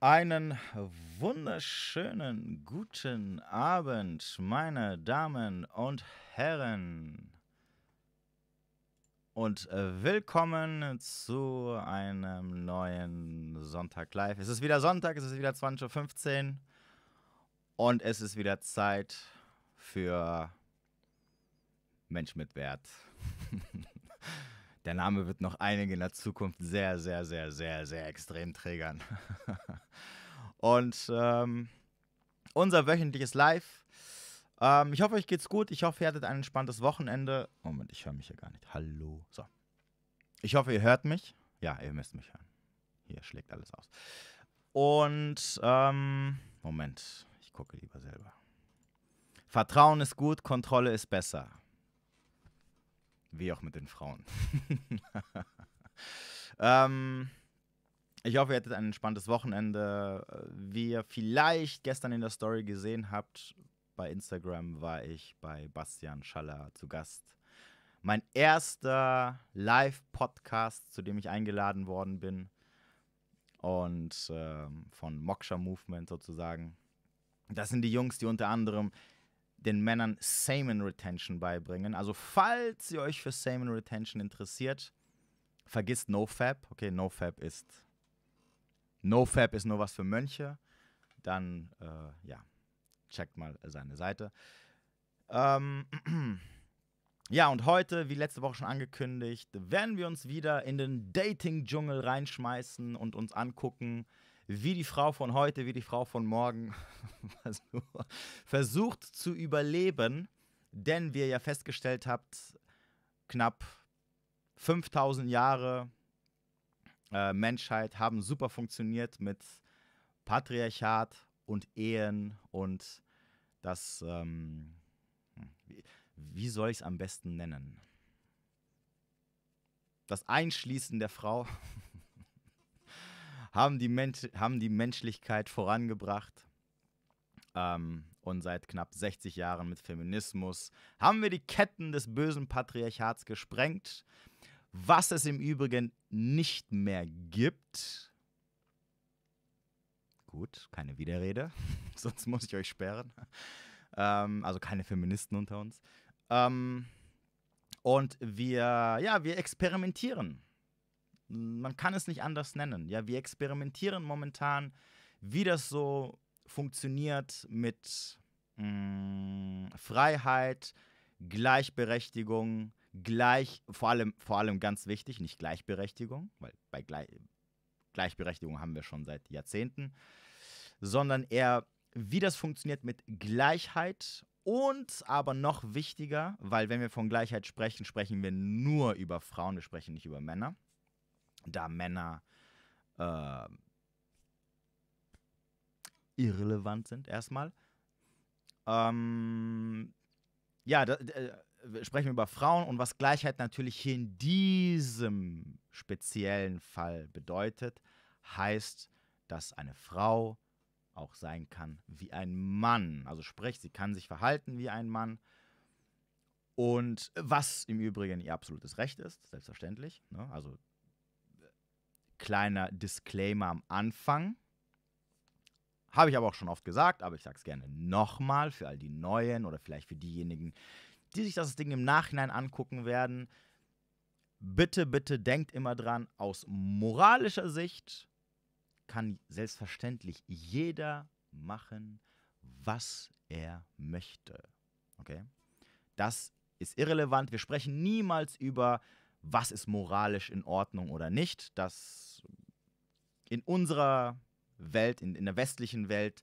Einen wunderschönen guten Abend, meine Damen und Herren. Und äh, willkommen zu einem neuen Sonntag Live. Es ist wieder Sonntag, es ist wieder 20.15 Uhr. Und es ist wieder Zeit für Mensch mit Wert. der Name wird noch einige in der Zukunft sehr, sehr, sehr, sehr, sehr extrem triggern. Und ähm, unser wöchentliches Live. Ähm, ich hoffe, euch geht's gut. Ich hoffe, ihr hattet ein entspanntes Wochenende. Moment, ich höre mich ja gar nicht. Hallo. So. Ich hoffe, ihr hört mich. Ja, ihr müsst mich hören. Hier schlägt alles aus. Und ähm, Moment, ich gucke lieber selber. Vertrauen ist gut, Kontrolle ist besser. Wie auch mit den Frauen. ähm, ich hoffe, ihr hattet ein entspanntes Wochenende. Wie ihr vielleicht gestern in der Story gesehen habt, bei Instagram war ich bei Bastian Schaller zu Gast. Mein erster Live-Podcast, zu dem ich eingeladen worden bin. Und äh, von Moksha Movement sozusagen. Das sind die Jungs, die unter anderem den Männern Semen Retention beibringen. Also falls ihr euch für Semen Retention interessiert, vergisst NoFab. Okay, NoFab ist NoFab ist nur was für Mönche. Dann äh, ja, checkt mal seine Seite. Ähm, ja, und heute, wie letzte Woche schon angekündigt, werden wir uns wieder in den Dating-Dschungel reinschmeißen und uns angucken, wie die Frau von heute, wie die Frau von morgen versucht zu überleben, denn wir ja festgestellt habt, knapp 5000 Jahre äh, Menschheit haben super funktioniert mit Patriarchat und Ehen und das, ähm, wie soll ich es am besten nennen? Das Einschließen der Frau haben die, Mensch, haben die Menschlichkeit vorangebracht. Ähm, und seit knapp 60 Jahren mit Feminismus haben wir die Ketten des bösen Patriarchats gesprengt. Was es im Übrigen nicht mehr gibt. Gut, keine Widerrede, sonst muss ich euch sperren. Ähm, also keine Feministen unter uns. Ähm, und wir, ja, wir experimentieren man kann es nicht anders nennen. Ja, wir experimentieren momentan, wie das so funktioniert mit mh, mm, Freiheit, Gleichberechtigung, gleich, vor allem, vor allem ganz wichtig, nicht Gleichberechtigung, weil bei Gleich Gleichberechtigung haben wir schon seit Jahrzehnten, sondern eher, wie das funktioniert mit Gleichheit und aber noch wichtiger, weil wenn wir von Gleichheit sprechen, sprechen wir nur über Frauen, wir sprechen nicht über Männer da Männer äh, irrelevant sind, erstmal. Ähm, ja, da, da, äh, sprechen wir über Frauen und was Gleichheit natürlich hier in diesem speziellen Fall bedeutet, heißt, dass eine Frau auch sein kann wie ein Mann. Also sprich, sie kann sich verhalten wie ein Mann. Und was im Übrigen ihr absolutes Recht ist, selbstverständlich. Ne? Also Kleiner Disclaimer am Anfang. Habe ich aber auch schon oft gesagt, aber ich sage es gerne nochmal für all die Neuen oder vielleicht für diejenigen, die sich das Ding im Nachhinein angucken werden. Bitte, bitte denkt immer dran, aus moralischer Sicht kann selbstverständlich jeder machen, was er möchte. Okay? Das ist irrelevant. Wir sprechen niemals über was ist moralisch in Ordnung oder nicht, dass in unserer Welt, in, in der westlichen Welt,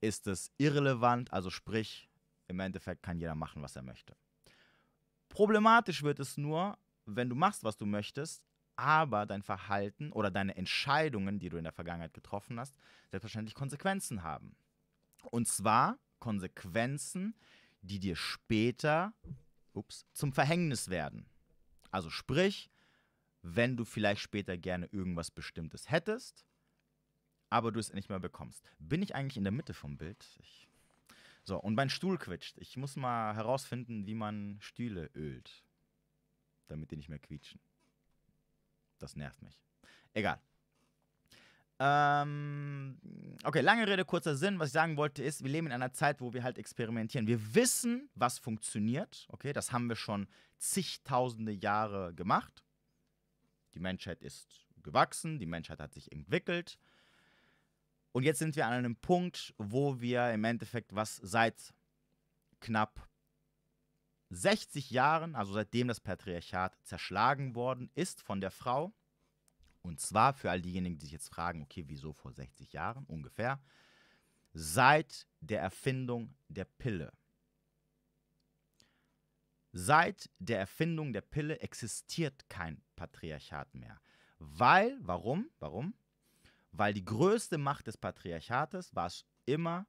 ist es irrelevant, also sprich, im Endeffekt kann jeder machen, was er möchte. Problematisch wird es nur, wenn du machst, was du möchtest, aber dein Verhalten oder deine Entscheidungen, die du in der Vergangenheit getroffen hast, selbstverständlich Konsequenzen haben. Und zwar Konsequenzen, die dir später ups, zum Verhängnis werden. Also sprich, wenn du vielleicht später gerne irgendwas Bestimmtes hättest, aber du es nicht mehr bekommst. Bin ich eigentlich in der Mitte vom Bild? Ich so, und mein Stuhl quetscht. Ich muss mal herausfinden, wie man Stühle ölt, damit die nicht mehr quietschen. Das nervt mich. Egal. Ähm, okay, lange Rede, kurzer Sinn. Was ich sagen wollte ist, wir leben in einer Zeit, wo wir halt experimentieren. Wir wissen, was funktioniert. Okay, das haben wir schon zigtausende Jahre gemacht. Die Menschheit ist gewachsen, die Menschheit hat sich entwickelt. Und jetzt sind wir an einem Punkt, wo wir im Endeffekt was seit knapp 60 Jahren, also seitdem das Patriarchat zerschlagen worden ist von der Frau, und zwar für all diejenigen, die sich jetzt fragen, okay, wieso vor 60 Jahren ungefähr? Seit der Erfindung der Pille. Seit der Erfindung der Pille existiert kein Patriarchat mehr. Weil, warum? Warum? Weil die größte Macht des Patriarchates war es immer,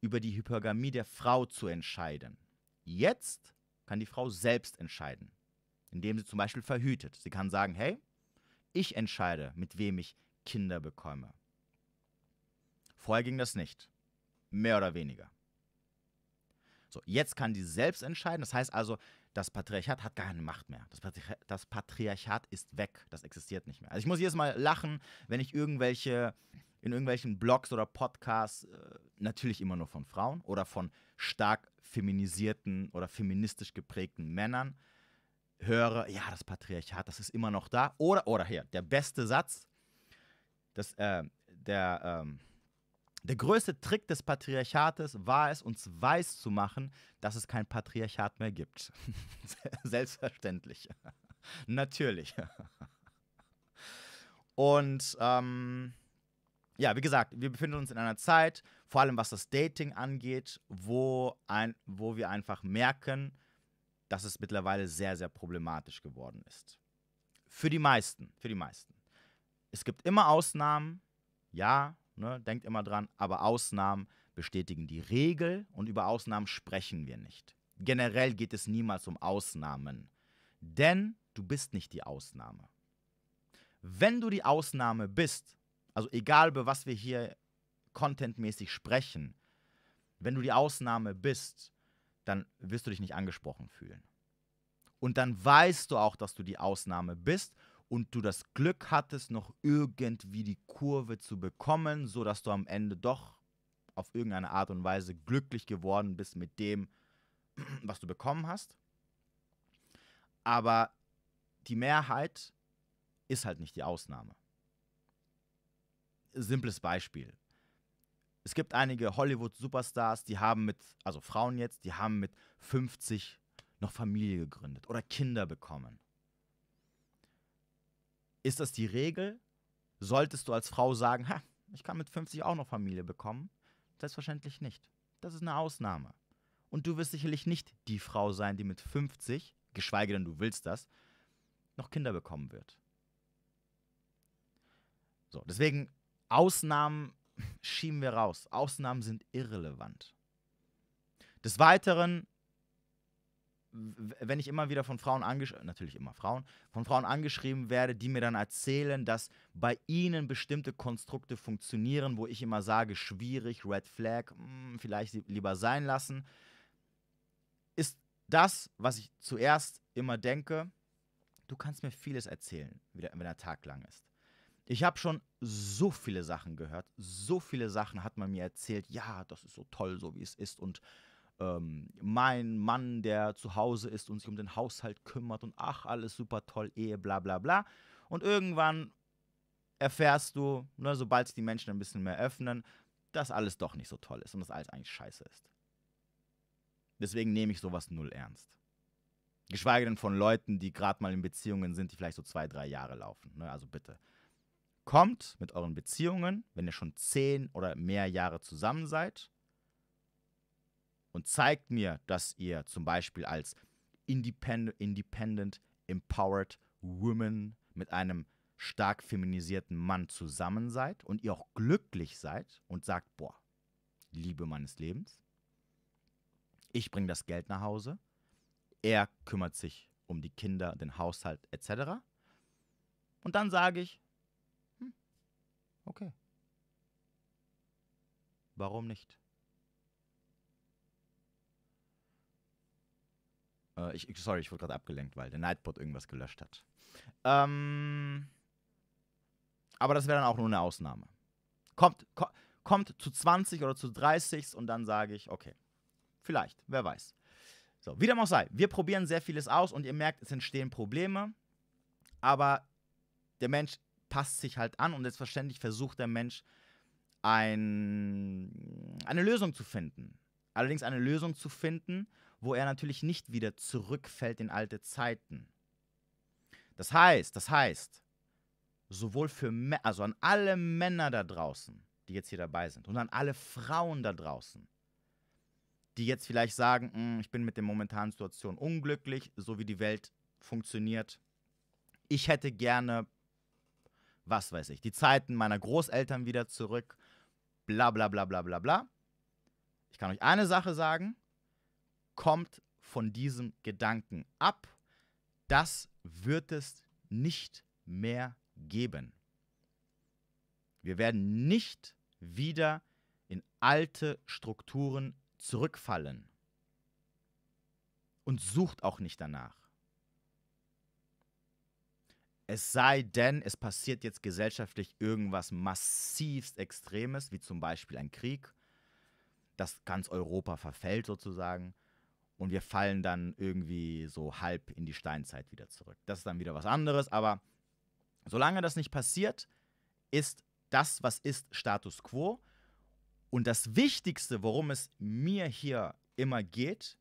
über die Hypergamie der Frau zu entscheiden. Jetzt kann die Frau selbst entscheiden, indem sie zum Beispiel verhütet. Sie kann sagen, hey, ich entscheide, mit wem ich Kinder bekomme. Vorher ging das nicht. Mehr oder weniger. So, jetzt kann die selbst entscheiden. Das heißt also, das Patriarchat hat gar keine Macht mehr. Das, Patri das, Patriarchat ist weg. Das existiert nicht mehr. Also ich muss jedes Mal lachen, wenn ich irgendwelche in irgendwelchen Blogs oder Podcasts äh, natürlich immer nur von Frauen oder von stark feminisierten oder feministisch geprägten Männern höre, ja, das Patriarchat, das ist immer noch da. Oder, oder hier, der beste Satz, das, äh, der, ähm, der größte Trick des Patriarchates war es, uns weiß zu machen, dass es kein Patriarchat mehr gibt. Selbstverständlich. Natürlich. Und ähm, ja, wie gesagt, wir befinden uns in einer Zeit, vor allem was das Dating angeht, wo, ein, wo wir einfach merken, dass es mittlerweile sehr, sehr problematisch geworden ist. Für die meisten, für die meisten. Es gibt immer Ausnahmen, ja, ne, denkt immer dran, aber Ausnahmen bestätigen die Regel und über Ausnahmen sprechen wir nicht. Generell geht es niemals um Ausnahmen, denn du bist nicht die Ausnahme. Wenn du die Ausnahme bist, also egal über was wir hier contentmäßig sprechen, wenn du die Ausnahme bist, dann wirst du dich nicht angesprochen fühlen. Und dann weißt du auch, dass du die Ausnahme bist und du das Glück hattest, noch irgendwie die Kurve zu bekommen, sodass du am Ende doch auf irgendeine Art und Weise glücklich geworden bist mit dem, was du bekommen hast. Aber die Mehrheit ist halt nicht die Ausnahme. Simples Beispiel. Es gibt einige Hollywood-Superstars, die haben mit, also Frauen jetzt, die haben mit 50 noch Familie gegründet oder Kinder bekommen. Ist das die Regel? Solltest du als Frau sagen, ha, ich kann mit 50 auch noch Familie bekommen? Selbstverständlich nicht. Das ist eine Ausnahme. Und du wirst sicherlich nicht die Frau sein, die mit 50, geschweige denn du willst das, noch Kinder bekommen wird. So, deswegen Ausnahmen schieben wir raus. Ausnahmen sind irrelevant. Des Weiteren, wenn ich immer wieder von Frauen angeschrieben, natürlich immer Frauen, von Frauen angeschrieben werde, die mir dann erzählen, dass bei ihnen bestimmte Konstrukte funktionieren, wo ich immer sage, schwierig, Red Flag, hm, vielleicht lieber sein lassen, ist das, was ich zuerst immer denke, du kannst mir vieles erzählen, wenn der Tag lang ist. Ich habe schon so viele Sachen gehört, so viele Sachen hat man mir erzählt, ja, das ist so toll, so wie es ist und ähm, mein Mann, der zu Hause ist und sich um den Haushalt kümmert und ach, alles super toll, Ehe, bla bla bla. Und irgendwann erfährst du, ne, sobald sich die Menschen ein bisschen mehr öffnen, dass alles doch nicht so toll ist und dass alles eigentlich scheiße ist. Deswegen nehme ich sowas null ernst. Geschweige denn von Leuten, die gerade mal in Beziehungen sind, die vielleicht so zwei, drei Jahre laufen. Ne? Also bitte kommt mit euren Beziehungen, wenn ihr schon zehn oder mehr Jahre zusammen seid, und zeigt mir, dass ihr zum Beispiel als independent, independent empowered woman mit einem stark feminisierten Mann zusammen seid und ihr auch glücklich seid und sagt, boah, Liebe meines Lebens, ich bringe das Geld nach Hause, er kümmert sich um die Kinder, den Haushalt etc. Und dann sage ich, Okay. Warum nicht? Äh, ich, sorry, ich wurde gerade abgelenkt, weil der Nightbot irgendwas gelöscht hat. Ähm, aber das wäre dann auch nur eine Ausnahme. Kommt, ko kommt zu 20 oder zu 30 und dann sage ich, okay, vielleicht, wer weiß. So, wie dem auch sei, wir probieren sehr vieles aus und ihr merkt, es entstehen Probleme, aber der Mensch passt sich halt an und selbstverständlich versucht der Mensch ein, eine Lösung zu finden. Allerdings eine Lösung zu finden, wo er natürlich nicht wieder zurückfällt in alte Zeiten. Das heißt, das heißt, sowohl für also an alle Männer da draußen, die jetzt hier dabei sind, und an alle Frauen da draußen, die jetzt vielleicht sagen, hm, ich bin mit der momentanen Situation unglücklich, so wie die Welt funktioniert. Ich hätte gerne was weiß ich, die Zeiten meiner Großeltern wieder zurück, bla bla bla bla bla bla. Ich kann euch eine Sache sagen, kommt von diesem Gedanken ab, das wird es nicht mehr geben. Wir werden nicht wieder in alte Strukturen zurückfallen und sucht auch nicht danach. Es sei denn, es passiert jetzt gesellschaftlich irgendwas massivst Extremes, wie zum Beispiel ein Krieg, das ganz Europa verfällt sozusagen und wir fallen dann irgendwie so halb in die Steinzeit wieder zurück. Das ist dann wieder was anderes, aber solange das nicht passiert, ist das, was ist, Status quo. Und das Wichtigste, worum es mir hier immer geht,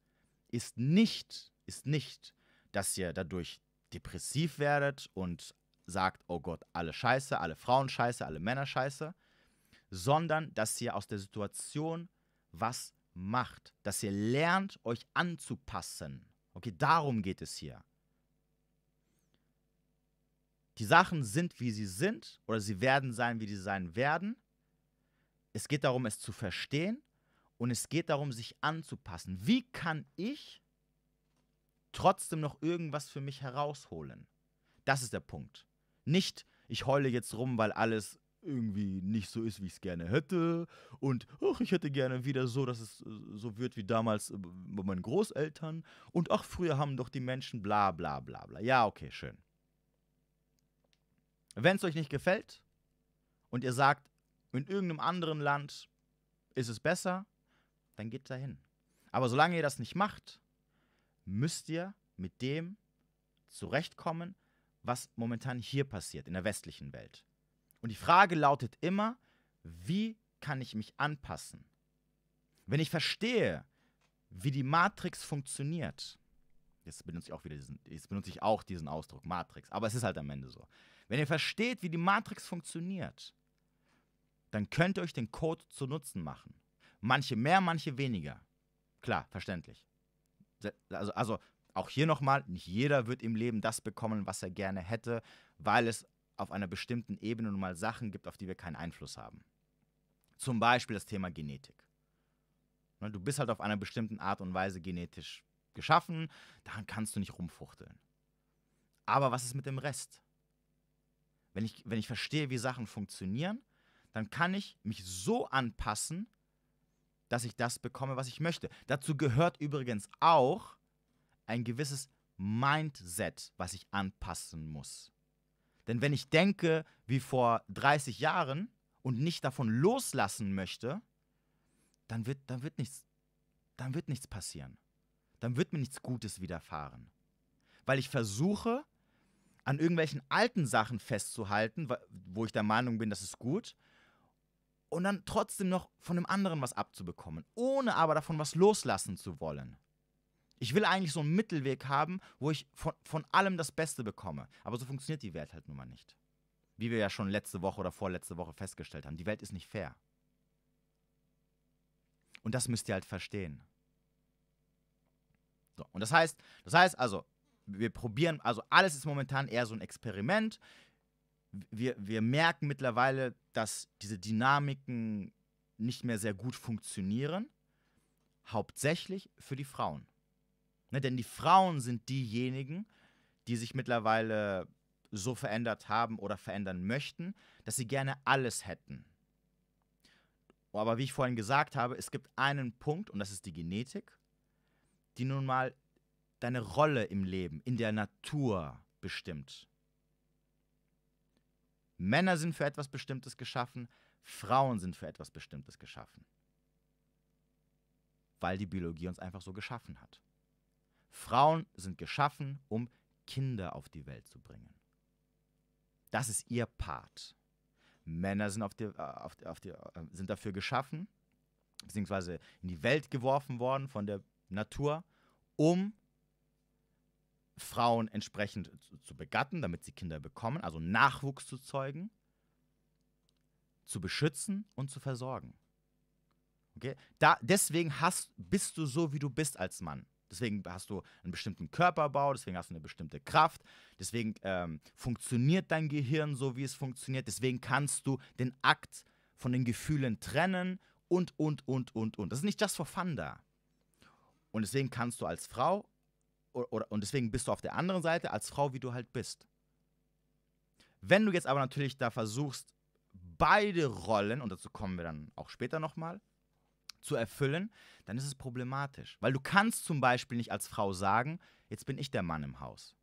ist nicht, ist nicht, dass ihr dadurch depressiv werdet und sagt, oh Gott, alle scheiße, alle Frauen scheiße, alle Männer scheiße, sondern dass ihr aus der Situation was macht, dass ihr lernt, euch anzupassen. Okay, darum geht es hier. Die Sachen sind, wie sie sind, oder sie werden sein, wie sie sein werden. Es geht darum, es zu verstehen und es geht darum, sich anzupassen. Wie kann ich trotzdem noch irgendwas für mich herausholen. Das ist der Punkt. Nicht, ich heule jetzt rum, weil alles irgendwie nicht so ist, wie ich es gerne hätte. Und ach, ich hätte gerne wieder so, dass es äh, so wird wie damals äh, bei meinen Großeltern. Und ach, früher haben doch die Menschen bla bla bla bla. Ja, okay, schön. Wenn es euch nicht gefällt und ihr sagt, in irgendeinem anderen Land ist es besser, dann geht dahin. Aber solange ihr das nicht macht, müsst ihr mit dem zurechtkommen, was momentan hier passiert, in der westlichen Welt. Und die Frage lautet immer, wie kann ich mich anpassen? Wenn ich verstehe, wie die Matrix funktioniert, jetzt benutze ich auch wieder diesen, jetzt benutze ich auch diesen Ausdruck, Matrix, aber es ist halt am Ende so. Wenn ihr versteht, wie die Matrix funktioniert, dann könnt ihr euch den Code zu Nutzen machen. Manche mehr, manche weniger. Klar, verständlich also, also auch hier nochmal, nicht jeder wird im Leben das bekommen, was er gerne hätte, weil es auf einer bestimmten Ebene nun mal Sachen gibt, auf die wir keinen Einfluss haben. Zum Beispiel das Thema Genetik. Ne, du bist halt auf einer bestimmten Art und Weise genetisch geschaffen, daran kannst du nicht rumfuchteln. Aber was ist mit dem Rest? Wenn ich, wenn ich verstehe, wie Sachen funktionieren, dann kann ich mich so anpassen, dass ich das bekomme, was ich möchte. Dazu gehört übrigens auch ein gewisses Mindset, was ich anpassen muss. Denn wenn ich denke wie vor 30 Jahren und nicht davon loslassen möchte, dann wird, dann wird, nichts, dann wird nichts passieren. Dann wird mir nichts Gutes widerfahren. Weil ich versuche, an irgendwelchen alten Sachen festzuhalten, wo ich der Meinung bin, das ist gut, und dann trotzdem noch von dem anderen was abzubekommen, ohne aber davon was loslassen zu wollen. Ich will eigentlich so einen Mittelweg haben, wo ich von, von allem das Beste bekomme. Aber so funktioniert die Welt halt nun mal nicht. Wie wir ja schon letzte Woche oder vorletzte Woche festgestellt haben, die Welt ist nicht fair. Und das müsst ihr halt verstehen. So, und das heißt, das heißt also, wir probieren, also alles ist momentan eher so ein Experiment wir, wir merken mittlerweile, dass diese Dynamiken nicht mehr sehr gut funktionieren, hauptsächlich für die Frauen. Ne, denn die Frauen sind diejenigen, die sich mittlerweile so verändert haben oder verändern möchten, dass sie gerne alles hätten. Aber wie ich vorhin gesagt habe, es gibt einen Punkt, und das ist die Genetik, die nun mal deine Rolle im Leben, in der Natur bestimmt. Männer sind für etwas Bestimmtes geschaffen, Frauen sind für etwas Bestimmtes geschaffen. Weil die Biologie uns einfach so geschaffen hat. Frauen sind geschaffen, um Kinder auf die Welt zu bringen. Das ist ihr Part. Männer sind, auf die, äh, auf die, auf äh, die, sind dafür geschaffen, beziehungsweise in die Welt geworfen worden von der Natur, um Frauen entsprechend zu, zu begatten, damit sie Kinder bekommen, also Nachwuchs zu zeugen, zu beschützen und zu versorgen. Okay? Da, deswegen hast, bist du so, wie du bist als Mann. Deswegen hast du einen bestimmten Körperbau, deswegen hast du eine bestimmte Kraft, deswegen ähm, funktioniert dein Gehirn so, wie es funktioniert, deswegen kannst du den Akt von den Gefühlen trennen und, und, und, und, und. Das ist nicht just for fun da. Und deswegen kannst du als Frau oder, und deswegen bist du auf der anderen Seite als Frau, wie du halt bist. Wenn du jetzt aber natürlich da versuchst, beide Rollen, und dazu kommen wir dann auch später nochmal, zu erfüllen, dann ist es problematisch. Weil du kannst zum Beispiel nicht als Frau sagen, jetzt bin ich der Mann im Haus.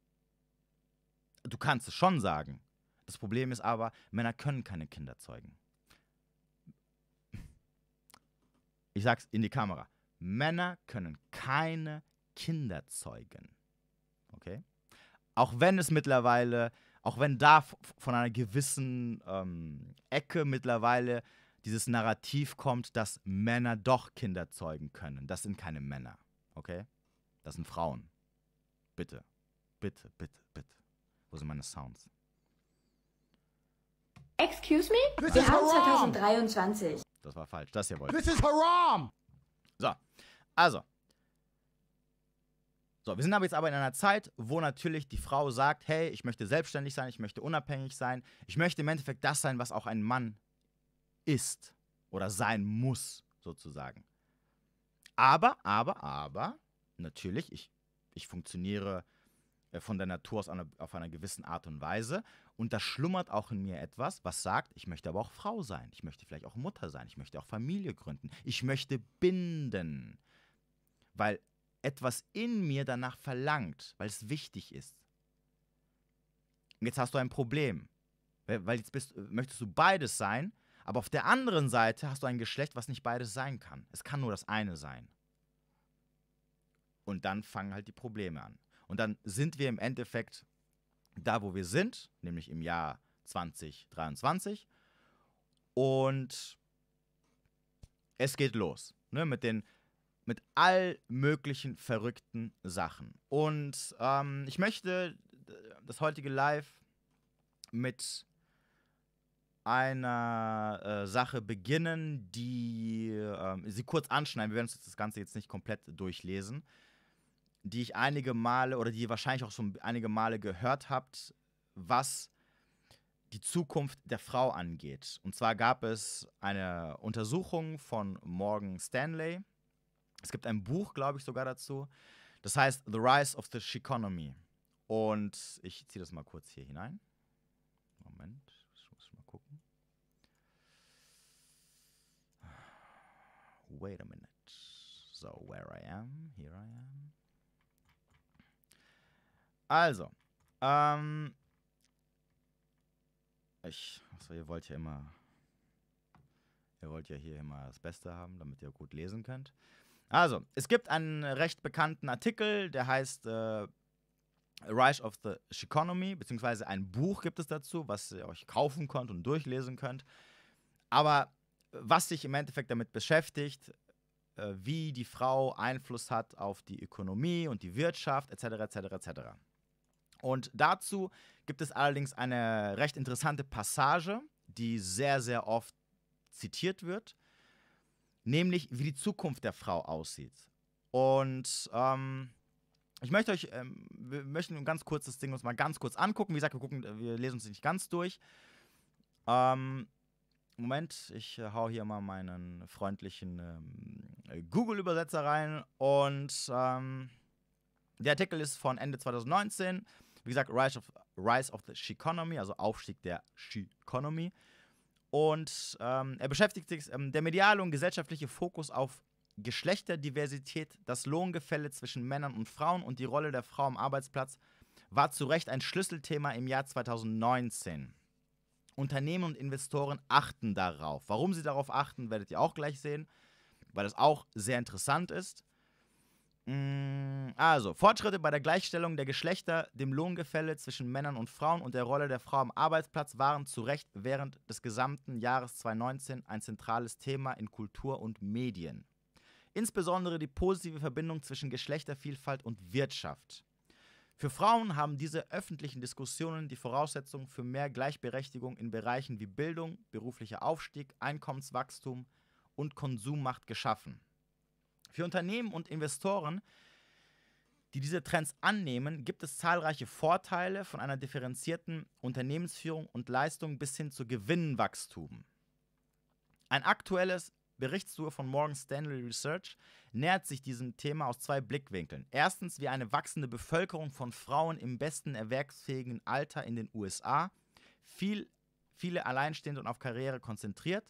Du kannst es schon sagen. Das Problem ist aber, Männer können keine Kinder zeugen. Ich sag's in die Kamera. Männer können keine Kinder zeugen. Okay? Auch wenn es mittlerweile, auch wenn da von einer gewissen ähm, Ecke mittlerweile dieses Narrativ kommt, dass Männer doch Kinder zeugen können. Das sind keine Männer, okay? Das sind Frauen. Bitte, bitte, bitte, bitte. Wo sind meine Sounds? Excuse me? This Wir haben haram. 2023. Das war falsch, das hier wollte ich. This is haram! So, also, so, wir sind aber jetzt aber in einer Zeit, wo natürlich die Frau sagt, hey, ich möchte selbstständig sein, ich möchte unabhängig sein, ich möchte im Endeffekt das sein, was auch ein Mann ist oder sein muss, sozusagen. Aber, aber, aber, natürlich, ich, ich funktioniere äh, von der Natur aus einer, auf einer gewissen Art und Weise. Und da schlummert auch in mir etwas, was sagt, ich möchte aber auch Frau sein, ich möchte vielleicht auch Mutter sein, ich möchte auch Familie gründen, ich möchte binden. Weil etwas in mir danach verlangt, weil es wichtig ist. Und jetzt hast du ein Problem, weil jetzt bist, möchtest du beides sein, aber auf der anderen Seite hast du ein Geschlecht, was nicht beides sein kann. Es kann nur das eine sein. Und dann fangen halt die Probleme an. Und dann sind wir im Endeffekt da, wo wir sind, nämlich im Jahr 2023. Und es geht los ne, mit den mit all möglichen verrückten Sachen. Und ähm, ich möchte das heutige Live mit einer äh, Sache beginnen, die ähm, sie kurz anschneiden. Wir werden uns das Ganze jetzt nicht komplett durchlesen, die ich einige Male oder die ihr wahrscheinlich auch schon einige Male gehört habt, was die Zukunft der Frau angeht. Und zwar gab es eine Untersuchung von Morgan Stanley es gibt ein Buch, glaube ich, sogar dazu. Das heißt The Rise of the Shikonomy. Und ich ziehe das mal kurz hier hinein. Moment, ich muss mal gucken. Wait a minute. So, where I am, here I am. Also, ähm, ich, also ihr wollt ja immer, ihr wollt ja hier immer das Beste haben, damit ihr gut lesen könnt. Also, es gibt einen recht bekannten Artikel, der heißt äh, Rise of the Economy, beziehungsweise ein Buch gibt es dazu, was ihr euch kaufen könnt und durchlesen könnt. Aber was sich im Endeffekt damit beschäftigt, äh, wie die Frau Einfluss hat auf die Ökonomie und die Wirtschaft, etc., etc., etc. Und dazu gibt es allerdings eine recht interessante Passage, die sehr, sehr oft zitiert wird nämlich wie die Zukunft der Frau aussieht. Und ähm, ich möchte euch, ähm, wir möchten ein ganz kurzes Ding uns mal ganz kurz angucken. Wie gesagt, wir gucken, äh, wir lesen uns nicht ganz durch. Ähm, Moment, ich äh, hau hier mal meinen freundlichen ähm, Google-Übersetzer rein und ähm, der Artikel ist von Ende 2019. Wie gesagt, Rise of, Rise of the She-Economy, also Aufstieg der She-Economy. Und ähm, er beschäftigt sich ähm, der mediale und gesellschaftliche Fokus auf Geschlechterdiversität, das Lohngefälle zwischen Männern und Frauen und die Rolle der Frau am Arbeitsplatz war zu Recht ein Schlüsselthema im Jahr 2019. Unternehmen und Investoren achten darauf. Warum sie darauf achten, werdet ihr auch gleich sehen, weil das auch sehr interessant ist. Mm, also, Fortschritte bei der Gleichstellung der Geschlechter, dem Lohngefälle zwischen Männern und Frauen und der Rolle der Frau am Arbeitsplatz waren zu Recht während des gesamten Jahres 2019 ein zentrales Thema in Kultur und Medien. Insbesondere die positive Verbindung zwischen Geschlechtervielfalt und Wirtschaft. Für Frauen haben diese öffentlichen Diskussionen die Voraussetzung für mehr Gleichberechtigung in Bereichen wie Bildung, beruflicher Aufstieg, Einkommenswachstum und Konsummacht geschaffen. Für Unternehmen und Investoren, die diese Trends annehmen, gibt es zahlreiche Vorteile von einer differenzierten Unternehmensführung und Leistung bis hin zu Gewinnwachstum. Ein aktuelles Berichtssuche von Morgan Stanley Research nähert sich diesem Thema aus zwei Blickwinkeln. Erstens, wie eine wachsende Bevölkerung von Frauen im besten erwerbsfähigen Alter in den USA viel, viele alleinstehende und auf Karriere konzentriert,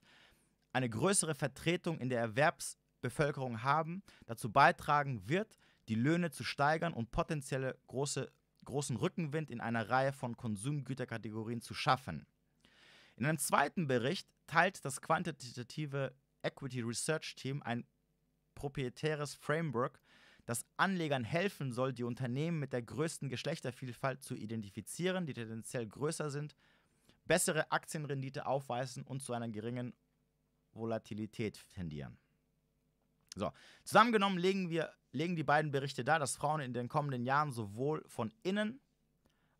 eine größere Vertretung in der Erwerbs- Bevölkerung haben, dazu beitragen wird, die Löhne zu steigern und potenzielle große, großen Rückenwind in einer Reihe von Konsumgüterkategorien zu schaffen. In einem zweiten Bericht teilt das quantitative Equity Research Team ein proprietäres Framework, das Anlegern helfen soll, die Unternehmen mit der größten Geschlechtervielfalt zu identifizieren, die tendenziell größer sind, bessere Aktienrendite aufweisen und zu einer geringen Volatilität tendieren. So, zusammengenommen legen, wir, legen die beiden Berichte dar, dass Frauen in den kommenden Jahren sowohl von innen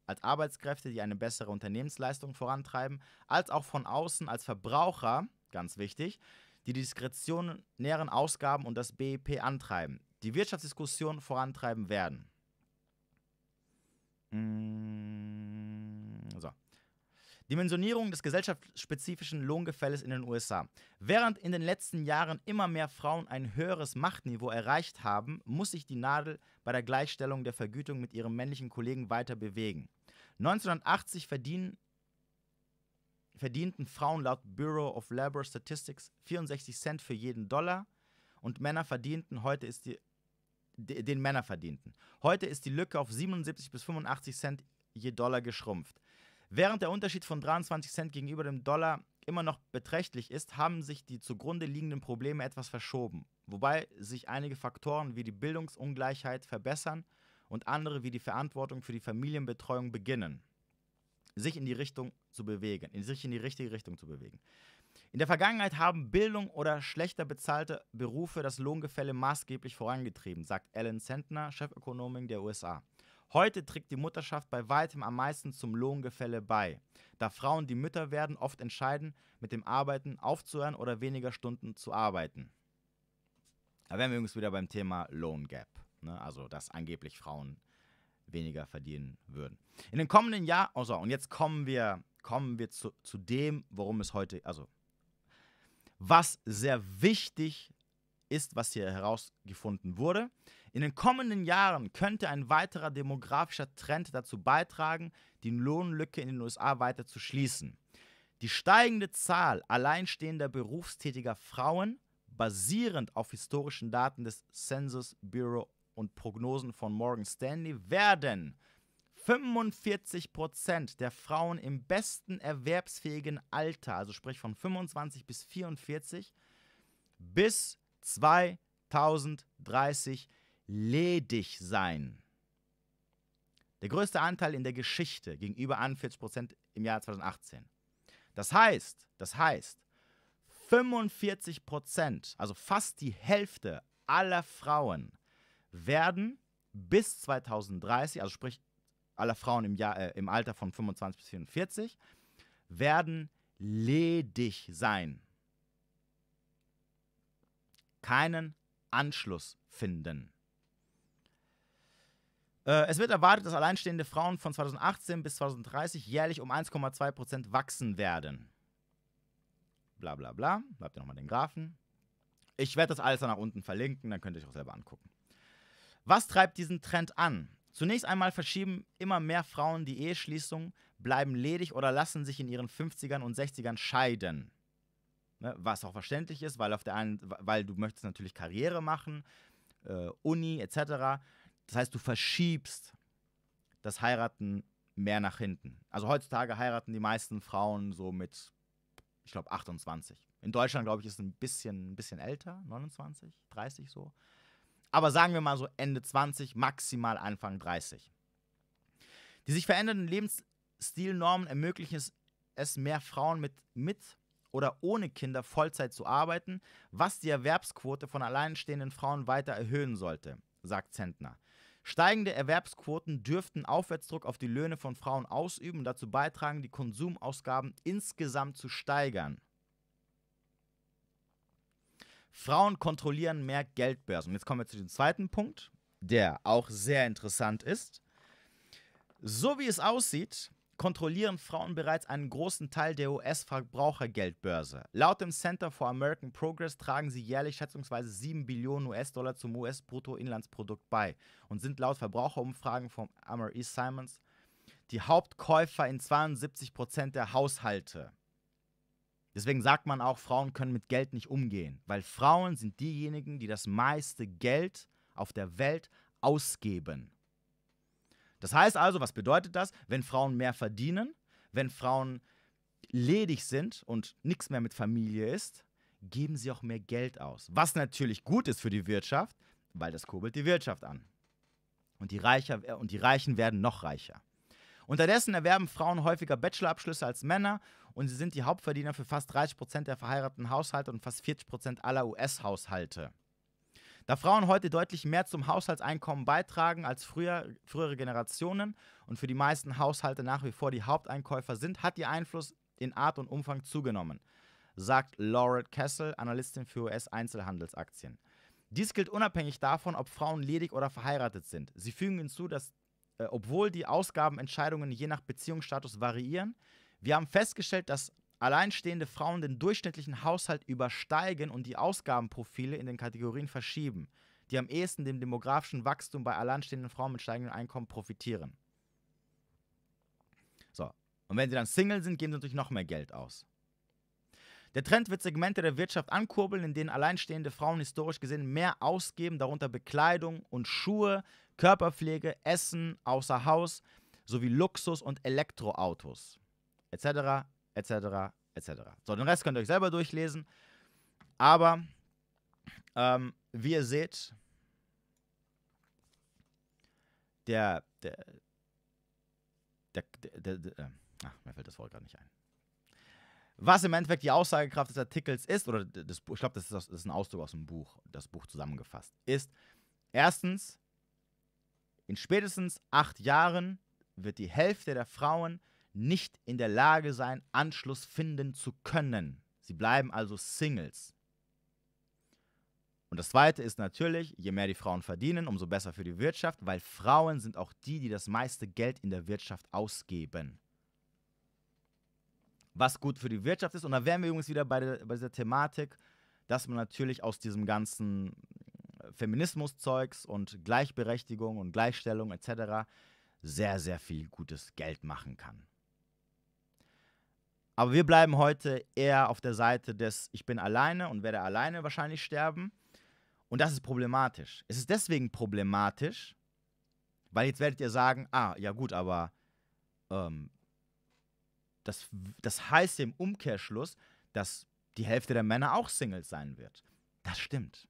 als Arbeitskräfte, die eine bessere Unternehmensleistung vorantreiben, als auch von außen als Verbraucher, ganz wichtig, die diskretionären Ausgaben und das BIP antreiben, die Wirtschaftsdiskussion vorantreiben werden. Mmh. Dimensionierung des gesellschaftsspezifischen Lohngefälles in den USA. Während in den letzten Jahren immer mehr Frauen ein höheres Machtniveau erreicht haben, muss sich die Nadel bei der Gleichstellung der Vergütung mit ihren männlichen Kollegen weiter bewegen. 1980 verdienen, verdienten Frauen laut Bureau of Labor Statistics 64 Cent für jeden Dollar und Männer verdienten, heute ist die den Männer verdienten. Heute ist die Lücke auf 77 bis 85 Cent je Dollar geschrumpft. Während der Unterschied von 23 Cent gegenüber dem Dollar immer noch beträchtlich ist, haben sich die zugrunde liegenden Probleme etwas verschoben, wobei sich einige Faktoren wie die Bildungsungleichheit verbessern und andere wie die Verantwortung für die Familienbetreuung beginnen, sich in die Richtung zu bewegen, in sich in die richtige Richtung zu bewegen. In der Vergangenheit haben Bildung oder schlechter bezahlte Berufe das Lohngefälle maßgeblich vorangetrieben, sagt Alan Sentner, Chefökonomin der USA. Heute trägt die Mutterschaft bei weitem am meisten zum Lohngefälle bei, da Frauen, die Mütter werden, oft entscheiden, mit dem Arbeiten aufzuhören oder weniger Stunden zu arbeiten. Da wären wir übrigens wieder beim Thema Loan Gap, ne? also dass angeblich Frauen weniger verdienen würden. In den kommenden Jahren, oh so, und jetzt kommen wir, kommen wir zu, zu dem, worum es heute, also was sehr wichtig ist, was hier herausgefunden wurde. In den kommenden Jahren könnte ein weiterer demografischer Trend dazu beitragen, die Lohnlücke in den USA weiter zu schließen. Die steigende Zahl alleinstehender berufstätiger Frauen, basierend auf historischen Daten des Census Bureau und Prognosen von Morgan Stanley, werden 45% der Frauen im besten erwerbsfähigen Alter, also sprich von 25 bis 44, bis 2030 ledig sein. Der größte Anteil in der Geschichte gegenüber 41 Prozent im Jahr 2018. Das heißt, das heißt, 45 Prozent, also fast die Hälfte aller Frauen werden bis 2030, also sprich aller Frauen im, Jahr, äh, im Alter von 25 bis 44, werden ledig sein keinen Anschluss finden. Äh, es wird erwartet, dass alleinstehende Frauen von 2018 bis 2030 jährlich um 1,2% wachsen werden. Bla bla bla. Bleibt ihr nochmal den Graphen. Ich werde das alles dann nach unten verlinken, dann könnt ihr euch auch selber angucken. Was treibt diesen Trend an? Zunächst einmal verschieben immer mehr Frauen die Eheschließung, bleiben ledig oder lassen sich in ihren 50ern und 60ern scheiden. Ne? Was auch verständlich ist, weil auf der einen, weil du möchtest natürlich Karriere machen, äh, Uni etc. Das heißt, du verschiebst das Heiraten mehr nach hinten. Also heutzutage heiraten die meisten Frauen so mit, ich glaube, 28. In Deutschland, glaube ich, ist es ein bisschen, ein bisschen älter, 29, 30 so. Aber sagen wir mal so Ende 20, maximal Anfang 30. Die sich verändernden Lebensstilnormen ermöglichen es, es mehr Frauen mit, mit oder ohne Kinder Vollzeit zu arbeiten, was die Erwerbsquote von alleinstehenden Frauen weiter erhöhen sollte, sagt Zentner. Steigende Erwerbsquoten dürften Aufwärtsdruck auf die Löhne von Frauen ausüben und dazu beitragen, die Konsumausgaben insgesamt zu steigern. Frauen kontrollieren mehr Geldbörsen. Jetzt kommen wir zu dem zweiten Punkt, der auch sehr interessant ist. So wie es aussieht, kontrollieren Frauen bereits einen großen Teil der US-Verbrauchergeldbörse. Laut dem Center for American Progress tragen sie jährlich schätzungsweise 7 Billionen US-Dollar zum US-Bruttoinlandsprodukt bei und sind laut Verbraucherumfragen von Amar E. Simons die Hauptkäufer in 72% Prozent der Haushalte. Deswegen sagt man auch, Frauen können mit Geld nicht umgehen, weil Frauen sind diejenigen, die das meiste Geld auf der Welt ausgeben. Das heißt also, was bedeutet das? Wenn Frauen mehr verdienen, wenn Frauen ledig sind und nichts mehr mit Familie ist, geben sie auch mehr Geld aus. Was natürlich gut ist für die Wirtschaft, weil das kurbelt die Wirtschaft an. Und die, Reicher, äh, und die Reichen werden noch reicher. Unterdessen erwerben Frauen häufiger Bachelorabschlüsse als Männer und sie sind die Hauptverdiener für fast 30% Prozent der verheirateten Haushalte und fast 40% Prozent aller US-Haushalte. Da Frauen heute deutlich mehr zum Haushaltseinkommen beitragen als früher, frühere Generationen und für die meisten Haushalte nach wie vor die Haupteinkäufer sind, hat ihr Einfluss in Art und Umfang zugenommen, sagt Laura Kessel, Analystin für US-Einzelhandelsaktien. Dies gilt unabhängig davon, ob Frauen ledig oder verheiratet sind. Sie fügen hinzu, dass äh, obwohl die Ausgabenentscheidungen je nach Beziehungsstatus variieren, wir haben festgestellt, dass alleinstehende Frauen den durchschnittlichen Haushalt übersteigen und die Ausgabenprofile in den Kategorien verschieben, die am ehesten dem demografischen Wachstum bei alleinstehenden Frauen mit steigendem Einkommen profitieren. So, und wenn sie dann Single sind, geben sie natürlich noch mehr Geld aus. Der Trend wird Segmente der Wirtschaft ankurbeln, in denen alleinstehende Frauen historisch gesehen mehr ausgeben, darunter Bekleidung und Schuhe, Körperpflege, Essen außer Haus sowie Luxus- und Elektroautos etc etc., etc. So, den Rest könnt ihr euch selber durchlesen. Aber ähm, wie ihr seht, der, der, der, der, der äh, ach, mir fällt das Wort gerade nicht ein. Was im Endeffekt die Aussagekraft des Artikels ist, oder das, ich glaube, das, das ist ein Ausdruck aus dem Buch, das Buch zusammengefasst, ist erstens, in spätestens acht Jahren wird die Hälfte der Frauen nicht in der Lage sein, Anschluss finden zu können. Sie bleiben also Singles. Und das Zweite ist natürlich, je mehr die Frauen verdienen, umso besser für die Wirtschaft, weil Frauen sind auch die, die das meiste Geld in der Wirtschaft ausgeben. Was gut für die Wirtschaft ist, und da wären wir übrigens wieder bei, der, bei dieser Thematik, dass man natürlich aus diesem ganzen Feminismus-Zeugs und Gleichberechtigung und Gleichstellung etc. sehr, sehr viel gutes Geld machen kann. Aber wir bleiben heute eher auf der Seite des Ich bin alleine und werde alleine wahrscheinlich sterben. Und das ist problematisch. Es ist deswegen problematisch, weil jetzt werdet ihr sagen, ah, ja gut, aber ähm, das, das heißt im Umkehrschluss, dass die Hälfte der Männer auch Singles sein wird. Das stimmt.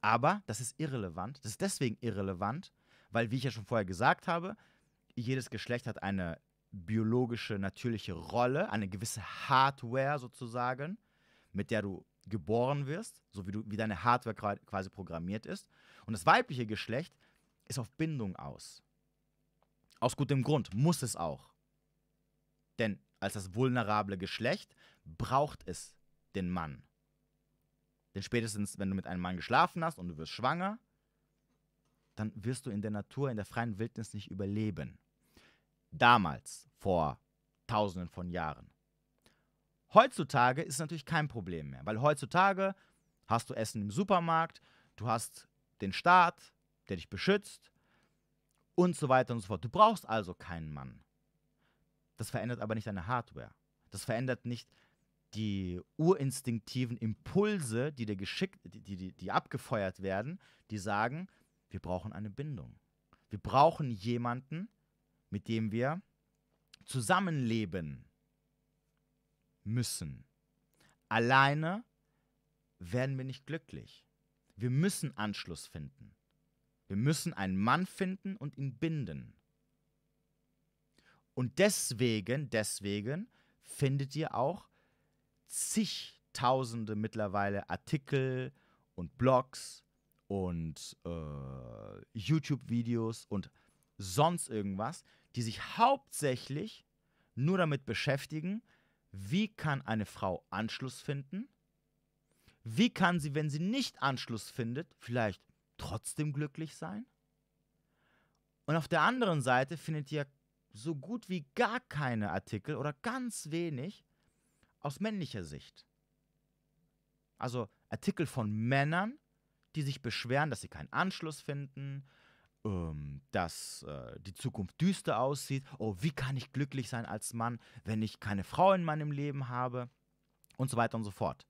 Aber das ist irrelevant. Das ist deswegen irrelevant, weil, wie ich ja schon vorher gesagt habe, jedes Geschlecht hat eine biologische, natürliche Rolle, eine gewisse Hardware sozusagen, mit der du geboren wirst, so wie, du, wie deine Hardware quasi programmiert ist. Und das weibliche Geschlecht ist auf Bindung aus. Aus gutem Grund muss es auch. Denn als das vulnerable Geschlecht braucht es den Mann. Denn spätestens, wenn du mit einem Mann geschlafen hast und du wirst schwanger, dann wirst du in der Natur, in der freien Wildnis nicht überleben. Damals, vor Tausenden von Jahren. Heutzutage ist es natürlich kein Problem mehr, weil heutzutage hast du Essen im Supermarkt, du hast den Staat, der dich beschützt und so weiter und so fort. Du brauchst also keinen Mann. Das verändert aber nicht deine Hardware. Das verändert nicht die urinstinktiven Impulse, die dir geschickt, die, die, die abgefeuert werden, die sagen, wir brauchen eine Bindung. Wir brauchen jemanden, mit dem wir zusammenleben müssen. Alleine werden wir nicht glücklich. Wir müssen Anschluss finden. Wir müssen einen Mann finden und ihn binden. Und deswegen, deswegen findet ihr auch zigtausende mittlerweile Artikel und Blogs und äh, YouTube-Videos und sonst irgendwas die sich hauptsächlich nur damit beschäftigen, wie kann eine Frau Anschluss finden? Wie kann sie, wenn sie nicht Anschluss findet, vielleicht trotzdem glücklich sein? Und auf der anderen Seite findet ihr so gut wie gar keine Artikel oder ganz wenig aus männlicher Sicht. Also Artikel von Männern, die sich beschweren, dass sie keinen Anschluss finden, ähm, dass äh, die Zukunft düster aussieht. Oh, wie kann ich glücklich sein als Mann, wenn ich keine Frau in meinem Leben habe? Und so weiter und so fort.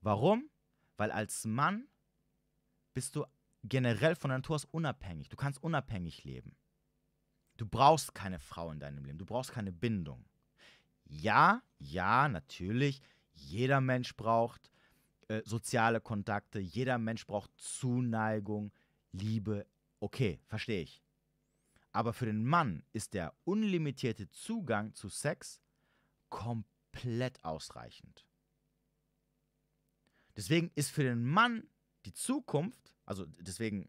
Warum? Weil als Mann bist du generell von Natur aus unabhängig. Du kannst unabhängig leben. Du brauchst keine Frau in deinem Leben. Du brauchst keine Bindung. Ja, ja, natürlich. Jeder Mensch braucht äh, soziale Kontakte, jeder Mensch braucht Zuneigung, Liebe. Okay, verstehe ich. Aber für den Mann ist der unlimitierte Zugang zu Sex komplett ausreichend. Deswegen ist für den Mann die Zukunft, also deswegen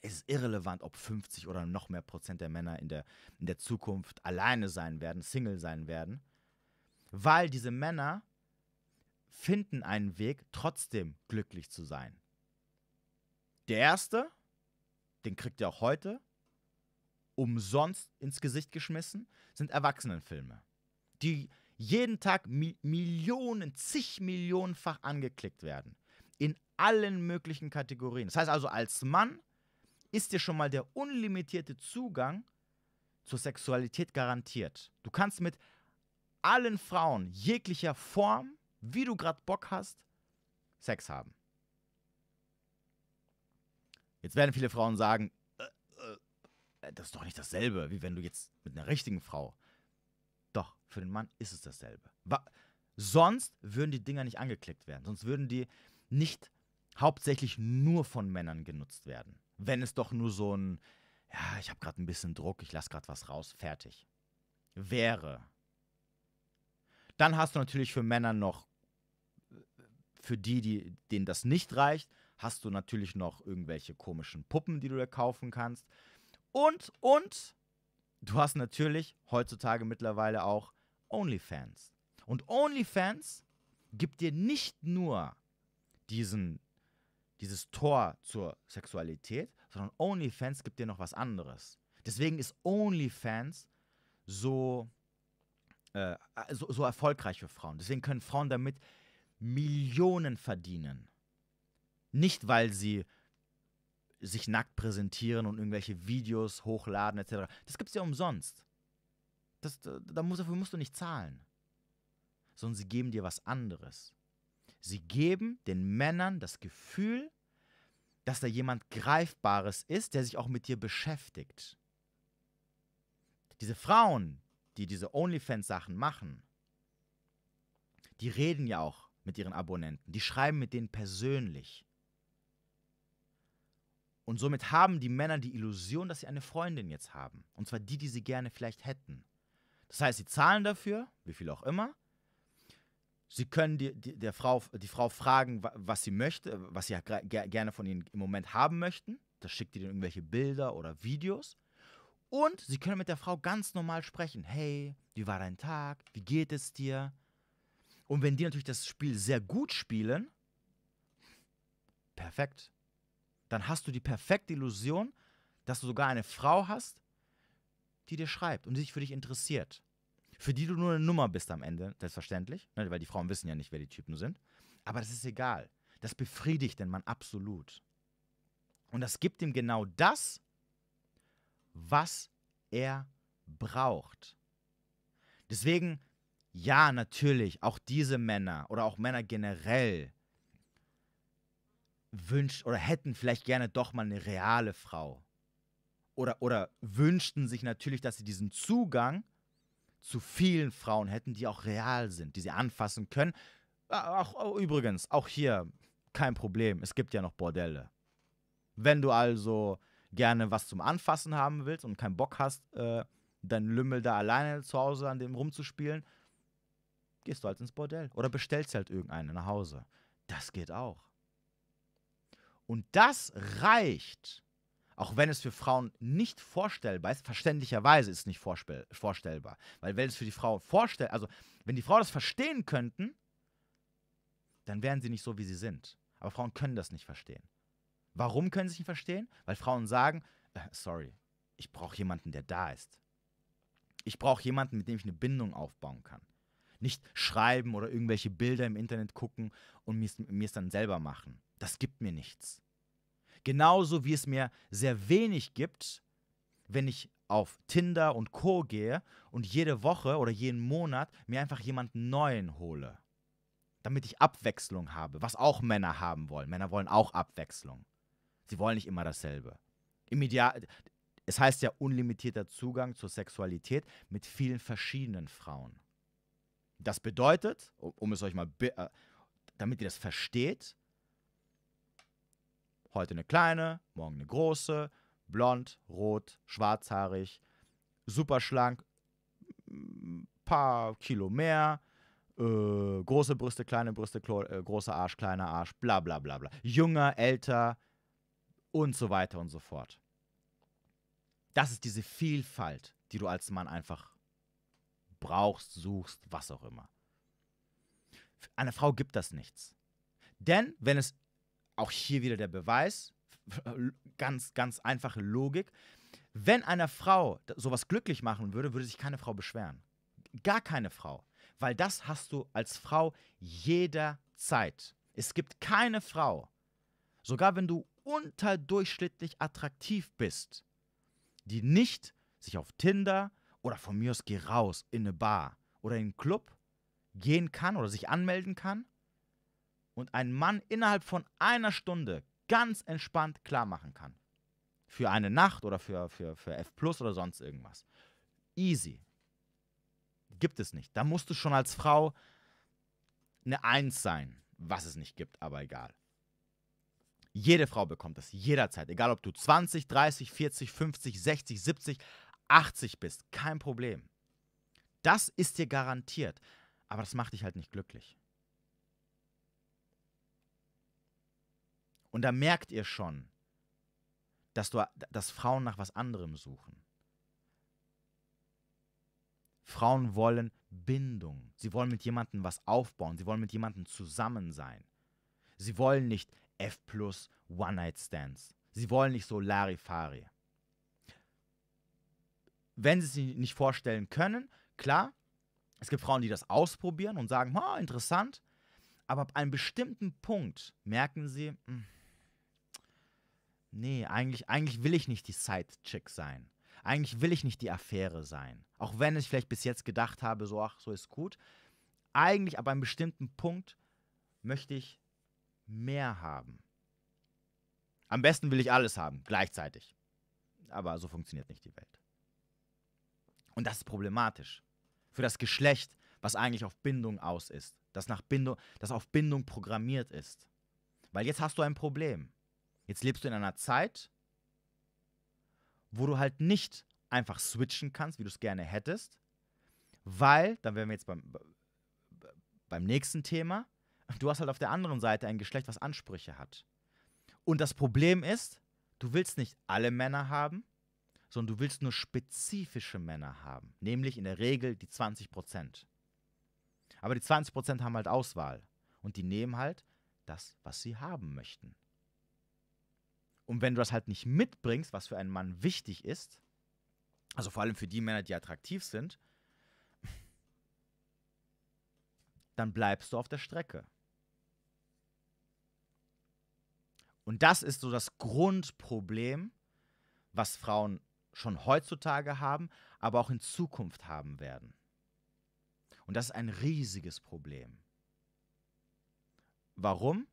ist es irrelevant, ob 50 oder noch mehr Prozent der Männer in der, in der Zukunft alleine sein werden, Single sein werden, weil diese Männer finden einen Weg, trotzdem glücklich zu sein. Der erste, den kriegt ihr auch heute, umsonst ins Gesicht geschmissen, sind Erwachsenenfilme, die jeden Tag Mi Millionen, zig Millionenfach angeklickt werden. In allen möglichen Kategorien. Das heißt also, als Mann ist dir schon mal der unlimitierte Zugang zur Sexualität garantiert. Du kannst mit allen Frauen jeglicher Form wie du gerade Bock hast, Sex haben. Jetzt werden viele Frauen sagen, äh, äh, das ist doch nicht dasselbe, wie wenn du jetzt mit einer richtigen Frau. Doch, für den Mann ist es dasselbe. Wa sonst würden die Dinger nicht angeklickt werden, sonst würden die nicht hauptsächlich nur von Männern genutzt werden. Wenn es doch nur so ein, ja, ich habe gerade ein bisschen Druck, ich lasse gerade was raus, fertig. Wäre. Dann hast du natürlich für Männer noch für die, die, denen das nicht reicht, hast du natürlich noch irgendwelche komischen Puppen, die du dir kaufen kannst. Und, und, du hast natürlich heutzutage mittlerweile auch OnlyFans. Und OnlyFans gibt dir nicht nur diesen, dieses Tor zur Sexualität, sondern OnlyFans gibt dir noch was anderes. Deswegen ist OnlyFans so, äh, so, so erfolgreich für Frauen. Deswegen können Frauen damit Millionen verdienen. Nicht, weil sie sich nackt präsentieren und irgendwelche Videos hochladen etc. Das gibt es ja umsonst. Das, da musst, dafür musst du nicht zahlen. Sondern sie geben dir was anderes. Sie geben den Männern das Gefühl, dass da jemand Greifbares ist, der sich auch mit dir beschäftigt. Diese Frauen, die diese OnlyFans-Sachen machen, die reden ja auch mit ihren Abonnenten. Die schreiben mit denen persönlich. Und somit haben die Männer die Illusion, dass sie eine Freundin jetzt haben. Und zwar die, die sie gerne vielleicht hätten. Das heißt, sie zahlen dafür, wie viel auch immer. Sie können die, die, der Frau, die Frau fragen, was sie möchte, was sie gerne von ihnen im Moment haben möchten. Das schickt ihnen irgendwelche Bilder oder Videos. Und sie können mit der Frau ganz normal sprechen. Hey, wie war dein Tag? Wie geht es dir? Und wenn die natürlich das Spiel sehr gut spielen, perfekt. Dann hast du die perfekte Illusion, dass du sogar eine Frau hast, die dir schreibt und die sich für dich interessiert. Für die du nur eine Nummer bist am Ende, selbstverständlich, ne, weil die Frauen wissen ja nicht, wer die Typen sind. Aber das ist egal. Das befriedigt den Mann absolut. Und das gibt ihm genau das, was er braucht. Deswegen ja, natürlich, auch diese Männer oder auch Männer generell wünscht oder hätten vielleicht gerne doch mal eine reale Frau. Oder, oder wünschten sich natürlich, dass sie diesen Zugang zu vielen Frauen hätten, die auch real sind, die sie anfassen können. Auch, übrigens, auch hier kein Problem, es gibt ja noch Bordelle. Wenn du also gerne was zum Anfassen haben willst und keinen Bock hast, äh, dein Lümmel da alleine zu Hause an dem rumzuspielen, gehst du halt ins Bordell oder bestellst halt irgendeine nach Hause. Das geht auch. Und das reicht, auch wenn es für Frauen nicht vorstellbar ist, verständlicherweise ist es nicht vorstellbar. Weil wenn es für die Frau vorstellbar, also wenn die Frauen das verstehen könnten, dann wären sie nicht so, wie sie sind. Aber Frauen können das nicht verstehen. Warum können sie es nicht verstehen? Weil Frauen sagen, äh, sorry, ich brauche jemanden, der da ist. Ich brauche jemanden, mit dem ich eine Bindung aufbauen kann. Nicht schreiben oder irgendwelche Bilder im Internet gucken und mir es dann selber machen. Das gibt mir nichts. Genauso wie es mir sehr wenig gibt, wenn ich auf Tinder und Co gehe und jede Woche oder jeden Monat mir einfach jemanden neuen hole. Damit ich Abwechslung habe, was auch Männer haben wollen. Männer wollen auch Abwechslung. Sie wollen nicht immer dasselbe. Im Ideal, es heißt ja unlimitierter Zugang zur Sexualität mit vielen verschiedenen Frauen. Das bedeutet, um es euch mal, äh, damit ihr das versteht, heute eine kleine, morgen eine große, blond, rot, schwarzhaarig, super schlank, paar Kilo mehr, äh, große Brüste, kleine Brüste, äh, großer Arsch, kleiner Arsch, bla bla bla bla. Jünger, älter und so weiter und so fort. Das ist diese Vielfalt, die du als Mann einfach brauchst, suchst, was auch immer. Einer Frau gibt das nichts. Denn wenn es, auch hier wieder der Beweis, ganz, ganz einfache Logik, wenn einer Frau sowas glücklich machen würde, würde sich keine Frau beschweren. Gar keine Frau. Weil das hast du als Frau jederzeit. Es gibt keine Frau, sogar wenn du unterdurchschnittlich attraktiv bist, die nicht sich auf Tinder, oder von mir aus geh raus in eine Bar oder in einen Club gehen kann oder sich anmelden kann und einen Mann innerhalb von einer Stunde ganz entspannt klar machen kann. Für eine Nacht oder für, für, für F Plus oder sonst irgendwas. Easy. Gibt es nicht. Da musst du schon als Frau eine Eins sein, was es nicht gibt, aber egal. Jede Frau bekommt das jederzeit, egal ob du 20, 30, 40, 50, 60, 70, 80 bist, kein Problem. Das ist dir garantiert, aber das macht dich halt nicht glücklich. Und da merkt ihr schon, dass, du, dass Frauen nach was anderem suchen. Frauen wollen Bindung. Sie wollen mit jemandem was aufbauen. Sie wollen mit jemandem zusammen sein. Sie wollen nicht F plus One-Night-Stands. Sie wollen nicht so Larifari wenn sie es sich nicht vorstellen können, klar, es gibt Frauen, die das ausprobieren und sagen, oh, interessant, aber ab einem bestimmten Punkt merken sie, hm, nee, eigentlich, eigentlich will ich nicht die Side-Chick sein. Eigentlich will ich nicht die Affäre sein. Auch wenn ich vielleicht bis jetzt gedacht habe, so, ach, so ist gut. Eigentlich ab einem bestimmten Punkt möchte ich mehr haben. Am besten will ich alles haben, gleichzeitig. Aber so funktioniert nicht die Welt. Und das ist problematisch. Für das Geschlecht, was eigentlich auf Bindung aus ist. Das, nach Bindung, das auf Bindung programmiert ist. Weil jetzt hast du ein Problem. Jetzt lebst du in einer Zeit, wo du halt nicht einfach switchen kannst, wie du es gerne hättest, weil, dann wären wir jetzt beim, beim nächsten Thema, du hast halt auf der anderen Seite ein Geschlecht, was Ansprüche hat. Und das Problem ist, du willst nicht alle Männer haben, sondern du willst nur spezifische Männer haben, nämlich in der Regel die 20 Prozent. Aber die 20 Prozent haben halt Auswahl und die nehmen halt das, was sie haben möchten. Und wenn du das halt nicht mitbringst, was für einen Mann wichtig ist, also vor allem für die Männer, die attraktiv sind, dann bleibst du auf der Strecke. Und das ist so das Grundproblem, was Frauen schon heutzutage haben, aber auch in Zukunft haben werden. Und das ist ein riesiges Problem. Warum?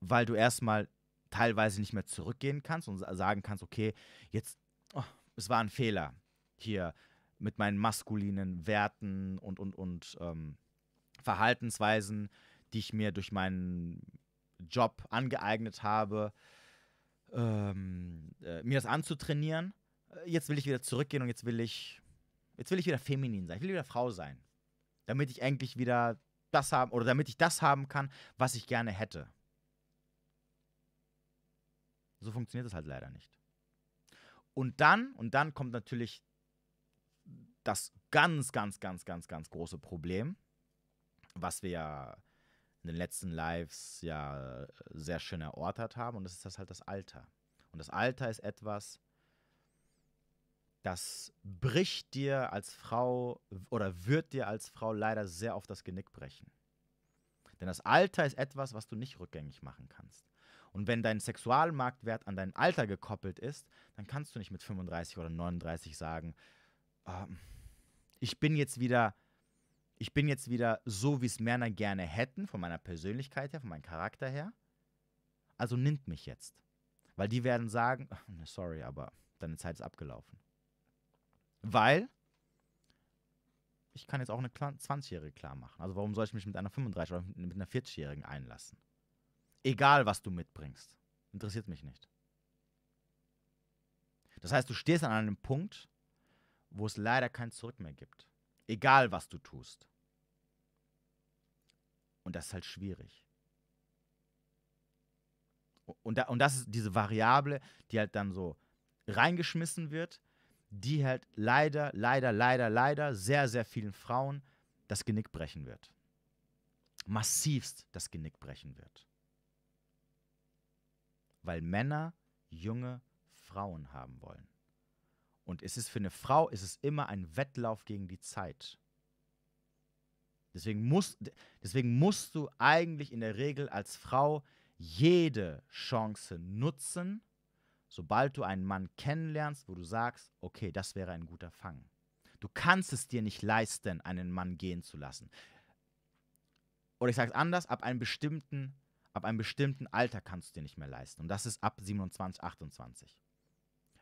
Weil du erstmal teilweise nicht mehr zurückgehen kannst und sagen kannst, okay, jetzt, oh, es war ein Fehler hier mit meinen maskulinen Werten und, und, und ähm, Verhaltensweisen, die ich mir durch meinen Job angeeignet habe ähm, äh, mir das anzutrainieren. Äh, jetzt will ich wieder zurückgehen und jetzt will ich, jetzt will ich wieder feminin sein, ich will wieder Frau sein. Damit ich endlich wieder das haben, oder damit ich das haben kann, was ich gerne hätte. So funktioniert es halt leider nicht. Und dann, und dann kommt natürlich das ganz, ganz, ganz, ganz, ganz große Problem, was wir ja in den letzten Lives ja äh, sehr schön erörtert haben. Und das ist das halt das Alter. Und das Alter ist etwas, das bricht dir als Frau oder wird dir als Frau leider sehr auf das Genick brechen. Denn das Alter ist etwas, was du nicht rückgängig machen kannst. Und wenn dein Sexualmarktwert an dein Alter gekoppelt ist, dann kannst du nicht mit 35 oder 39 sagen, ähm, ich bin jetzt wieder ich bin jetzt wieder so, wie es Männer gerne hätten, von meiner Persönlichkeit her, von meinem Charakter her. Also nimmt mich jetzt. Weil die werden sagen, ne, sorry, aber deine Zeit ist abgelaufen. Weil ich kann jetzt auch eine 20-Jährige klar machen. Also warum soll ich mich mit einer 35 oder mit einer 40-Jährigen einlassen? Egal, was du mitbringst. Interessiert mich nicht. Das heißt, du stehst an einem Punkt, wo es leider kein Zurück mehr gibt. Egal, was du tust. Und das ist halt schwierig. Und, da, und das ist diese Variable, die halt dann so reingeschmissen wird, die halt leider, leider, leider, leider sehr, sehr vielen Frauen das Genick brechen wird. Massivst das Genick brechen wird. Weil Männer junge Frauen haben wollen. Und es ist für eine Frau, es ist immer ein Wettlauf gegen die Zeit. Deswegen musst, deswegen musst du eigentlich in der Regel als Frau jede Chance nutzen, sobald du einen Mann kennenlernst, wo du sagst, okay, das wäre ein guter Fang. Du kannst es dir nicht leisten, einen Mann gehen zu lassen. Oder ich sage es anders, ab einem bestimmten ab einem bestimmten Alter kannst du dir nicht mehr leisten. Und das ist ab 27, 28.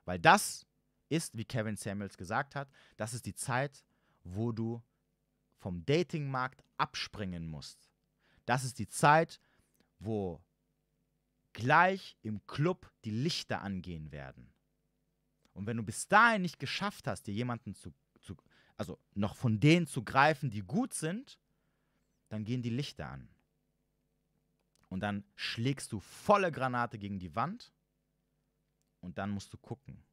Weil das ist, wie Kevin Samuels gesagt hat, das ist die Zeit, wo du vom Datingmarkt abspringen musst. Das ist die Zeit, wo gleich im Club die Lichter angehen werden. Und wenn du bis dahin nicht geschafft hast, dir jemanden zu, zu also noch von denen zu greifen, die gut sind, dann gehen die Lichter an. Und dann schlägst du volle Granate gegen die Wand und dann musst du gucken,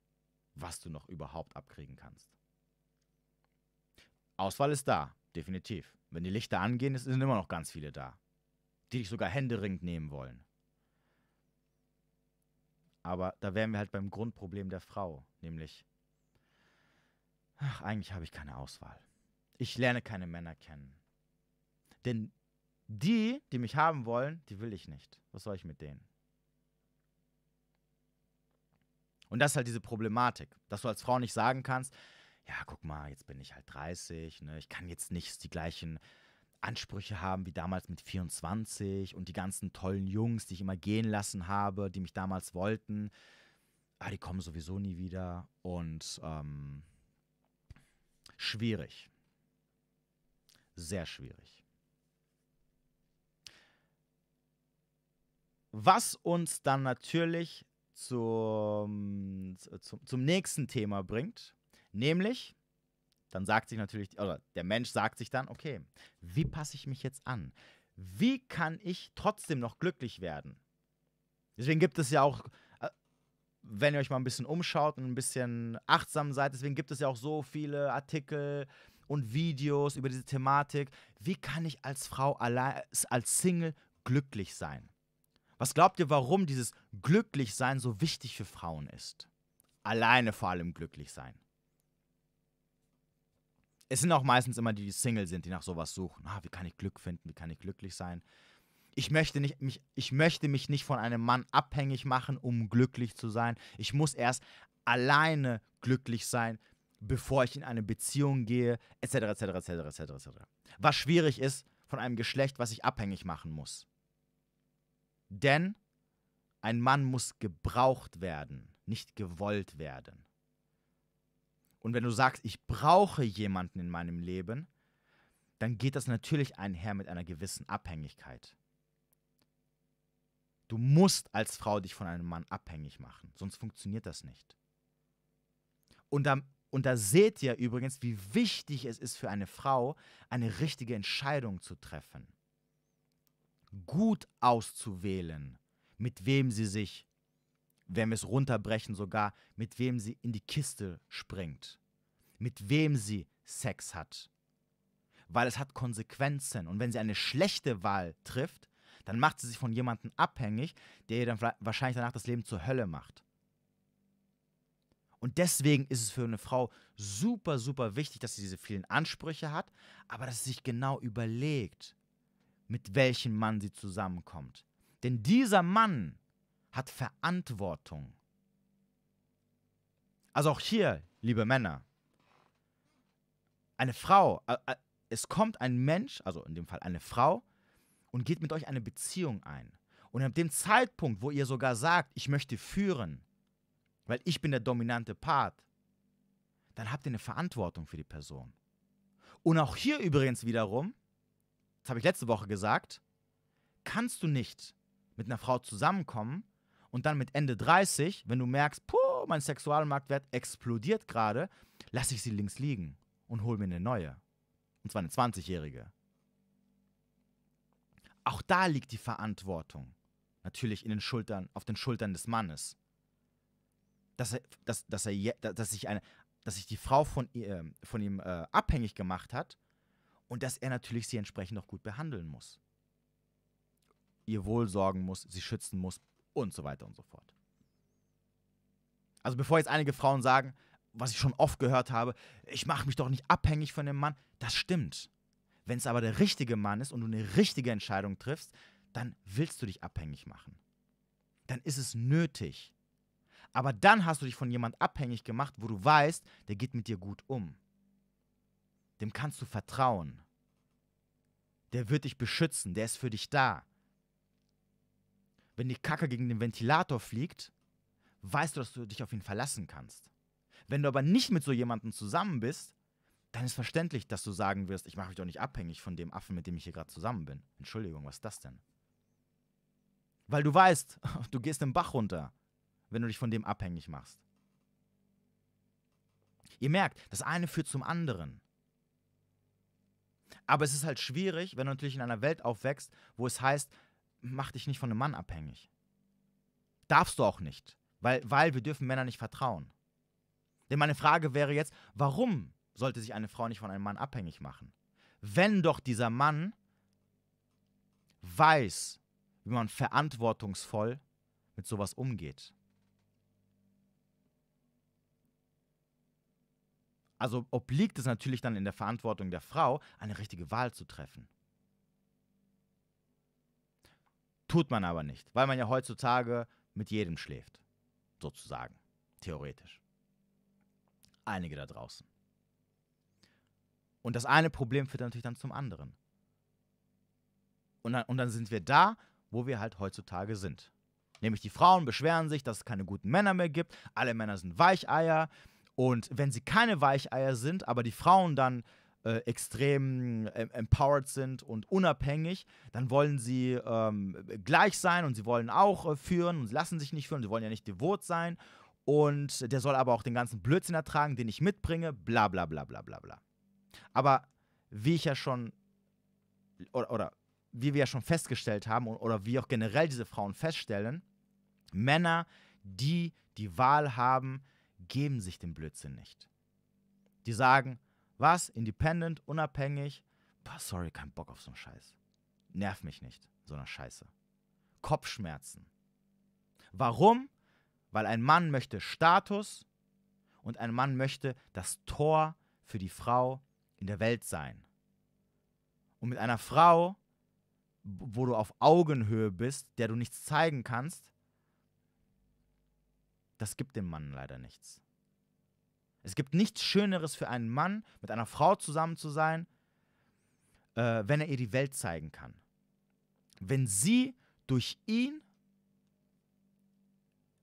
was du noch überhaupt abkriegen kannst. Auswahl ist da. Definitiv. Wenn die Lichter angehen, es sind immer noch ganz viele da, die dich sogar händeringend nehmen wollen. Aber da wären wir halt beim Grundproblem der Frau, nämlich, ach, eigentlich habe ich keine Auswahl. Ich lerne keine Männer kennen. Denn die, die mich haben wollen, die will ich nicht. Was soll ich mit denen? Und das ist halt diese Problematik, dass du als Frau nicht sagen kannst, ja, guck mal, jetzt bin ich halt 30, ne? ich kann jetzt nicht die gleichen Ansprüche haben wie damals mit 24 und die ganzen tollen Jungs, die ich immer gehen lassen habe, die mich damals wollten. Aber ah, die kommen sowieso nie wieder und ähm, schwierig. Sehr schwierig. Was uns dann natürlich zum, zum, zum nächsten Thema bringt, Nämlich, dann sagt sich natürlich, oder der Mensch sagt sich dann, okay, wie passe ich mich jetzt an? Wie kann ich trotzdem noch glücklich werden? Deswegen gibt es ja auch, äh, wenn ihr euch mal ein bisschen umschaut und ein bisschen achtsam seid, deswegen gibt es ja auch so viele Artikel und Videos über diese Thematik. Wie kann ich als Frau allein, als Single glücklich sein? Was glaubt ihr, warum dieses Glücklichsein so wichtig für Frauen ist? Alleine vor allem glücklich sein es sind auch meistens immer die, die Single sind, die nach sowas suchen. Ah, wie kann ich Glück finden? Wie kann ich glücklich sein? Ich möchte, nicht, mich, ich möchte mich nicht von einem Mann abhängig machen, um glücklich zu sein. Ich muss erst alleine glücklich sein, bevor ich in eine Beziehung gehe, etc., etc., etc., etc., etc. Was schwierig ist von einem Geschlecht, was ich abhängig machen muss. Denn ein Mann muss gebraucht werden, nicht gewollt werden. Und wenn du sagst, ich brauche jemanden in meinem Leben, dann geht das natürlich einher mit einer gewissen Abhängigkeit. Du musst als Frau dich von einem Mann abhängig machen, sonst funktioniert das nicht. Und da, und da seht ihr übrigens, wie wichtig es ist für eine Frau, eine richtige Entscheidung zu treffen. Gut auszuwählen, mit wem sie sich wenn wir es runterbrechen, sogar mit wem sie in die Kiste springt, mit wem sie Sex hat. Weil es hat Konsequenzen. Und wenn sie eine schlechte Wahl trifft, dann macht sie sich von jemandem abhängig, der ihr dann wahrscheinlich danach das Leben zur Hölle macht. Und deswegen ist es für eine Frau super, super wichtig, dass sie diese vielen Ansprüche hat, aber dass sie sich genau überlegt, mit welchem Mann sie zusammenkommt. Denn dieser Mann hat Verantwortung. Also auch hier, liebe Männer, eine Frau, äh, äh, es kommt ein Mensch, also in dem Fall eine Frau, und geht mit euch eine Beziehung ein. Und ab dem Zeitpunkt, wo ihr sogar sagt, ich möchte führen, weil ich bin der dominante Part, dann habt ihr eine Verantwortung für die Person. Und auch hier übrigens wiederum, das habe ich letzte Woche gesagt, kannst du nicht mit einer Frau zusammenkommen, und dann mit Ende 30, wenn du merkst, puh, mein Sexualmarktwert explodiert gerade, lasse ich sie links liegen und hole mir eine neue. Und zwar eine 20-jährige. Auch da liegt die Verantwortung natürlich in den Schultern, auf den Schultern des Mannes. Dass er, dass, dass er, dass sich eine, dass sich die Frau von, ihr, äh, von ihm äh, abhängig gemacht hat und dass er natürlich sie entsprechend auch gut behandeln muss. Ihr Wohl sorgen muss, sie schützen muss, und so weiter und so fort. Also bevor jetzt einige Frauen sagen, was ich schon oft gehört habe, ich mache mich doch nicht abhängig von dem Mann, das stimmt. Wenn es aber der richtige Mann ist und du eine richtige Entscheidung triffst, dann willst du dich abhängig machen. Dann ist es nötig. Aber dann hast du dich von jemand abhängig gemacht, wo du weißt, der geht mit dir gut um. Dem kannst du vertrauen. Der wird dich beschützen, der ist für dich da wenn die Kacke gegen den Ventilator fliegt, weißt du, dass du dich auf ihn verlassen kannst. Wenn du aber nicht mit so jemandem zusammen bist, dann ist verständlich, dass du sagen wirst, ich mache mich doch nicht abhängig von dem Affen, mit dem ich hier gerade zusammen bin. Entschuldigung, was ist das denn? Weil du weißt, du gehst den Bach runter, wenn du dich von dem abhängig machst. Ihr merkt, das eine führt zum anderen. Aber es ist halt schwierig, wenn du natürlich in einer Welt aufwächst, wo es heißt, mach dich nicht von einem Mann abhängig. Darfst du auch nicht, weil, weil wir dürfen Männer nicht vertrauen. Denn meine Frage wäre jetzt, warum sollte sich eine Frau nicht von einem Mann abhängig machen? Wenn doch dieser Mann weiß, wie man verantwortungsvoll mit sowas umgeht. Also obliegt es natürlich dann in der Verantwortung der Frau, eine richtige Wahl zu treffen. Tut man aber nicht, weil man ja heutzutage mit jedem schläft. Sozusagen. Theoretisch. Einige da draußen. Und das eine Problem führt natürlich dann zum anderen. Und dann, und dann sind wir da, wo wir halt heutzutage sind. Nämlich die Frauen beschweren sich, dass es keine guten Männer mehr gibt. Alle Männer sind Weicheier. Und wenn sie keine Weicheier sind, aber die Frauen dann äh, extrem empowered sind und unabhängig, dann wollen sie ähm, gleich sein und sie wollen auch äh, führen und lassen sich nicht führen, sie wollen ja nicht devot sein und der soll aber auch den ganzen Blödsinn ertragen, den ich mitbringe, bla bla bla bla bla bla. Aber wie ich ja schon oder, oder wie wir ja schon festgestellt haben oder wie auch generell diese Frauen feststellen, Männer, die die Wahl haben, geben sich den Blödsinn nicht. Die sagen, was? Independent, unabhängig? Boah, sorry, kein Bock auf so einen Scheiß. Nerv mich nicht, so eine Scheiße. Kopfschmerzen. Warum? Weil ein Mann möchte Status und ein Mann möchte das Tor für die Frau in der Welt sein. Und mit einer Frau, wo du auf Augenhöhe bist, der du nichts zeigen kannst, das gibt dem Mann leider nichts. Es gibt nichts Schöneres für einen Mann, mit einer Frau zusammen zu sein, äh, wenn er ihr die Welt zeigen kann. Wenn sie durch ihn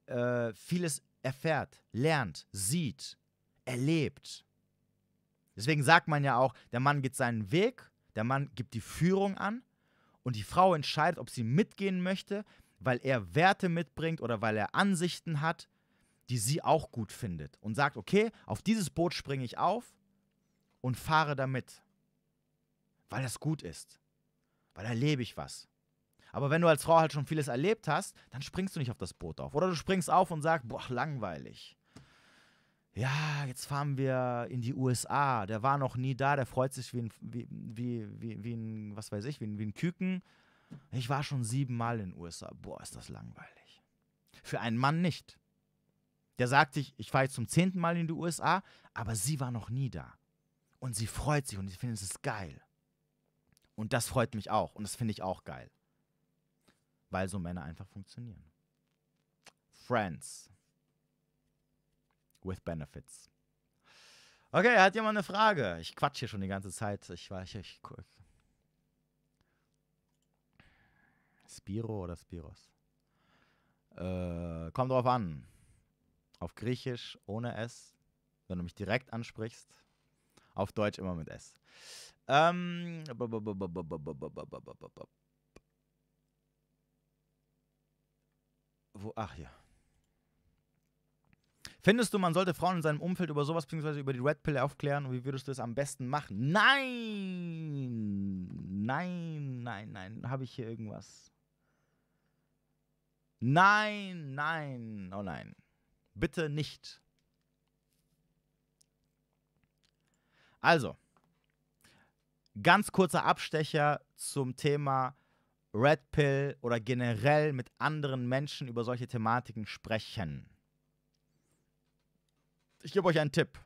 äh, vieles erfährt, lernt, sieht, erlebt. Deswegen sagt man ja auch, der Mann geht seinen Weg, der Mann gibt die Führung an und die Frau entscheidet, ob sie mitgehen möchte, weil er Werte mitbringt oder weil er Ansichten hat die sie auch gut findet und sagt, okay, auf dieses Boot springe ich auf und fahre damit, weil das gut ist, weil erlebe ich was. Aber wenn du als Frau halt schon vieles erlebt hast, dann springst du nicht auf das Boot auf. Oder du springst auf und sagst, boah, langweilig. Ja, jetzt fahren wir in die USA. Der war noch nie da, der freut sich wie ein, wie, wie, wie, wie ein was weiß ich, wie ein, wie ein Küken. Ich war schon siebenmal in den USA. Boah, ist das langweilig. Für einen Mann nicht der sagt sich, ich fahre jetzt zum zehnten Mal in die USA, aber sie war noch nie da. Und sie freut sich und sie findet es geil. Und das freut mich auch und das finde ich auch geil. Weil so Männer einfach funktionieren. Friends. With Benefits. Okay, hat jemand eine Frage? Ich quatsch hier schon die ganze Zeit. Ich weiß, ich, ich Spiro oder Spiros? Äh, kommt drauf an. Auf Griechisch ohne S, wenn du mich direkt ansprichst. Auf Deutsch immer mit S. Ähm, wo, ach ja. Findest du, man sollte Frauen in seinem Umfeld über sowas bzw. über die Red Pill aufklären und wie würdest du es am besten machen? Nein! Nein, nein, nein. Habe ich hier irgendwas? Nein, nein, oh nein. Bitte nicht. Also, ganz kurzer Abstecher zum Thema Red Pill oder generell mit anderen Menschen über solche Thematiken sprechen. Ich gebe euch einen Tipp.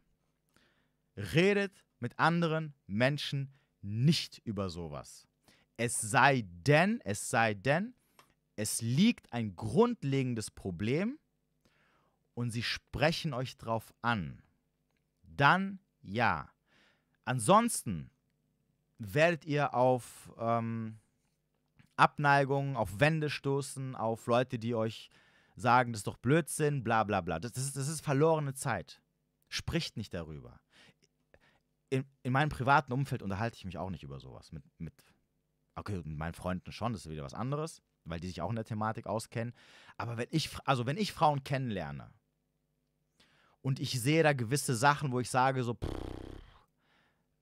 Redet mit anderen Menschen nicht über sowas. Es sei denn, es sei denn, es liegt ein grundlegendes Problem und sie sprechen euch drauf an, dann ja. Ansonsten werdet ihr auf ähm, Abneigungen, auf Wände stoßen, auf Leute, die euch sagen, das ist doch Blödsinn, bla bla bla. Das, das, ist, das ist verlorene Zeit. Spricht nicht darüber. In, in meinem privaten Umfeld unterhalte ich mich auch nicht über sowas. Mit, mit, okay, mit meinen Freunden schon, das ist wieder was anderes, weil die sich auch in der Thematik auskennen. Aber wenn ich, also wenn ich Frauen kennenlerne und ich sehe da gewisse Sachen, wo ich sage so, pff,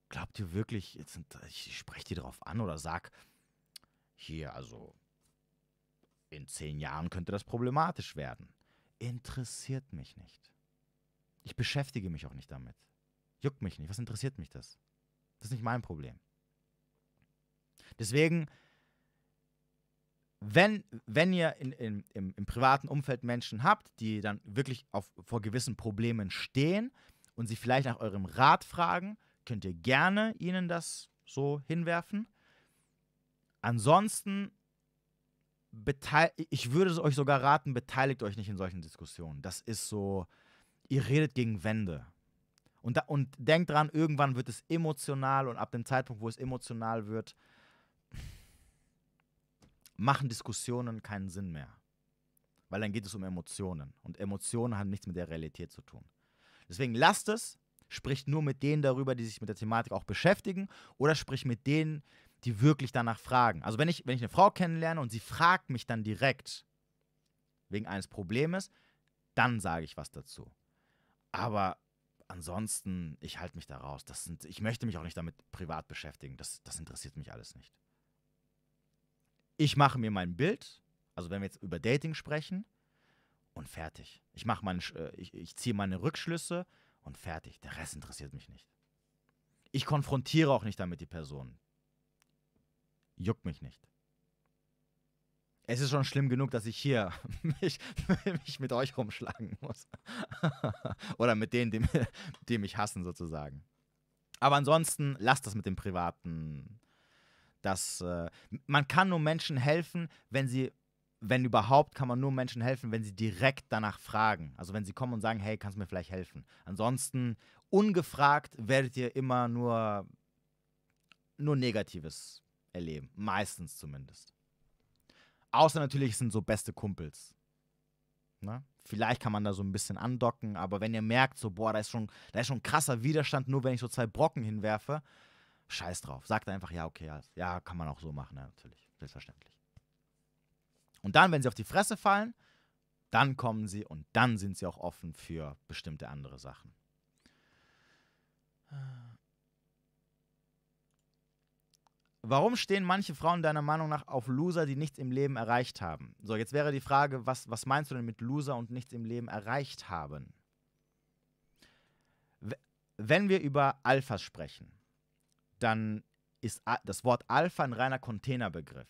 glaubt ihr wirklich, jetzt sind, ich spreche die drauf an oder sag, hier, also in zehn Jahren könnte das problematisch werden. Interessiert mich nicht. Ich beschäftige mich auch nicht damit. Juckt mich nicht. Was interessiert mich das? Das ist nicht mein Problem. Deswegen wenn, wenn ihr in, in, im, im, privaten Umfeld Menschen habt, die dann wirklich auf, vor gewissen Problemen stehen und sie vielleicht nach eurem Rat fragen, könnt ihr gerne ihnen das so hinwerfen. Ansonsten, ich würde euch sogar raten, beteiligt euch nicht in solchen Diskussionen. Das ist so, ihr redet gegen Wände. Und, da, und denkt dran, irgendwann wird es emotional und ab dem Zeitpunkt, wo es emotional wird, machen Diskussionen keinen Sinn mehr. Weil dann geht es um Emotionen. Und Emotionen haben nichts mit der Realität zu tun. Deswegen lasst es, spricht nur mit denen darüber, die sich mit der Thematik auch beschäftigen oder spricht mit denen, die wirklich danach fragen. Also wenn ich, wenn ich eine Frau kennenlerne und sie fragt mich dann direkt wegen eines Problems, dann sage ich was dazu. Aber ansonsten, ich halte mich da raus. Das sind, ich möchte mich auch nicht damit privat beschäftigen. Das, das interessiert mich alles nicht ich mache mir mein Bild, also wenn wir jetzt über Dating sprechen, und fertig. Ich, mach meine, äh, ich, ich ziehe meine Rückschlüsse und fertig. Der Rest interessiert mich nicht. Ich konfrontiere auch nicht damit die Person. Juckt mich nicht. Es ist schon schlimm genug, dass ich hier mich, mich mit euch rumschlagen muss. Oder mit denen, die, die mich hassen, sozusagen. Aber ansonsten, lasst das mit dem privaten dass äh, man kann nur Menschen helfen, wenn sie wenn überhaupt, kann man nur Menschen helfen, wenn sie direkt danach fragen. Also wenn sie kommen und sagen, hey, kannst du mir vielleicht helfen? Ansonsten, ungefragt, werdet ihr immer nur, nur Negatives erleben. Meistens zumindest. Außer natürlich sind so beste Kumpels. Na? Ne? Vielleicht kann man da so ein bisschen andocken, aber wenn ihr merkt, so, boah, da ist schon, da ist schon krasser Widerstand, nur wenn ich so zwei Brocken hinwerfe, scheiß drauf. Sagt einfach, ja, okay, ja, ja kann man auch so machen, ja, natürlich, selbstverständlich. Und dann, wenn sie auf die Fresse fallen, dann kommen sie und dann sind sie auch offen für bestimmte andere Sachen. Warum stehen manche Frauen deiner Meinung nach auf Loser, die nichts im Leben erreicht haben? So, jetzt wäre die Frage, was, was meinst du denn mit Loser und nichts im Leben erreicht haben? Wenn wir über Alphas sprechen, dann ist das Wort Alpha ein reiner Containerbegriff.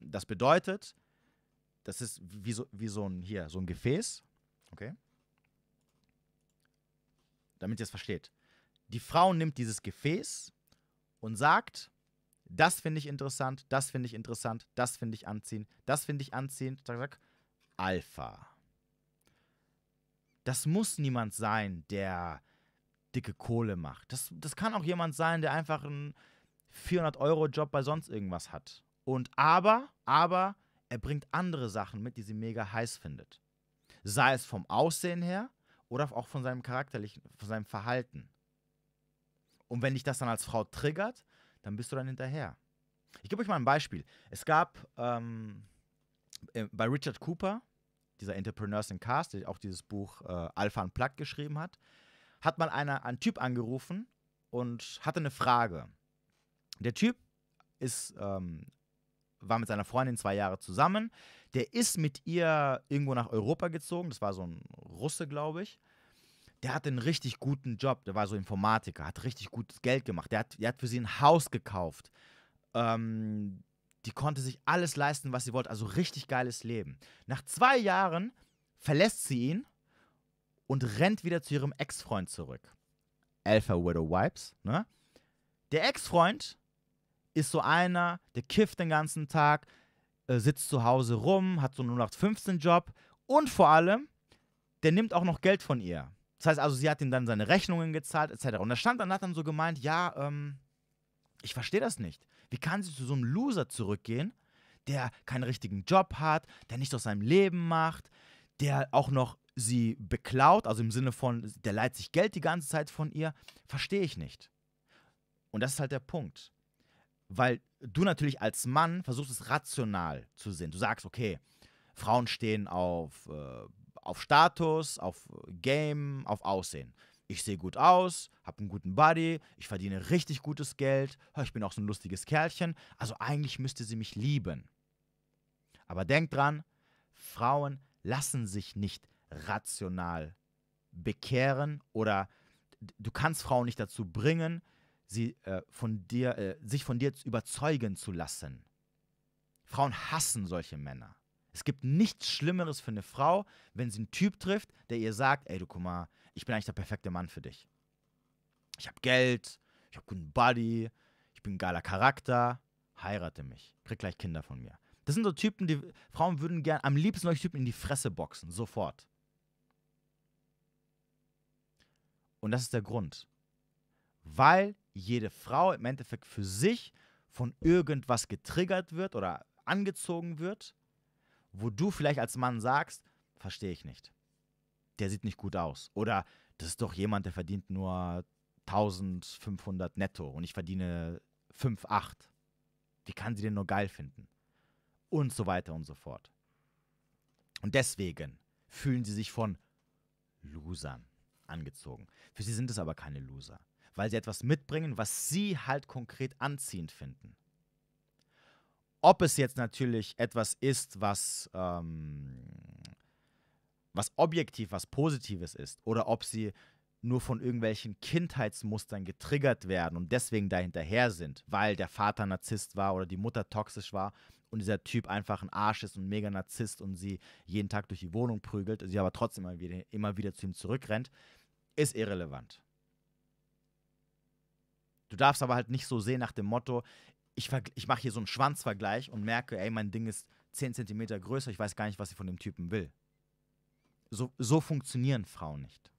Das bedeutet, das ist wie so, wie so ein hier, so ein Gefäß, okay? Damit ihr es versteht. Die Frau nimmt dieses Gefäß und sagt, das finde ich interessant, das finde ich interessant, das finde ich anziehend, das finde ich anziehend, zack, zack, Alpha. Das muss niemand sein, der dicke Kohle macht. Das, das kann auch jemand sein, der einfach einen 400-Euro-Job bei sonst irgendwas hat. Und aber, aber, er bringt andere Sachen mit, die sie mega heiß findet. Sei es vom Aussehen her oder auch von seinem charakterlichen, von seinem Verhalten. Und wenn dich das dann als Frau triggert, dann bist du dann hinterher. Ich gebe euch mal ein Beispiel. Es gab ähm, äh, bei Richard Cooper, dieser Entrepreneurs in Cast, der auch dieses Buch äh, Alpha und Plug geschrieben hat, hat mal einer einen Typ angerufen und hatte eine Frage. Der Typ ist, ähm, war mit seiner Freundin zwei Jahre zusammen. Der ist mit ihr irgendwo nach Europa gezogen. Das war so ein Russe, glaube ich. Der hatte einen richtig guten Job. Der war so Informatiker, hat richtig gutes Geld gemacht. Der hat, der hat für sie ein Haus gekauft. Ähm, die konnte sich alles leisten, was sie wollte. Also richtig geiles Leben. Nach zwei Jahren verlässt sie ihn und rennt wieder zu ihrem Ex-Freund zurück. Alpha Widow Wipes, ne? Der Ex-Freund ist so einer, der kifft den ganzen Tag, äh, sitzt zu Hause rum, hat so einen 0815-Job und vor allem, der nimmt auch noch Geld von ihr. Das heißt also, sie hat ihm dann seine Rechnungen gezahlt, etc. Und da stand dann, hat dann so gemeint, ja, ähm, ich verstehe das nicht. Wie kann sie zu so einem Loser zurückgehen, der keinen richtigen Job hat, der nichts aus seinem Leben macht, der auch noch sie beklaut, also im Sinne von, der leiht sich Geld die ganze Zeit von ihr, verstehe ich nicht. Und das ist halt der Punkt. Weil du natürlich als Mann versuchst es rational zu sehen. Du sagst, okay, Frauen stehen auf, äh, auf Status, auf Game, auf Aussehen. Ich sehe gut aus, habe einen guten Body, ich verdiene richtig gutes Geld, ich bin auch so ein lustiges Kerlchen, also eigentlich müsste sie mich lieben. Aber denk dran, Frauen lassen sich nicht rational bekehren oder du kannst Frauen nicht dazu bringen, sie äh, von dir, äh, sich von dir überzeugen zu lassen. Frauen hassen solche Männer. Es gibt nichts Schlimmeres für eine Frau, wenn sie einen Typ trifft, der ihr sagt, ey du guck mal, ich bin eigentlich der perfekte Mann für dich. Ich habe Geld, ich habe guten Body, ich bin ein geiler Charakter, heirate mich, krieg gleich Kinder von mir. Das sind so Typen, die Frauen würden gerne am liebsten solche Typen in die Fresse boxen, sofort. Und das ist der Grund. Weil jede Frau im Endeffekt für sich von irgendwas getriggert wird oder angezogen wird, wo du vielleicht als Mann sagst, verstehe ich nicht. Der sieht nicht gut aus. Oder das ist doch jemand, der verdient nur 1500 netto und ich verdiene 5,8. Wie kann sie den nur geil finden? Und so weiter und so fort. Und deswegen fühlen sie sich von Losern angezogen. Für sie sind es aber keine Loser, weil sie etwas mitbringen, was sie halt konkret anziehend finden. Ob es jetzt natürlich etwas ist, was, ähm, was objektiv, was Positives ist, oder ob sie nur von irgendwelchen Kindheitsmustern getriggert werden und deswegen dahinterher sind, weil der Vater Narzisst war oder die Mutter toxisch war und dieser Typ einfach ein Arsch ist und mega Narzisst und sie jeden Tag durch die Wohnung prügelt, sie aber trotzdem immer wieder, immer wieder zu ihm zurückrennt, ist irrelevant. Du darfst aber halt nicht so sehen nach dem Motto, ich, ich mache hier so einen Schwanzvergleich und merke, ey, mein Ding ist 10 cm größer, ich weiß gar nicht, was sie von dem Typen will. So, so funktionieren Frauen nicht.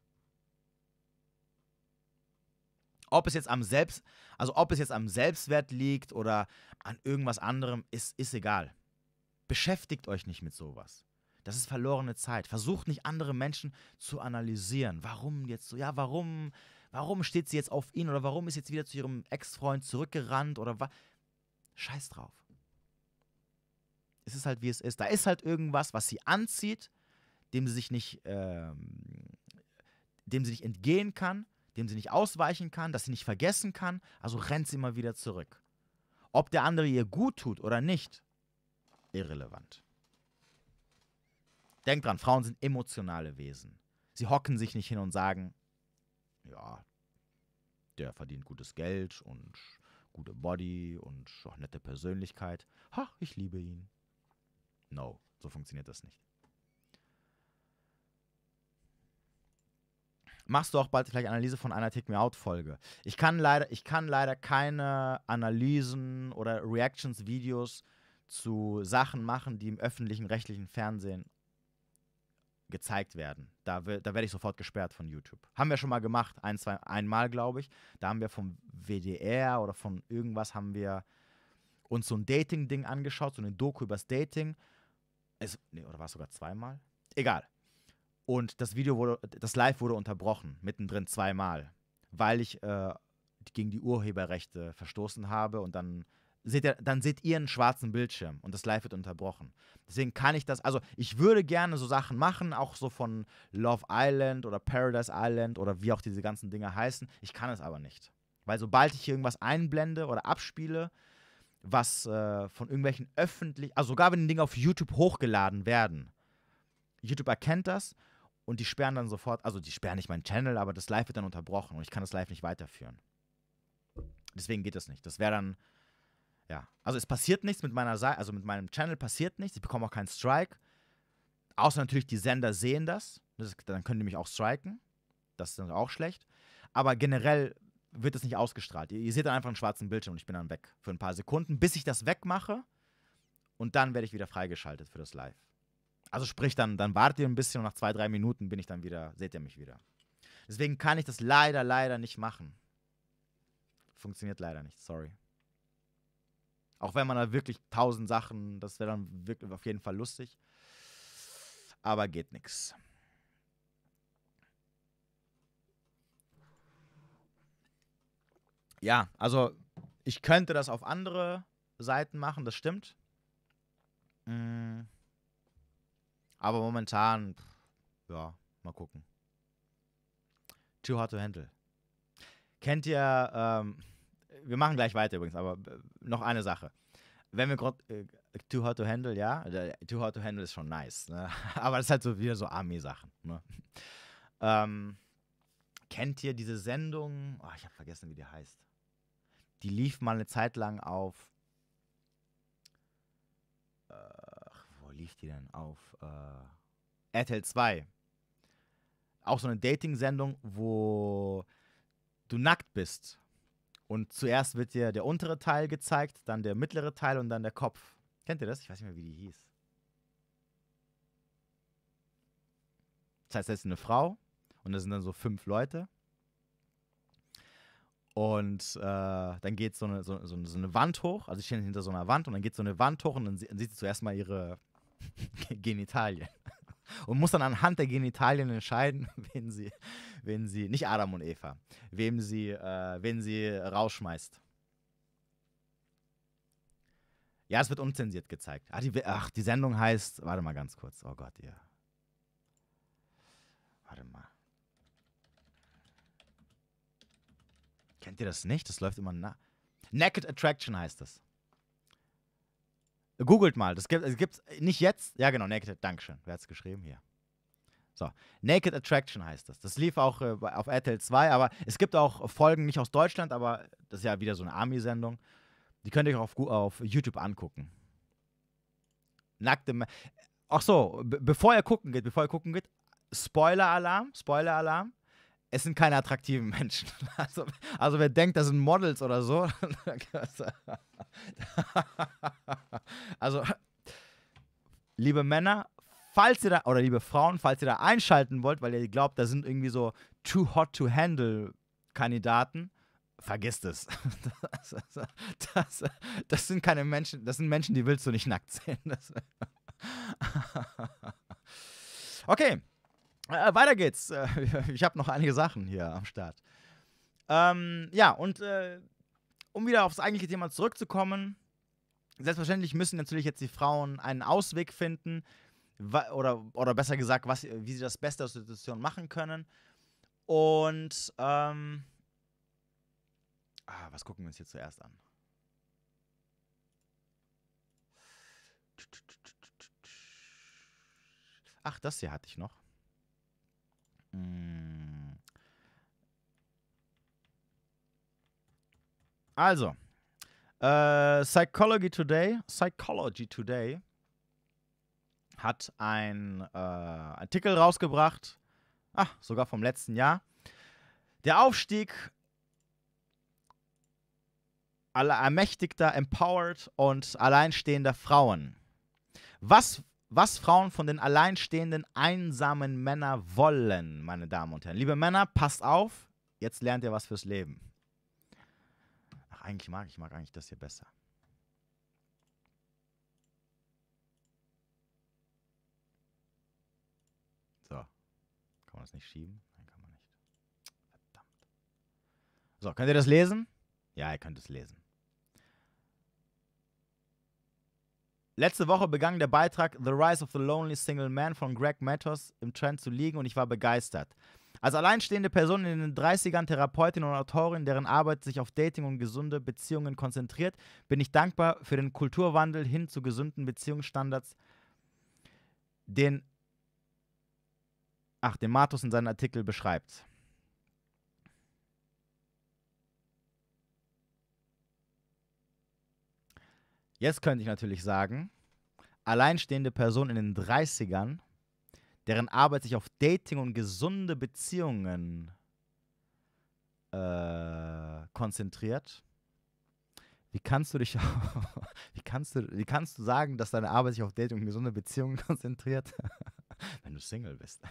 Ob es jetzt am Selbst, also ob es jetzt am Selbstwert liegt oder an irgendwas anderem, ist, ist egal. Beschäftigt euch nicht mit sowas. Das ist verlorene Zeit. Versucht nicht andere Menschen zu analysieren. Warum jetzt so? Ja, warum? Warum steht sie jetzt auf ihn oder warum ist sie jetzt wieder zu ihrem Ex-Freund zurückgerannt oder was? Scheiß drauf. Es ist halt wie es ist. Da ist halt irgendwas, was sie anzieht, dem sie sich nicht, ähm, dem sie nicht entgehen kann dem sie nicht ausweichen kann, das sie nicht vergessen kann, also rennt sie immer wieder zurück. Ob der andere ihr gut tut oder nicht, irrelevant. Denkt dran, Frauen sind emotionale Wesen. Sie hocken sich nicht hin und sagen, ja, der verdient gutes Geld und gute Body und auch nette Persönlichkeit. Ha, ich liebe ihn. No, so funktioniert das nicht. machst du auch bald vielleicht Analyse von einer Take Me Out Folge. Ich kann leider, ich kann leider keine Analysen oder Reactions Videos zu Sachen machen, die im öffentlichen rechtlichen Fernsehen gezeigt werden. Da, da werde ich sofort gesperrt von YouTube. Haben wir schon mal gemacht, ein, zwei, einmal glaube ich. Da haben wir vom WDR oder von irgendwas haben wir uns so ein Dating-Ding angeschaut, so eine Doku übers Dating. Es, nee, oder war es sogar zweimal? Egal. Und das Video wurde, das Live wurde unterbrochen, mittendrin zweimal, weil ich äh, gegen die Urheberrechte verstoßen habe und dann seht ihr, dann seht ihr einen schwarzen Bildschirm und das Live wird unterbrochen. Deswegen kann ich das, also ich würde gerne so Sachen machen, auch so von Love Island oder Paradise Island oder wie auch diese ganzen Dinge heißen. Ich kann es aber nicht. Weil sobald ich irgendwas einblende oder abspiele, was äh, von irgendwelchen öffentlich, also sogar wenn Dinge auf YouTube hochgeladen werden, YouTube erkennt das und die sperren dann sofort, also die sperren nicht meinen Channel, aber das Live wird dann unterbrochen und ich kann das Live nicht weiterführen. Deswegen geht das nicht. Das wäre dann, ja. Also es passiert nichts mit meiner Seite, also mit meinem Channel passiert nichts, ich bekomme auch keinen Strike. Außer natürlich die Sender sehen das, das dann können die mich auch striken. Das ist dann auch schlecht. Aber generell wird das nicht ausgestrahlt. Ihr, ihr seht dann einfach einen schwarzen Bildschirm und ich bin dann weg für ein paar Sekunden, bis ich das wegmache und dann werde ich wieder freigeschaltet für das Live. Also sprich, dann, dann wartet ihr ein bisschen und nach zwei, drei Minuten bin ich dann wieder, seht ihr mich wieder. Deswegen kann ich das leider, leider nicht machen. Funktioniert leider nicht, sorry. Auch wenn man da wirklich tausend Sachen, das wäre dann wirklich auf jeden Fall lustig. Aber geht nichts. Ja, also ich könnte das auf andere Seiten machen, das stimmt. Mmh. Aber momentan, pff, ja, mal gucken. Too hard to handle. Kennt ihr, ähm, wir machen gleich weiter übrigens, aber äh, noch eine Sache. Wenn wir gerade, äh, Too Hard to Handle, ja, Too Hard to Handle ist schon nice, ne? aber das ist halt so wieder so Army-Sachen. Ne? Ähm, kennt ihr diese Sendung, oh, ich habe vergessen, wie die heißt. Die lief mal eine Zeit lang auf lief die denn auf äh, RTL 2. Auch so eine Dating-Sendung, wo du nackt bist. Und zuerst wird dir der untere Teil gezeigt, dann der mittlere Teil und dann der Kopf. Kennt ihr das? Ich weiß nicht mehr, wie die hieß. Das heißt, da ist eine Frau und da sind dann so fünf Leute. Und äh, dann geht so eine, so, so, eine Wand hoch, also ich stehe hinter so einer Wand und dann geht so eine Wand hoch und dann sieht sie zuerst mal ihre Genitalien. Und muss dann anhand der Genitalien entscheiden, wenn sie, wenn sie, nicht Adam und Eva, wem sie, äh, wen sie rausschmeißt. Ja, es wird unzensiert gezeigt. Ach die, ach, die Sendung heißt, warte mal ganz kurz, oh Gott, ihr. Warte mal. Kennt ihr das nicht? Das läuft immer nach. Naked Attraction heißt das. Googelt mal, das gibt es nicht jetzt. Ja, genau, Naked, Attraction. Wer hat es geschrieben? Hier. So, Naked Attraction heißt das. Das lief auch äh, auf RTL 2, aber es gibt auch Folgen nicht aus Deutschland, aber das ist ja wieder so eine Army-Sendung. Die könnt ihr euch auf, auf YouTube angucken. Nackte Männer. Ach so, bevor ihr gucken geht, bevor ihr gucken geht, Spoiler-Alarm, Spoiler-Alarm es sind keine attraktiven Menschen. Also, also wer denkt, das sind Models oder so. also, liebe Männer, falls ihr da, oder liebe Frauen, falls ihr da einschalten wollt, weil ihr glaubt, da sind irgendwie so too hot to handle Kandidaten, vergisst es. Das, das, das, sind keine Menschen, das sind Menschen, die willst du nicht nackt sehen. okay. Äh, weiter geht's. Äh, ich habe noch einige Sachen hier am Start. Ähm, ja, und äh, um wieder aufs eigentliche Thema zurückzukommen, selbstverständlich müssen natürlich jetzt die Frauen einen Ausweg finden, oder, oder besser gesagt, was, wie sie das Beste aus der Situation machen können. Und ähm, ah, was gucken wir uns hier zuerst an? Ach, das hier hatte ich noch. Hm. Also, äh, Psychology Today, Psychology Today hat einen äh, Artikel rausgebracht, ach, sogar vom letzten Jahr. Der Aufstieg aller ermächtigter, empowered und alleinstehender Frauen. Was was Frauen von den alleinstehenden, einsamen Männern wollen, meine Damen und Herren. Liebe Männer, passt auf, jetzt lernt ihr was fürs Leben. Ach, eigentlich mag ich mag eigentlich das hier besser. So. Kann man das nicht schieben? Nein, kann man nicht. Verdammt. So, könnt ihr das lesen? Ja, ihr könnt es lesen. Letzte Woche begann der Beitrag The Rise of the Lonely Single Man von Greg Matters im Trend zu liegen und ich war begeistert. Als alleinstehende Person in den 30ern, Therapeutin und Autorin, deren Arbeit sich auf Dating und gesunde Beziehungen konzentriert, bin ich dankbar für den Kulturwandel hin zu gesunden Beziehungsstandards, den, ach, den Matus in seinem Artikel beschreibt. Jetzt könnte ich natürlich sagen, alleinstehende Person in den 30ern, deren Arbeit sich auf Dating und gesunde Beziehungen äh, konzentriert. Wie kannst du dich wie kannst du wie kannst du sagen, dass deine Arbeit sich auf Dating und gesunde Beziehungen konzentriert, wenn du Single bist?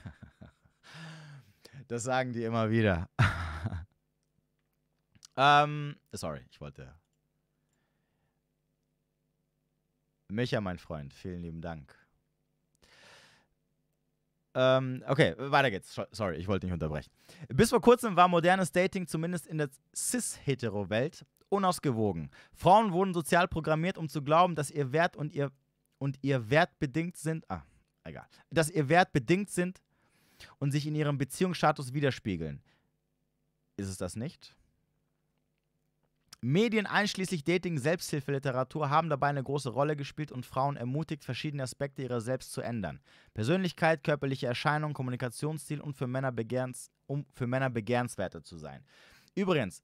das sagen die immer wieder. ähm, sorry, ich wollte Micha, mein Freund, vielen lieben Dank. Ähm, okay, weiter geht's. Sorry, ich wollte nicht unterbrechen. Bis vor kurzem war modernes Dating zumindest in der cis-hetero-Welt unausgewogen. Frauen wurden sozial programmiert, um zu glauben, dass ihr Wert und ihr und ihr Wert bedingt sind. Ah, egal. Dass ihr Wert bedingt sind und sich in ihrem Beziehungsstatus widerspiegeln. Ist es das nicht? Medien einschließlich Dating, Selbsthilfeliteratur haben dabei eine große Rolle gespielt und Frauen ermutigt, verschiedene Aspekte ihrer selbst zu ändern. Persönlichkeit, körperliche Erscheinung, Kommunikationsstil und für Männer begehrens, um für Männer begehrenswerter zu sein. Übrigens,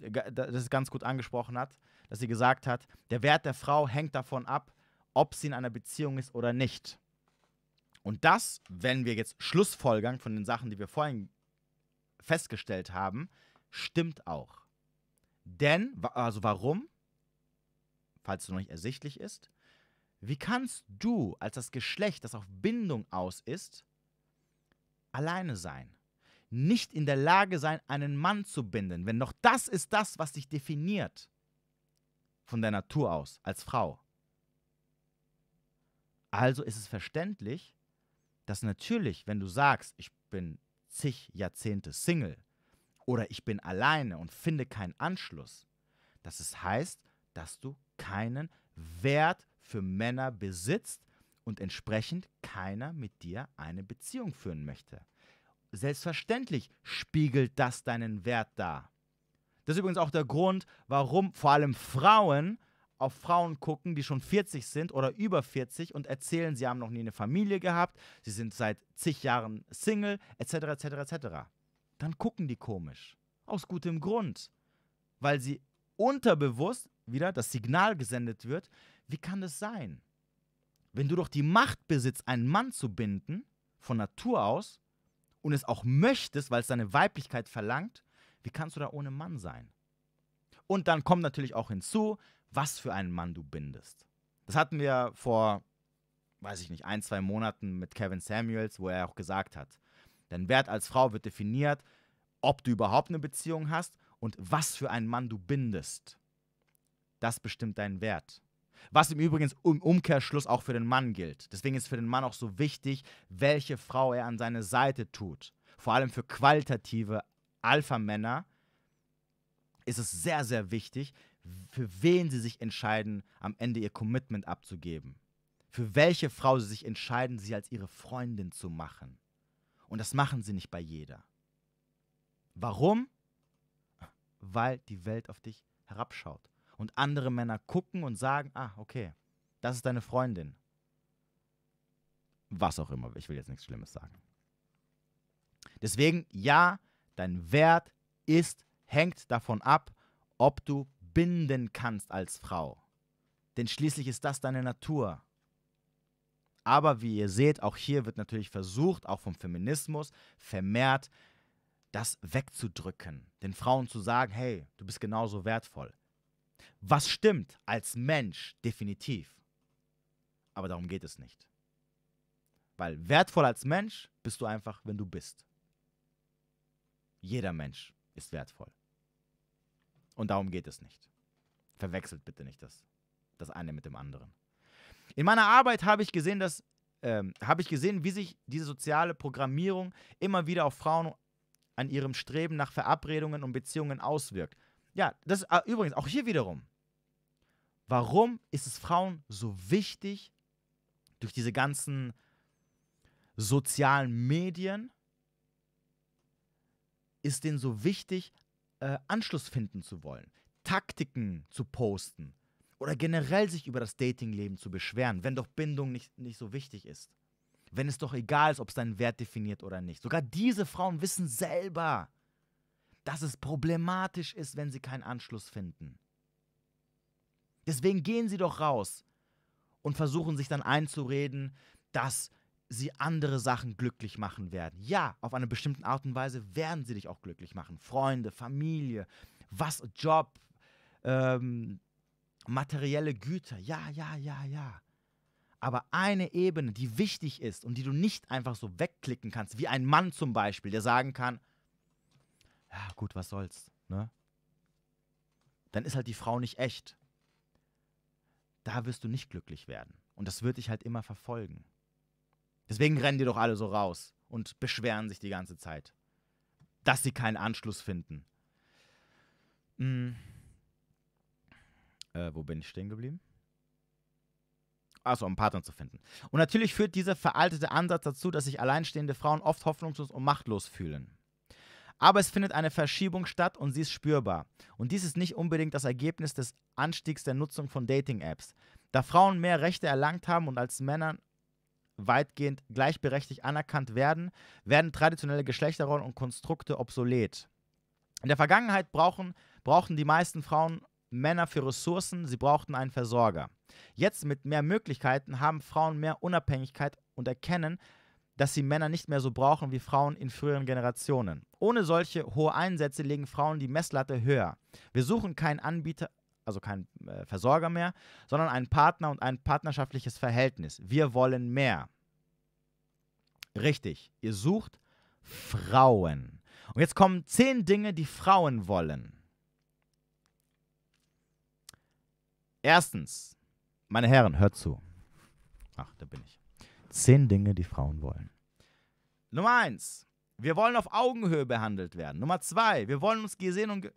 äh, das ist ganz gut angesprochen hat, dass sie gesagt hat, der Wert der Frau hängt davon ab, ob sie in einer Beziehung ist oder nicht. Und das, wenn wir jetzt Schlussfolgern von den Sachen, die wir vorhin festgestellt haben, stimmt auch. Denn, also warum? Falls es noch nicht ersichtlich ist. Wie kannst du als das Geschlecht, das auf Bindung aus ist, alleine sein? Nicht in der Lage sein, einen Mann zu binden, wenn noch das ist das, was dich definiert von der Natur aus als Frau. Also ist es verständlich, dass natürlich, wenn du sagst, ich bin zig Jahrzehnte Single, oder ich bin alleine und finde keinen Anschluss, dass es heißt, dass du keinen Wert für Männer besitzt und entsprechend keiner mit dir eine Beziehung führen möchte. Selbstverständlich spiegelt das deinen Wert dar. Das ist übrigens auch der Grund, warum vor allem Frauen auf Frauen gucken, die schon 40 sind oder über 40 und erzählen, sie haben noch nie eine Familie gehabt, sie sind seit zig Jahren Single, etc., etc., etc dann gucken die komisch. Aus gutem Grund. Weil sie unterbewusst wieder das Signal gesendet wird, wie kann das sein? Wenn du doch die Macht besitzt, einen Mann zu binden, von Natur aus, und es auch möchtest, weil es deine Weiblichkeit verlangt, wie kannst du da ohne Mann sein? Und dann kommt natürlich auch hinzu, was für einen Mann du bindest. Das hatten wir vor, weiß ich nicht, ein, zwei Monaten mit Kevin Samuels, wo er auch gesagt hat, Dein Wert als Frau wird definiert, ob du überhaupt eine Beziehung hast und was für einen Mann du bindest. Das bestimmt deinen Wert. Was im Übrigen im Umkehrschluss auch für den Mann gilt. Deswegen ist für den Mann auch so wichtig, welche Frau er an seine Seite tut. Vor allem für qualitative Alpha-Männer ist es sehr, sehr wichtig, für wen sie sich entscheiden, am Ende ihr Commitment abzugeben. Für welche Frau sie sich entscheiden, sie als ihre Freundin zu machen. Und das machen sie nicht bei jeder. Warum? Weil die Welt auf dich herabschaut. Und andere Männer gucken und sagen, ah, okay, das ist deine Freundin. Was auch immer, ich will jetzt nichts Schlimmes sagen. Deswegen, ja, dein Wert ist, hängt davon ab, ob du binden kannst als Frau. Denn schließlich ist das deine Natur. Aber wie ihr seht, auch hier wird natürlich versucht, auch vom Feminismus vermehrt, das wegzudrücken, den Frauen zu sagen, hey, du bist genauso wertvoll. Was stimmt als Mensch definitiv. Aber darum geht es nicht. Weil wertvoll als Mensch bist du einfach, wenn du bist. Jeder Mensch ist wertvoll. Und darum geht es nicht. Verwechselt bitte nicht das, das eine mit dem anderen. In meiner Arbeit habe ich gesehen, dass ähm, habe ich gesehen, wie sich diese soziale Programmierung immer wieder auf Frauen an ihrem Streben nach Verabredungen und Beziehungen auswirkt. Ja, das äh, übrigens auch hier wiederum. Warum ist es Frauen so wichtig, durch diese ganzen sozialen Medien, ist denen so wichtig, äh, Anschluss finden zu wollen, Taktiken zu posten, oder generell sich über das Datingleben zu beschweren, wenn doch Bindung nicht, nicht so wichtig ist. Wenn es doch egal ist, ob es deinen Wert definiert oder nicht. Sogar diese Frauen wissen selber, dass es problematisch ist, wenn sie keinen Anschluss finden. Deswegen gehen sie doch raus und versuchen sich dann einzureden, dass sie andere Sachen glücklich machen werden. Ja, auf eine bestimmte Art und Weise werden sie dich auch glücklich machen. Freunde, Familie, was, Job, ähm, materielle Güter, ja, ja, ja, ja. Aber eine Ebene, die wichtig ist und die du nicht einfach so wegklicken kannst, wie ein Mann zum Beispiel, der sagen kann, ja gut, was soll's, ne? Dann ist halt die Frau nicht echt. Da wirst du nicht glücklich werden. Und das wird dich halt immer verfolgen. Deswegen rennen die doch alle so raus und beschweren sich die ganze Zeit, dass sie keinen Anschluss finden. Mhm äh, wo bin ich stehen geblieben? Achso, um Partner zu finden. Und natürlich führt dieser veraltete Ansatz dazu, dass sich alleinstehende Frauen oft hoffnungslos und machtlos fühlen. Aber es findet eine Verschiebung statt und sie ist spürbar. Und dies ist nicht unbedingt das Ergebnis des Anstiegs der Nutzung von Dating-Apps. Da Frauen mehr Rechte erlangt haben und als Männer weitgehend gleichberechtigt anerkannt werden, werden traditionelle Geschlechterrollen und Konstrukte obsolet. In der Vergangenheit brauchen, brauchten die meisten Frauen Männer für Ressourcen, sie brauchten einen Versorger. Jetzt mit mehr Möglichkeiten haben Frauen mehr Unabhängigkeit und erkennen, dass sie Männer nicht mehr so brauchen wie Frauen in früheren Generationen. Ohne solche hohe Einsätze legen Frauen die Messlatte höher. Wir suchen keinen Anbieter, also keinen äh, Versorger mehr, sondern einen Partner und ein partnerschaftliches Verhältnis. Wir wollen mehr. Richtig, ihr sucht Frauen. Und jetzt kommen zehn Dinge, die Frauen wollen. Erstens, meine Herren, hört zu. Ach, da bin ich. Zehn Dinge, die Frauen wollen. Nummer eins, wir wollen auf Augenhöhe behandelt werden. Nummer zwei, wir wollen uns gesehen und, ge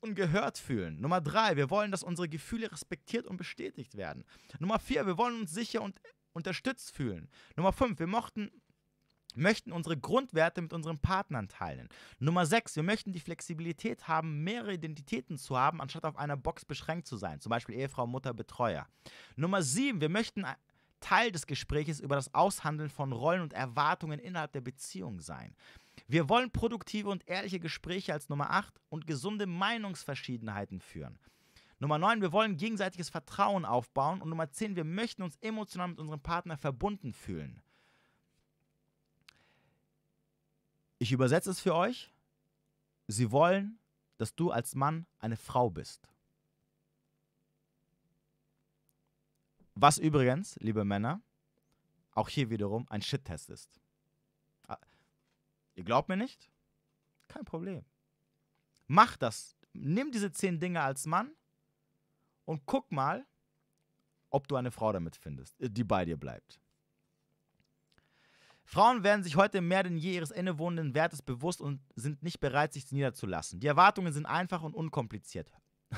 und gehört fühlen. Nummer drei, wir wollen, dass unsere Gefühle respektiert und bestätigt werden. Nummer vier, wir wollen uns sicher und unterstützt fühlen. Nummer fünf, wir mochten möchten unsere Grundwerte mit unseren Partnern teilen. Nummer 6, wir möchten die Flexibilität haben, mehrere Identitäten zu haben, anstatt auf einer Box beschränkt zu sein, zum Beispiel Ehefrau, Mutter, Betreuer. Nummer 7, wir möchten Teil des Gesprächs über das Aushandeln von Rollen und Erwartungen innerhalb der Beziehung sein. Wir wollen produktive und ehrliche Gespräche als Nummer 8 und gesunde Meinungsverschiedenheiten führen. Nummer 9, wir wollen gegenseitiges Vertrauen aufbauen. Und Nummer 10, wir möchten uns emotional mit unserem Partner verbunden fühlen. Ich übersetze es für euch. Sie wollen, dass du als Mann eine Frau bist. Was übrigens, liebe Männer, auch hier wiederum ein Shit-Test ist. Ah, ihr glaubt mir nicht? Kein Problem. Mach das. Nimm diese zehn Dinge als Mann und guck mal, ob du eine Frau damit findest, äh, die bei dir bleibt. Frauen werden sich heute mehr denn je ihres innewohnenden Wertes bewusst und sind nicht bereit, sich niederzulassen. Die Erwartungen sind einfach und unkompliziert.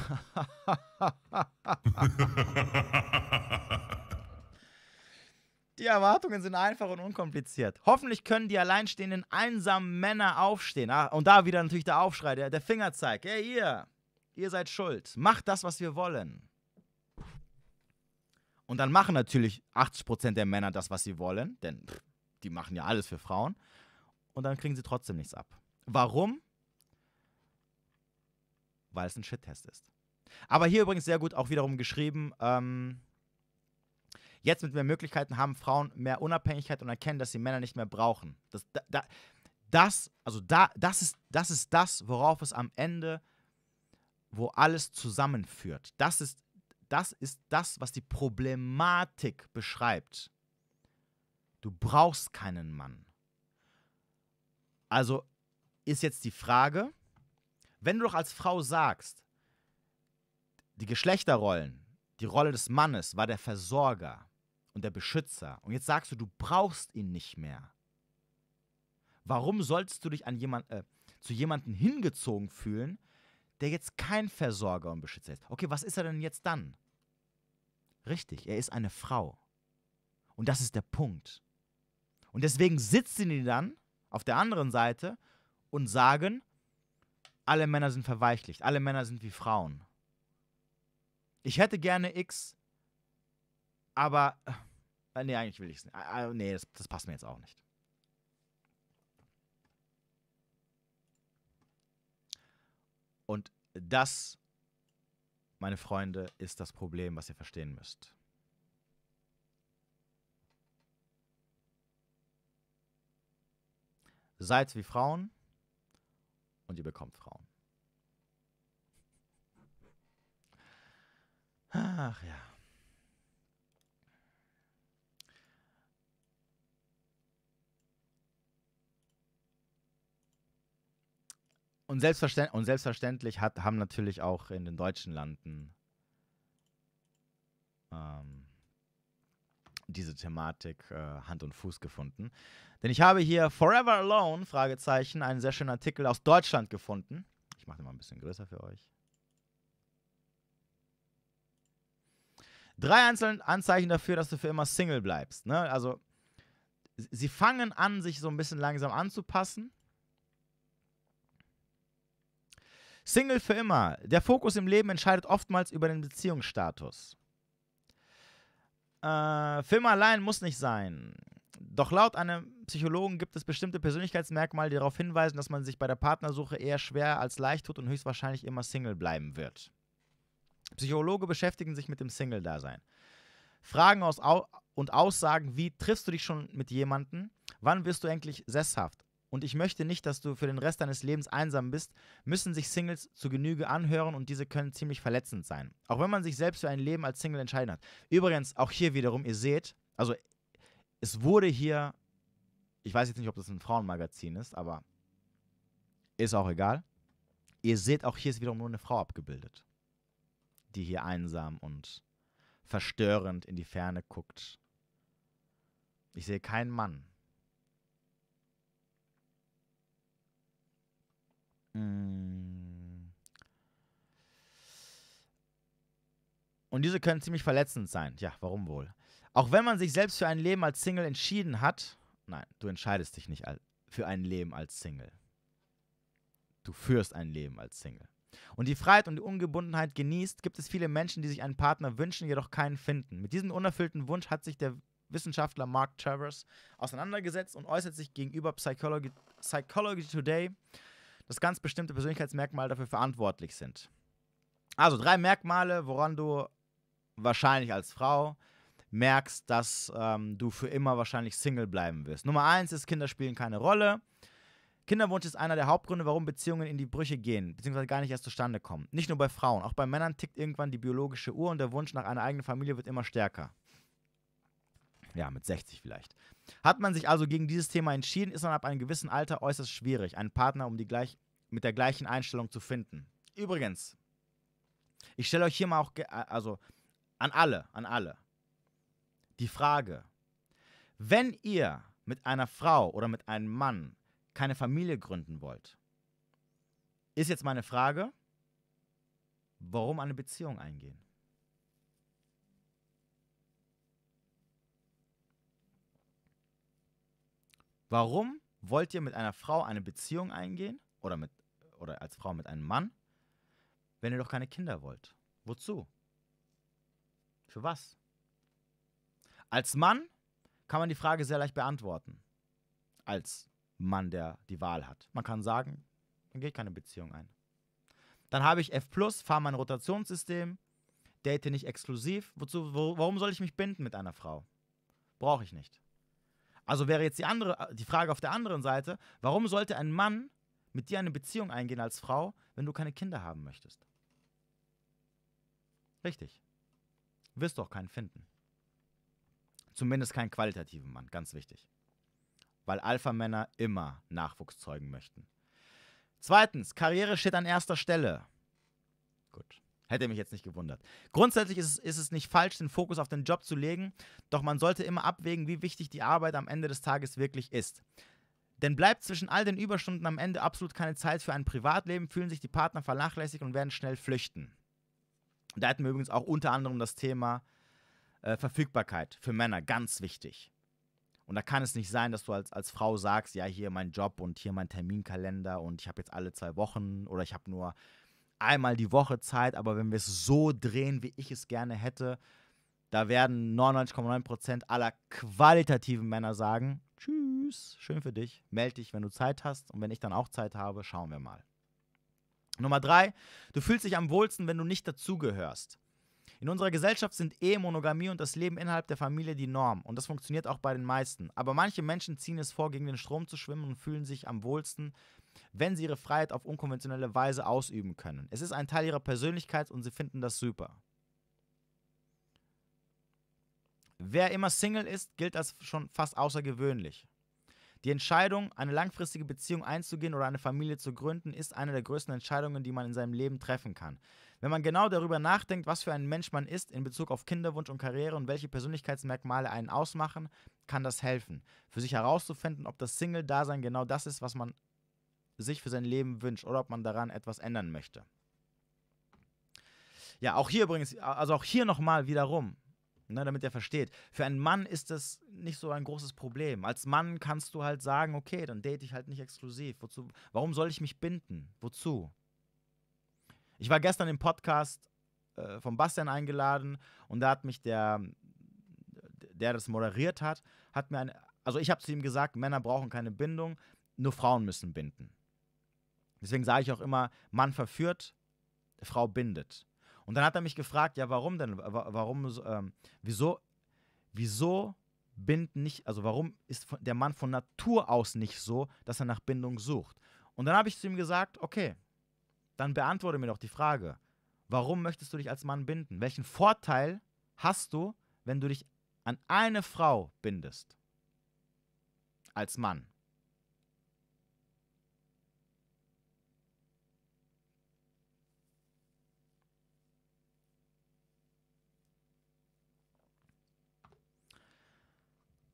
die Erwartungen sind einfach und unkompliziert. Hoffentlich können die alleinstehenden, einsamen Männer aufstehen. Ah, und da wieder natürlich der Aufschrei, der, der Fingerzeig. Ey, ihr, ihr seid schuld. Macht das, was wir wollen. Und dann machen natürlich 80% der Männer das, was sie wollen, denn pff, die machen ja alles für Frauen. Und dann kriegen sie trotzdem nichts ab. Warum? Weil es ein Shit-Test ist. Aber hier übrigens sehr gut auch wiederum geschrieben, ähm, jetzt mit mehr Möglichkeiten haben Frauen mehr Unabhängigkeit und erkennen, dass sie Männer nicht mehr brauchen. Das, da, da, das, also da, das, ist, das ist das, worauf es am Ende, wo alles zusammenführt. Das ist, das ist das, was die Problematik beschreibt. Du brauchst keinen Mann. Also ist jetzt die Frage, wenn du doch als Frau sagst, die Geschlechterrollen, die Rolle des Mannes war der Versorger und der Beschützer, und jetzt sagst du, du brauchst ihn nicht mehr. Warum solltest du dich an jemand, äh, zu jemandem hingezogen fühlen, der jetzt kein Versorger und Beschützer ist? Okay, was ist er denn jetzt dann? Richtig, er ist eine Frau. Und das ist der Punkt. Und deswegen sitzen die dann auf der anderen Seite und sagen, alle Männer sind verweichlicht, alle Männer sind wie Frauen. Ich hätte gerne X, aber. Äh, nee, eigentlich will ich es nicht. Äh, äh, nee, das, das passt mir jetzt auch nicht. Und das, meine Freunde, ist das Problem, was ihr verstehen müsst. Seid wie Frauen und ihr bekommt Frauen. Ach ja. Und selbstverständlich, und selbstverständlich hat, haben natürlich auch in den deutschen Landen ähm, diese Thematik äh, Hand und Fuß gefunden. Denn ich habe hier Forever Alone, Fragezeichen, einen sehr schönen Artikel aus Deutschland gefunden. Ich mache den mal ein bisschen größer für euch. Drei einzelne Anzeichen dafür, dass du für immer Single bleibst. Ne? Also, sie fangen an, sich so ein bisschen langsam anzupassen. Single für immer. Der Fokus im Leben entscheidet oftmals über den Beziehungsstatus. Äh, Film allein muss nicht sein. Doch laut einem Psychologen gibt es bestimmte Persönlichkeitsmerkmale, die darauf hinweisen, dass man sich bei der Partnersuche eher schwer als leicht tut und höchstwahrscheinlich immer Single bleiben wird. Psychologe beschäftigen sich mit dem Single-Dasein. Fragen aus, und Aussagen wie triffst du dich schon mit jemandem? Wann wirst du endlich sesshaft? und ich möchte nicht, dass du für den Rest deines Lebens einsam bist, müssen sich Singles zu Genüge anhören und diese können ziemlich verletzend sein. Auch wenn man sich selbst für ein Leben als Single entscheiden hat. Übrigens, auch hier wiederum, ihr seht, also es wurde hier, ich weiß jetzt nicht, ob das ein Frauenmagazin ist, aber ist auch egal. Ihr seht, auch hier ist wiederum nur eine Frau abgebildet, die hier einsam und verstörend in die Ferne guckt. Ich sehe keinen Mann. Mm. Und diese können ziemlich verletzend sein. Ja, warum wohl? Auch wenn man sich selbst für ein Leben als Single entschieden hat, nein, du entscheidest dich nicht für ein Leben als Single. Du führst ein Leben als Single. Und die Freiheit und die Ungebundenheit genießt, gibt es viele Menschen, die sich einen Partner wünschen, jedoch keinen finden. Mit diesem unerfüllten Wunsch hat sich der Wissenschaftler Mark Travers auseinandergesetzt und äußert sich gegenüber Psychology, Psychology Today dass ganz bestimmte Persönlichkeitsmerkmale dafür verantwortlich sind. Also drei Merkmale, woran du wahrscheinlich als Frau merkst, dass ähm, du für immer wahrscheinlich Single bleiben wirst. Nummer eins ist, Kinder spielen keine Rolle. Kinderwunsch ist einer der Hauptgründe, warum Beziehungen in die Brüche gehen, beziehungsweise gar nicht erst zustande kommen. Nicht nur bei Frauen, auch bei Männern tickt irgendwann die biologische Uhr und der Wunsch nach einer eigenen Familie wird immer stärker. Ja, mit 60 vielleicht. Hat man sich also gegen dieses Thema entschieden, ist man ab einem gewissen Alter äußerst schwierig, einen Partner um die gleich, mit der gleichen Einstellung zu finden. Übrigens, ich stelle euch hier mal auch, also an alle, an alle, die Frage, wenn ihr mit einer Frau oder mit einem Mann keine Familie gründen wollt, ist jetzt meine Frage, warum eine Beziehung eingehen? Warum wollt ihr mit einer Frau eine Beziehung eingehen oder, mit, oder als Frau mit einem Mann, wenn ihr doch keine Kinder wollt? Wozu? Für was? Als Mann kann man die Frage sehr leicht beantworten. Als Mann, der die Wahl hat. Man kann sagen, dann gehe ich keine Beziehung ein. Dann habe ich F+, fahre mein Rotationssystem, date nicht exklusiv. Wozu, wo, warum soll ich mich binden mit einer Frau? Brauche ich nicht. Also wäre jetzt die andere, äh, die Frage auf der anderen Seite, warum sollte ein Mann mit dir eine Beziehung eingehen als Frau, wenn du keine Kinder haben möchtest? Richtig. Wirst du auch keinen finden. Zumindest keinen qualitativen Mann, ganz wichtig. Weil Alpha-Männer immer Nachwuchs zeugen möchten. Zweitens, Karriere steht an erster Stelle. Gut. Hätte mich jetzt nicht gewundert. Grundsätzlich ist es, ist es nicht falsch, den Fokus auf den Job zu legen, doch man sollte immer abwägen, wie wichtig die Arbeit am Ende des Tages wirklich ist. Denn bleibt zwischen all den Überstunden am Ende absolut keine Zeit für ein Privatleben, fühlen sich die Partner vernachlässigt und werden schnell flüchten. Da hätten wir übrigens auch unter anderem das Thema äh, Verfügbarkeit für Männer, ganz wichtig. Und da kann es nicht sein, dass du als, als Frau sagst, ja, hier mein Job und hier mein Terminkalender und ich habe jetzt alle zwei Wochen oder ich habe nur einmal die Woche Zeit, aber wenn wir es so drehen, wie ich es gerne hätte, da werden 99,9% aller qualitativen Männer sagen, tschüss, schön für dich, melde dich, wenn du Zeit hast und wenn ich dann auch Zeit habe, schauen wir mal. Nummer 3, du fühlst dich am wohlsten, wenn du nicht dazugehörst. In unserer Gesellschaft sind Ehe, Monogamie und das Leben innerhalb der Familie die Norm und das funktioniert auch bei den meisten. Aber manche Menschen ziehen es vor, gegen den Strom zu schwimmen und fühlen sich am wohlsten, wenn sie ihre Freiheit auf unkonventionelle Weise ausüben können. Es ist ein Teil ihrer Persönlichkeit und sie finden das super. Wer immer Single ist, gilt als schon fast außergewöhnlich. Die Entscheidung, eine langfristige Beziehung einzugehen oder eine Familie zu gründen, ist eine der größten Entscheidungen, die man in seinem Leben treffen kann. Wenn man genau darüber nachdenkt, was für ein Mensch man ist in Bezug auf Kinderwunsch und Karriere und welche Persönlichkeitsmerkmale einen ausmachen, kann das helfen, für sich herauszufinden, ob das Single-Dasein genau das ist, was man sich für sein Leben wünscht oder ob man daran etwas ändern möchte. Ja, auch hier übrigens, also auch hier nochmal wiederum, ne, damit ihr versteht, für einen Mann ist das nicht so ein großes Problem. Als Mann kannst du halt sagen, okay, dann date ich halt nicht exklusiv. Wozu, warum soll ich mich binden? Wozu? Ich war gestern im Podcast äh, von Bastian eingeladen und da hat mich der, der das moderiert hat, hat mir eine, also ich habe zu ihm gesagt, Männer brauchen keine Bindung, nur Frauen müssen binden. Deswegen sage ich auch immer, Mann verführt, Frau bindet. Und dann hat er mich gefragt, ja, warum denn? Warum, ähm, wieso, wieso binden nicht, also warum ist der Mann von Natur aus nicht so, dass er nach Bindung sucht? Und dann habe ich zu ihm gesagt, okay, dann beantworte mir doch die Frage, warum möchtest du dich als Mann binden? Welchen Vorteil hast du, wenn du dich an eine Frau bindest? Als Mann.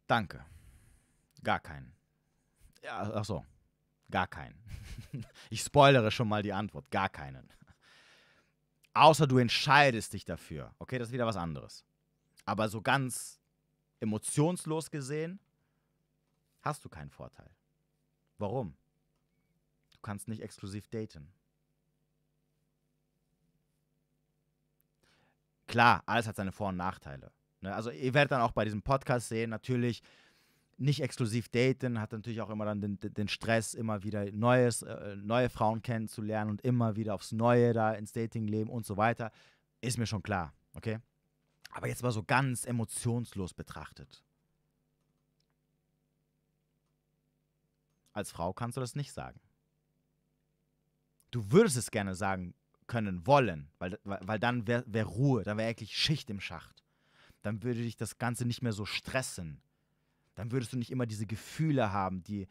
Danke. Gar keinen. Ja, ach so. Gar keinen. ich spoilere schon mal die Antwort. Gar keinen. Außer du entscheidest dich dafür. Okay, das ist wieder was anderes. Aber so ganz emotionslos gesehen hast du keinen Vorteil. Warum? Du kannst nicht exklusiv daten. Klar, alles hat seine Vor- und Nachteile. Ne? Also ihr werdet dann auch bei diesem Podcast sehen, natürlich nicht exklusiv daten, hat natürlich auch immer dann den, den Stress, immer wieder Neues, äh, äh, neue Frauen kennenzulernen und immer wieder aufs Neue da ins Datingleben und so weiter. Ist mir schon klar, okay? Aber jetzt mal so ganz emotionslos betrachtet. Als Frau kannst du das nicht sagen. Du würdest es gerne sagen können, wollen, weil, weil, weil dann wäre wär Ruhe, dann wäre eigentlich Schicht im Schacht dann würde dich das Ganze nicht mehr so stressen. Dann würdest du nicht immer diese Gefühle haben, die,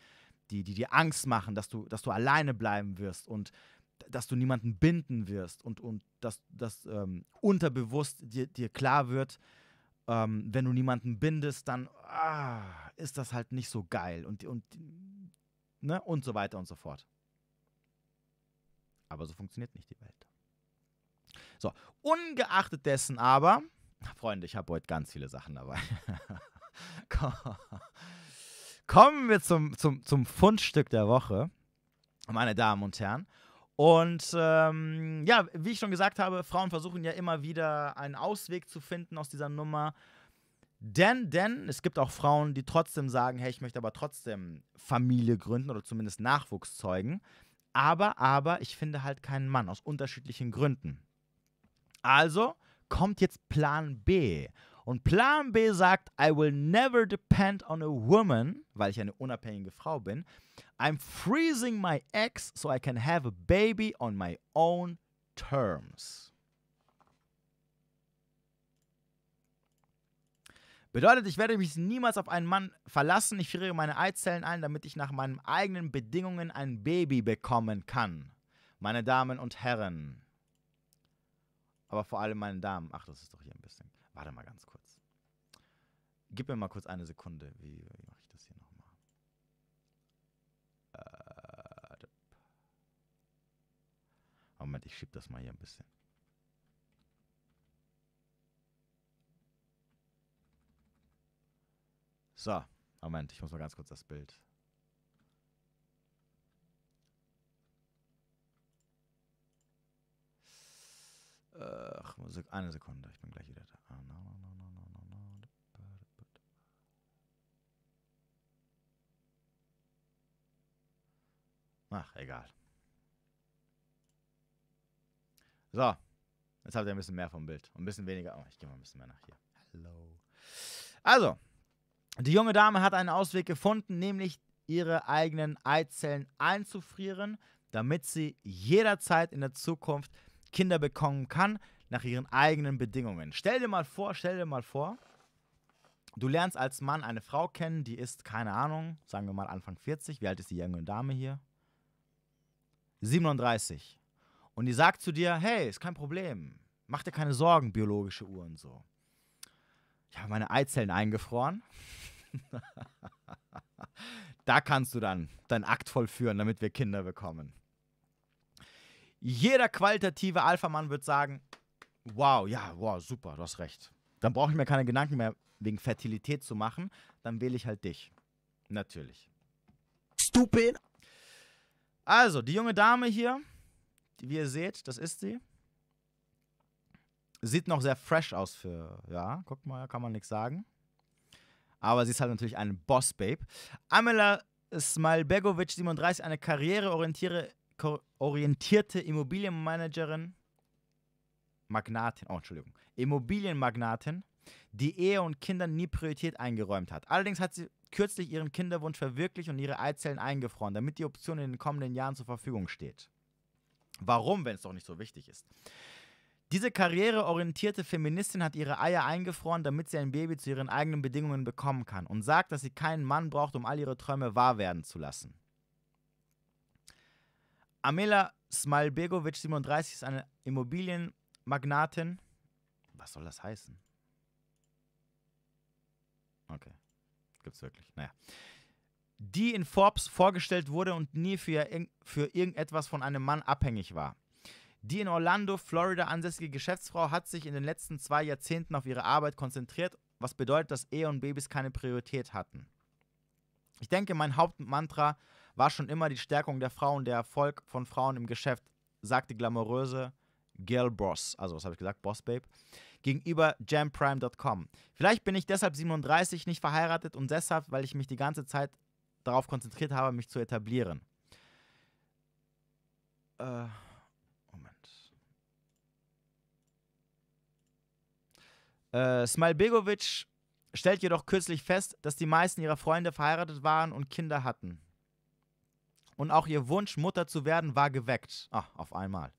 die, die dir Angst machen, dass du, dass du alleine bleiben wirst und dass du niemanden binden wirst und, und dass, dass ähm, unterbewusst dir, dir klar wird, ähm, wenn du niemanden bindest, dann ah, ist das halt nicht so geil und, und, ne? und so weiter und so fort. Aber so funktioniert nicht die Welt. So, ungeachtet dessen aber Freunde, ich habe heute ganz viele Sachen dabei. Kommen wir zum, zum, zum Fundstück der Woche, meine Damen und Herren. Und ähm, ja, wie ich schon gesagt habe, Frauen versuchen ja immer wieder einen Ausweg zu finden aus dieser Nummer. Denn, denn es gibt auch Frauen, die trotzdem sagen, hey, ich möchte aber trotzdem Familie gründen oder zumindest Nachwuchs zeugen. Aber, aber, ich finde halt keinen Mann aus unterschiedlichen Gründen. Also kommt jetzt Plan B. Und Plan B sagt, I will never depend on a woman, weil ich eine unabhängige Frau bin. I'm freezing my ex so I can have a baby on my own terms. Bedeutet, ich werde mich niemals auf einen Mann verlassen. Ich friere meine Eizellen ein, damit ich nach meinen eigenen Bedingungen ein Baby bekommen kann. Meine Damen und Herren. Aber vor allem meinen Damen. Ach, das ist doch hier ein bisschen. Warte mal ganz kurz. Gib mir mal kurz eine Sekunde. Wie, wie mache ich das hier nochmal? Äh, Moment, ich schiebe das mal hier ein bisschen. So, Moment, ich muss mal ganz kurz das Bild Ach, eine Sekunde, ich bin gleich wieder da. Ach, egal. So, jetzt habt ihr ein bisschen mehr vom Bild. Und ein bisschen weniger. Oh, ich gehe mal ein bisschen mehr nach hier. Hello. Also, die junge Dame hat einen Ausweg gefunden, nämlich ihre eigenen Eizellen einzufrieren, damit sie jederzeit in der Zukunft Kinder bekommen kann, nach ihren eigenen Bedingungen. Stell dir mal vor, stell dir mal vor, du lernst als Mann eine Frau kennen, die ist, keine Ahnung, sagen wir mal Anfang 40, wie alt ist die junge Dame hier? 37. Und die sagt zu dir, hey, ist kein Problem, mach dir keine Sorgen, biologische Uhr und so. Ich habe meine Eizellen eingefroren. da kannst du dann deinen Akt vollführen, damit wir Kinder bekommen. Jeder qualitative Alpha-Mann wird sagen, wow, ja, wow, super, du hast recht. Dann brauche ich mir keine Gedanken mehr wegen Fertilität zu machen, dann wähle ich halt dich. Natürlich. Stupid. Also, die junge Dame hier, wie ihr seht, das ist sie. Sieht noch sehr fresh aus für, ja, guck mal, kann man nichts sagen. Aber sie ist halt natürlich ein Boss-Babe. Amela Smalbegovic, 37, eine karriereorientierte projektorientierte Immobilienmanagerin, Magnatin, oh Entschuldigung, Immobilienmagnatin, die Ehe und Kindern nie Priorität eingeräumt hat. Allerdings hat sie kürzlich ihren Kinderwunsch verwirklicht und ihre Eizellen eingefroren, damit die Option in den kommenden Jahren zur Verfügung steht. Warum, wenn es doch nicht so wichtig ist? Diese karriereorientierte Feministin hat ihre Eier eingefroren, damit sie ein Baby zu ihren eigenen Bedingungen bekommen kann und sagt, dass sie keinen Mann braucht, um all ihre Träume wahr werden zu lassen. Amela Smalbegovic, 37, ist eine Immobilienmagnatin. Was soll das heißen? Okay. Gibt's wirklich. Naja. Die in Forbes vorgestellt wurde und nie für, für irgendetwas von einem Mann abhängig war. Die in Orlando, Florida ansässige Geschäftsfrau hat sich in den letzten zwei Jahrzehnten auf ihre Arbeit konzentriert, was bedeutet, dass Ehe und Babys keine Priorität hatten. Ich denke, mein Hauptmantra war schon immer die Stärkung der Frauen, der Erfolg von Frauen im Geschäft, sagt die glamouröse Girl Boss, also was habe ich gesagt, Boss Babe, gegenüber jamprime.com. Vielleicht bin ich deshalb 37 nicht verheiratet und deshalb, weil ich mich die ganze Zeit darauf konzentriert habe, mich zu etablieren. Äh, Moment. Äh, Smalbegovic stellt jedoch kürzlich fest, dass die meisten ihrer Freunde verheiratet waren und Kinder hatten und auch ihr Wunsch, Mutter zu werden, war geweckt. Ach, auf einmal.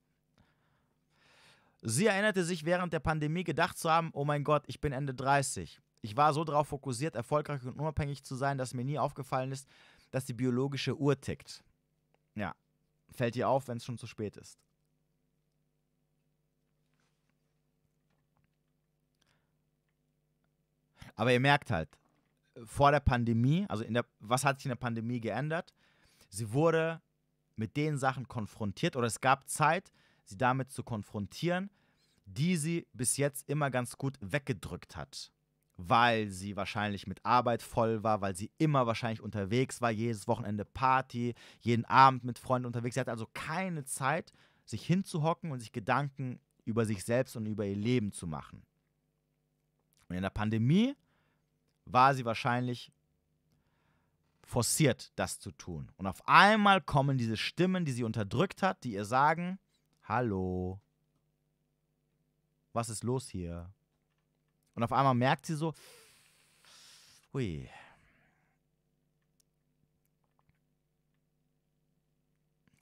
Sie erinnerte sich während der Pandemie gedacht zu haben, oh mein Gott, ich bin Ende 30. Ich war so darauf fokussiert, erfolgreich und unabhängig zu sein, dass mir nie aufgefallen ist, dass die biologische Uhr tickt. Ja, fällt ihr auf, wenn es schon zu spät ist. Aber ihr merkt halt, vor der Pandemie, also in der, was hat sich in der Pandemie geändert? Sie wurde mit den Sachen konfrontiert oder es gab Zeit, sie damit zu konfrontieren, die sie bis jetzt immer ganz gut weggedrückt hat. Weil sie wahrscheinlich mit Arbeit voll war, weil sie immer wahrscheinlich unterwegs war, jedes Wochenende Party, jeden Abend mit Freunden unterwegs. Sie hat also keine Zeit, sich hinzuhocken und sich Gedanken über sich selbst und über ihr Leben zu machen. Und in der Pandemie war sie wahrscheinlich forciert, das zu tun. Und auf einmal kommen diese Stimmen, die sie unterdrückt hat, die ihr sagen, hallo, was ist los hier? Und auf einmal merkt sie so, ui.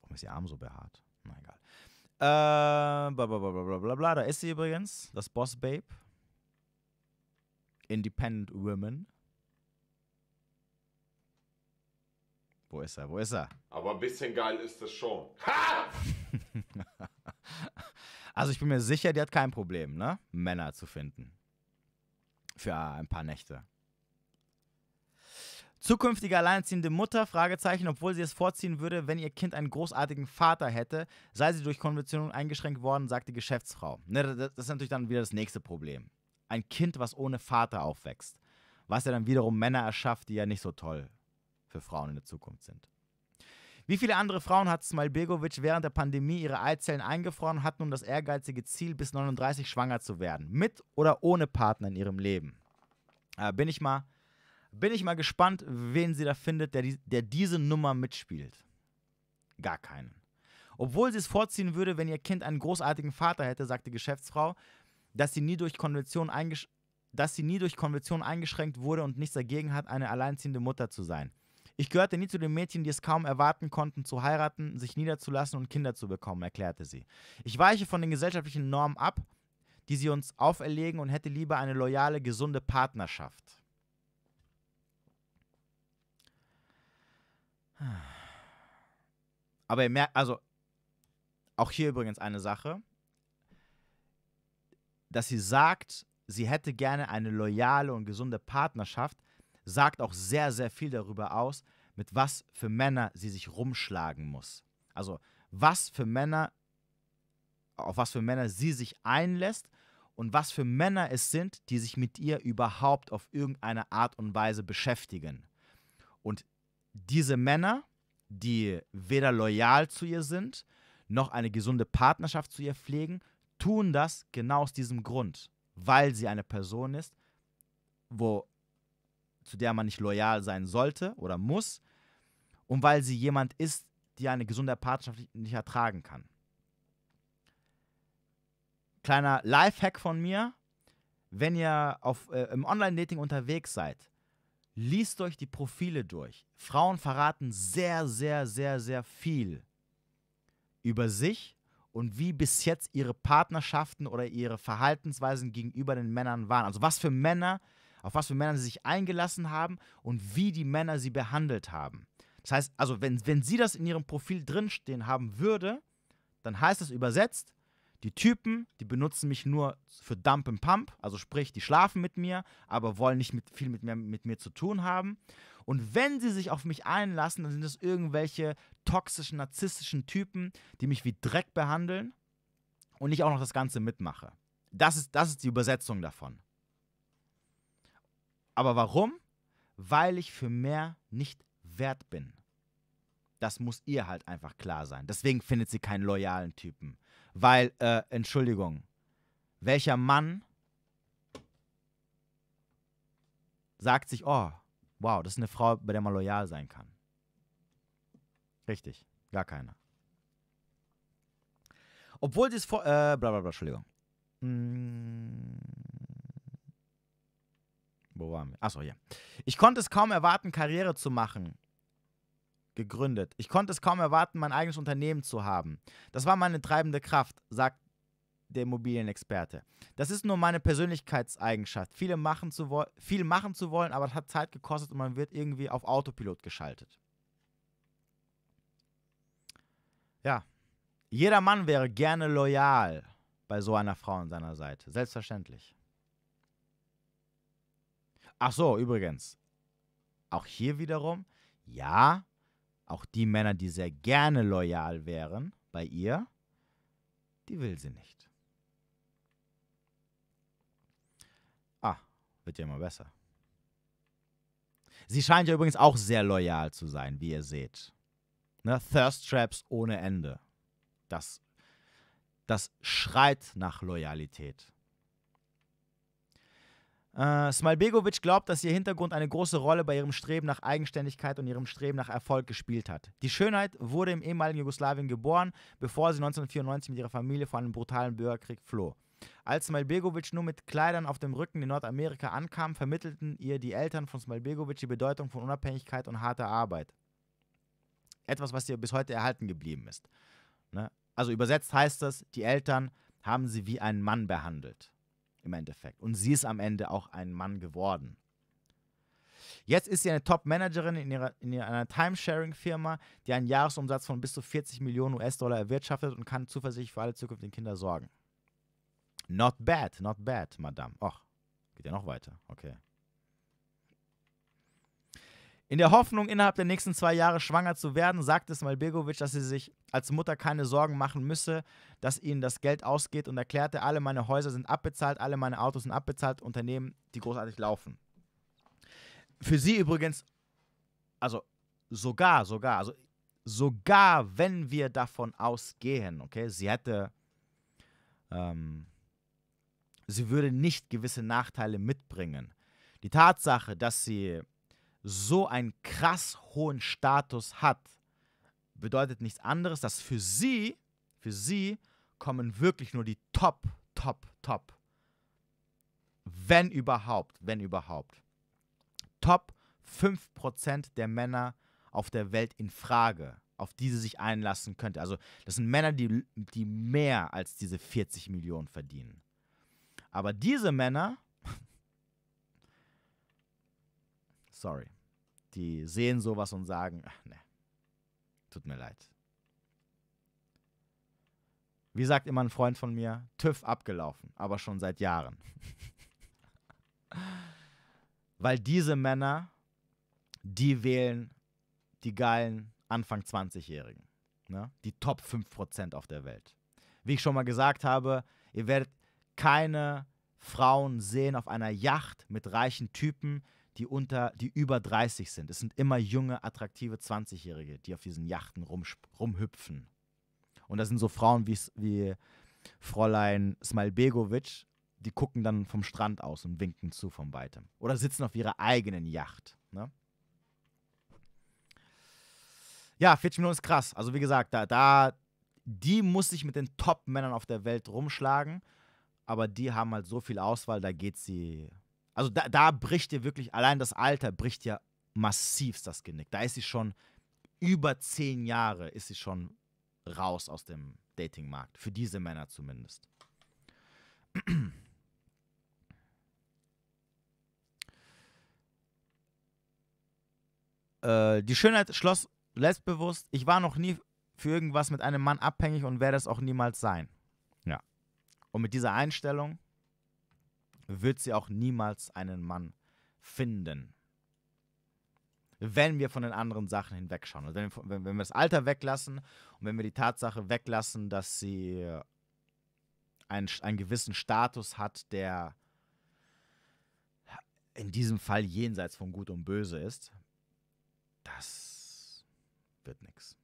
Warum ist ihr Arm so behaart? Na egal. Äh, bla, bla, bla, bla, bla, Da ist sie übrigens, das Boss Babe. Independent Women. Wo ist er? Wo ist er? Aber ein bisschen geil ist das schon. Ha! also ich bin mir sicher, die hat kein Problem, ne? Männer zu finden. Für ein paar Nächte. Zukünftige alleinziehende Mutter, Fragezeichen, obwohl sie es vorziehen würde, wenn ihr Kind einen großartigen Vater hätte, sei sie durch Konventionen eingeschränkt worden, sagt die Geschäftsfrau. Ne, das ist natürlich dann wieder das nächste Problem. Ein Kind, was ohne Vater aufwächst. Was ja dann wiederum Männer erschafft, die ja nicht so toll für Frauen in der Zukunft sind. Wie viele andere Frauen hat Smile Begovic während der Pandemie ihre Eizellen eingefroren und hat nun das ehrgeizige Ziel, bis 39 schwanger zu werden, mit oder ohne Partner in ihrem Leben. Äh, bin, ich mal, bin ich mal gespannt, wen sie da findet, der, der diese Nummer mitspielt. Gar keinen. Obwohl sie es vorziehen würde, wenn ihr Kind einen großartigen Vater hätte, sagt die Geschäftsfrau, dass sie nie durch Konvention dass sie nie durch Konvention eingeschränkt wurde und nichts dagegen hat, eine alleinziehende Mutter zu sein. Ich gehörte nie zu den Mädchen, die es kaum erwarten konnten, zu heiraten, sich niederzulassen und Kinder zu bekommen, erklärte sie. Ich weiche von den gesellschaftlichen Normen ab, die sie uns auferlegen und hätte lieber eine loyale, gesunde Partnerschaft. Aber ihr merkt, also auch hier übrigens eine Sache, dass sie sagt, sie hätte gerne eine loyale und gesunde Partnerschaft, sagt auch sehr, sehr viel darüber aus, mit was für Männer sie sich rumschlagen muss. Also was für Männer, auf was für Männer sie sich einlässt und was für Männer es sind, die sich mit ihr überhaupt auf irgendeine Art und Weise beschäftigen. Und diese Männer, die weder loyal zu ihr sind, noch eine gesunde Partnerschaft zu ihr pflegen, tun das genau aus diesem Grund, weil sie eine Person ist, wo zu der man nicht loyal sein sollte oder muss und weil sie jemand ist, die eine gesunde Partnerschaft nicht ertragen kann. Kleiner Lifehack von mir, wenn ihr auf, äh, im Online-Dating unterwegs seid, liest euch die Profile durch. Frauen verraten sehr, sehr, sehr, sehr viel über sich und wie bis jetzt ihre Partnerschaften oder ihre Verhaltensweisen gegenüber den Männern waren. Also was für Männer auf was für Männer sie sich eingelassen haben und wie die Männer sie behandelt haben. Das heißt, also wenn, wenn sie das in ihrem Profil drinstehen haben würde, dann heißt es übersetzt, die Typen, die benutzen mich nur für Dump and Pump, also sprich, die schlafen mit mir, aber wollen nicht mit, viel mit mir, mit mir zu tun haben. Und wenn sie sich auf mich einlassen, dann sind es irgendwelche toxischen, narzisstischen Typen, die mich wie Dreck behandeln und ich auch noch das Ganze mitmache. Das ist, das ist die Übersetzung davon. Aber warum? Weil ich für mehr nicht wert bin. Das muss ihr halt einfach klar sein. Deswegen findet sie keinen loyalen Typen. Weil, äh, Entschuldigung, welcher Mann sagt sich, oh, wow, das ist eine Frau, bei der man loyal sein kann? Richtig, gar keiner. Obwohl sie es vor. Äh, bla bla bla, Entschuldigung. Mm. Wo waren wir? Achso, ja. Ich konnte es kaum erwarten, Karriere zu machen. Gegründet. Ich konnte es kaum erwarten, mein eigenes Unternehmen zu haben. Das war meine treibende Kraft, sagt der Immobilienexperte. Das ist nur meine Persönlichkeitseigenschaft. Viele machen zu viel machen zu wollen, aber es hat Zeit gekostet und man wird irgendwie auf Autopilot geschaltet. Ja. Jeder Mann wäre gerne loyal bei so einer Frau an seiner Seite. Selbstverständlich. Ach so, übrigens, auch hier wiederum, ja, auch die Männer, die sehr gerne loyal wären bei ihr, die will sie nicht. Ah, wird ja immer besser. Sie scheint ja übrigens auch sehr loyal zu sein, wie ihr seht. Ne? Thirst Traps ohne Ende. Das, das schreit nach Loyalität. Äh, Smalbegovic glaubt, dass ihr Hintergrund eine große Rolle bei ihrem Streben nach Eigenständigkeit und ihrem Streben nach Erfolg gespielt hat. Die Schönheit wurde im ehemaligen Jugoslawien geboren, bevor sie 1994 mit ihrer Familie vor einem brutalen Bürgerkrieg floh. Als Smalbegovic nur mit Kleidern auf dem Rücken in Nordamerika ankam, vermittelten ihr die Eltern von Smalbegovic die Bedeutung von Unabhängigkeit und harter Arbeit. Etwas, was ihr bis heute erhalten geblieben ist. Ne? Also übersetzt heißt das, die Eltern haben sie wie einen Mann behandelt im Endeffekt. Und sie ist am Ende auch ein Mann geworden. Jetzt ist sie eine Top-Managerin in, ihrer, in einer Timesharing-Firma, die einen Jahresumsatz von bis zu 40 Millionen US-Dollar erwirtschaftet und kann zuversichtlich für alle zukünftigen Kinder sorgen. Not bad, not bad, Madame. Och, geht ja noch weiter. Okay. In der Hoffnung, innerhalb der nächsten zwei Jahre schwanger zu werden, sagte es Malbegovic, dass sie sich als Mutter keine Sorgen machen müsse, dass ihnen das Geld ausgeht und erklärte, alle meine Häuser sind abbezahlt, alle meine Autos sind abbezahlt, Unternehmen, die großartig laufen. Für sie übrigens, also sogar, sogar, also sogar wenn wir davon ausgehen, okay, sie hätte, ähm, sie würde nicht gewisse Nachteile mitbringen. Die Tatsache, dass sie so einen krass hohen Status hat, bedeutet nichts anderes, dass für sie, für sie kommen wirklich nur die Top, Top, Top. Wenn überhaupt, wenn überhaupt. Top 5% der Männer auf der Welt in Frage, auf die sie sich einlassen könnte. Also das sind Männer, die, die mehr als diese 40 Millionen verdienen. Aber diese Männer, sorry, die sehen sowas und sagen, ach ne, tut mir leid. Wie sagt immer ein Freund von mir, TÜV abgelaufen, aber schon seit Jahren. Weil diese Männer, die wählen die geilen Anfang 20-Jährigen. Ne? Die Top 5% auf der Welt. Wie ich schon mal gesagt habe, ihr werdet keine Frauen sehen auf einer Yacht mit reichen Typen, die unter, die über 30 sind. Es sind immer junge, attraktive 20-Jährige, die auf diesen Yachten rum, rumhüpfen. Und da sind so Frauen wie, wie Fräulein Smalbegovic, die gucken dann vom Strand aus und winken zu von weitem. Oder sitzen auf ihrer eigenen Yacht. Ne? Ja, 40 Millionen ist krass. Also wie gesagt, da, da, die muss sich mit den Top-Männern auf der Welt rumschlagen. Aber die haben halt so viel Auswahl, da geht sie also da, da bricht ihr wirklich, allein das Alter bricht ja massivst das Genick. Da ist sie schon über zehn Jahre, ist sie schon raus aus dem Datingmarkt. Für diese Männer zumindest. Äh, die Schönheit schloss selbstbewusst, ich war noch nie für irgendwas mit einem Mann abhängig und werde es auch niemals sein. Ja. Und mit dieser Einstellung wird sie auch niemals einen Mann finden. Wenn wir von den anderen Sachen hinwegschauen. Also wenn, wenn, wenn wir das Alter weglassen und wenn wir die Tatsache weglassen, dass sie äh, einen, einen gewissen Status hat, der in diesem Fall jenseits von Gut und Böse ist, das wird nichts.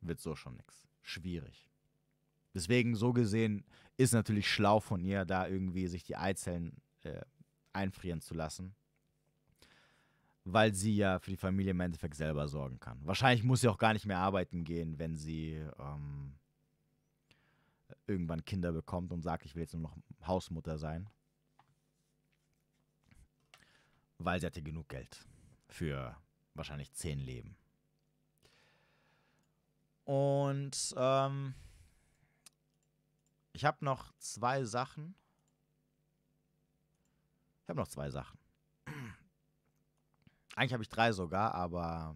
Wird so schon nichts. Schwierig. Deswegen so gesehen ist natürlich schlau von ihr, da irgendwie sich die Eizellen äh, einfrieren zu lassen. Weil sie ja für die Familie im Endeffekt selber sorgen kann. Wahrscheinlich muss sie auch gar nicht mehr arbeiten gehen, wenn sie ähm, irgendwann Kinder bekommt und sagt, ich will jetzt nur noch Hausmutter sein. Weil sie hatte genug Geld für wahrscheinlich zehn Leben. Und ähm, ich habe noch zwei Sachen. Ich habe noch zwei Sachen. Eigentlich habe ich drei sogar, aber...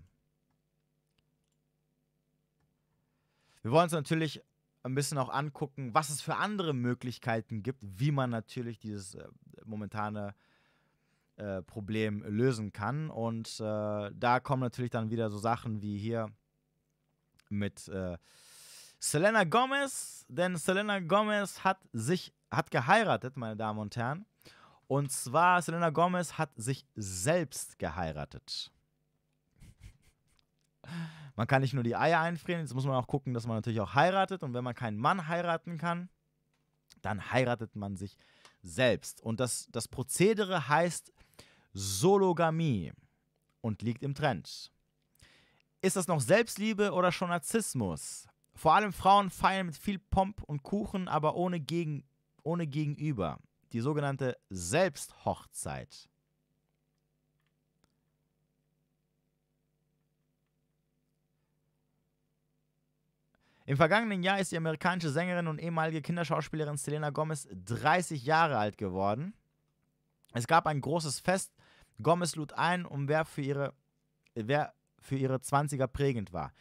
Wir wollen uns natürlich ein bisschen auch angucken, was es für andere Möglichkeiten gibt, wie man natürlich dieses äh, momentane äh, Problem lösen kann. Und äh, da kommen natürlich dann wieder so Sachen wie hier mit äh, Selena Gomez, denn Selena Gomez hat sich hat geheiratet, meine Damen und Herren. Und zwar Selena Gomez hat sich selbst geheiratet. Man kann nicht nur die Eier einfrieren, jetzt muss man auch gucken, dass man natürlich auch heiratet. Und wenn man keinen Mann heiraten kann, dann heiratet man sich selbst. Und das, das Prozedere heißt Sologamie und liegt im Trend. Ist das noch Selbstliebe oder schon Narzissmus? Vor allem Frauen feiern mit viel Pomp und Kuchen, aber ohne, Gegen ohne Gegenüber. Die sogenannte Selbsthochzeit. Im vergangenen Jahr ist die amerikanische Sängerin und ehemalige Kinderschauspielerin Selena Gomez 30 Jahre alt geworden. Es gab ein großes Fest. Gomez lud ein, um wer für ihre, wer für ihre 20er prägend war.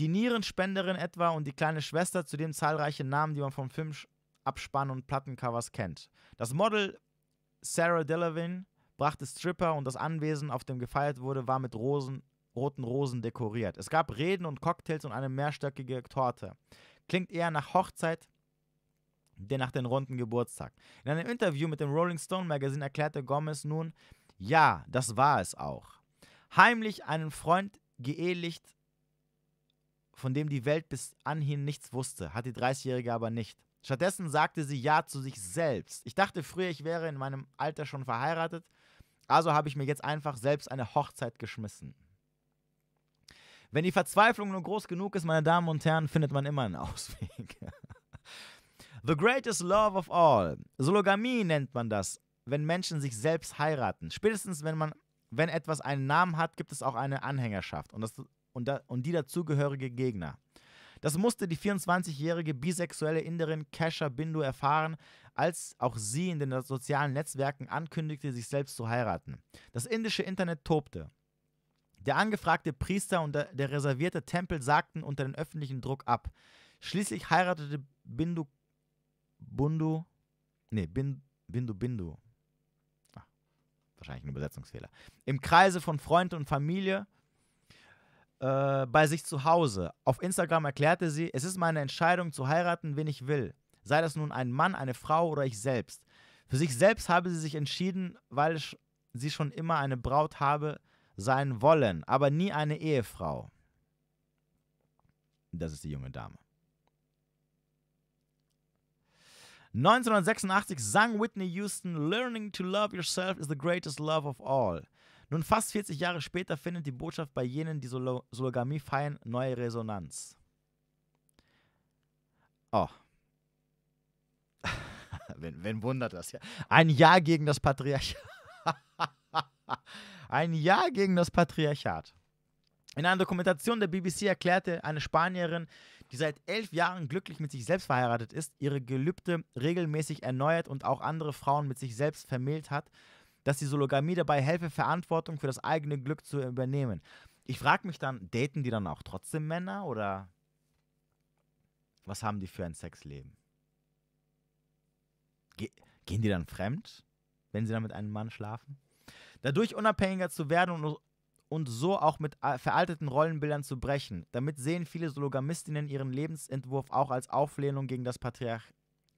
Die Nierenspenderin etwa und die kleine Schwester, zudem zahlreiche Namen, die man vom Film Abspann und Plattencovers kennt. Das Model Sarah Delevingne brachte Stripper und das Anwesen, auf dem gefeiert wurde, war mit Rosen, roten Rosen dekoriert. Es gab Reden und Cocktails und eine mehrstöckige Torte. Klingt eher nach Hochzeit, denn nach dem runden Geburtstag. In einem Interview mit dem Rolling Stone Magazine erklärte Gomez nun, ja, das war es auch. Heimlich einen Freund geehelicht von dem die Welt bis anhin nichts wusste, hat die 30-Jährige aber nicht. Stattdessen sagte sie Ja zu sich selbst. Ich dachte früher, ich wäre in meinem Alter schon verheiratet, also habe ich mir jetzt einfach selbst eine Hochzeit geschmissen. Wenn die Verzweiflung nur groß genug ist, meine Damen und Herren, findet man immer einen Ausweg. The greatest love of all. Sologamie nennt man das, wenn Menschen sich selbst heiraten. Spätestens wenn man wenn etwas einen Namen hat, gibt es auch eine Anhängerschaft. Und das und, da, und die dazugehörige Gegner. Das musste die 24-jährige bisexuelle Inderin Kesha Bindu erfahren, als auch sie in den sozialen Netzwerken ankündigte, sich selbst zu heiraten. Das indische Internet tobte. Der angefragte Priester und der reservierte Tempel sagten unter den öffentlichen Druck ab. Schließlich heiratete Bindu Bundu, nee, Bin, Bindu Bindu, Ach, wahrscheinlich ein Übersetzungsfehler, im Kreise von Freunden und Familie äh, bei sich zu Hause. Auf Instagram erklärte sie, es ist meine Entscheidung zu heiraten, wen ich will. Sei das nun ein Mann, eine Frau oder ich selbst. Für sich selbst habe sie sich entschieden, weil sie schon immer eine Braut habe sein wollen, aber nie eine Ehefrau. Das ist die junge Dame. 1986 sang Whitney Houston, Learning to Love Yourself is the Greatest Love of All. Nun fast 40 Jahre später findet die Botschaft bei jenen, die Solo Sologamie feiern, neue Resonanz. Oh. wenn, wenn wundert das ja. Ein Ja gegen das Patriarchat. Ein Ja gegen das Patriarchat. In einer Dokumentation der BBC erklärte eine Spanierin, die seit elf Jahren glücklich mit sich selbst verheiratet ist, ihre Gelübde regelmäßig erneuert und auch andere Frauen mit sich selbst vermählt hat, dass die Sologamie dabei helfe, Verantwortung für das eigene Glück zu übernehmen. Ich frage mich dann, daten die dann auch trotzdem Männer oder was haben die für ein Sexleben? Ge gehen die dann fremd, wenn sie dann mit einem Mann schlafen? Dadurch unabhängiger zu werden und, und so auch mit veralteten Rollenbildern zu brechen. Damit sehen viele Sologamistinnen ihren Lebensentwurf auch als Auflehnung gegen das Patriarch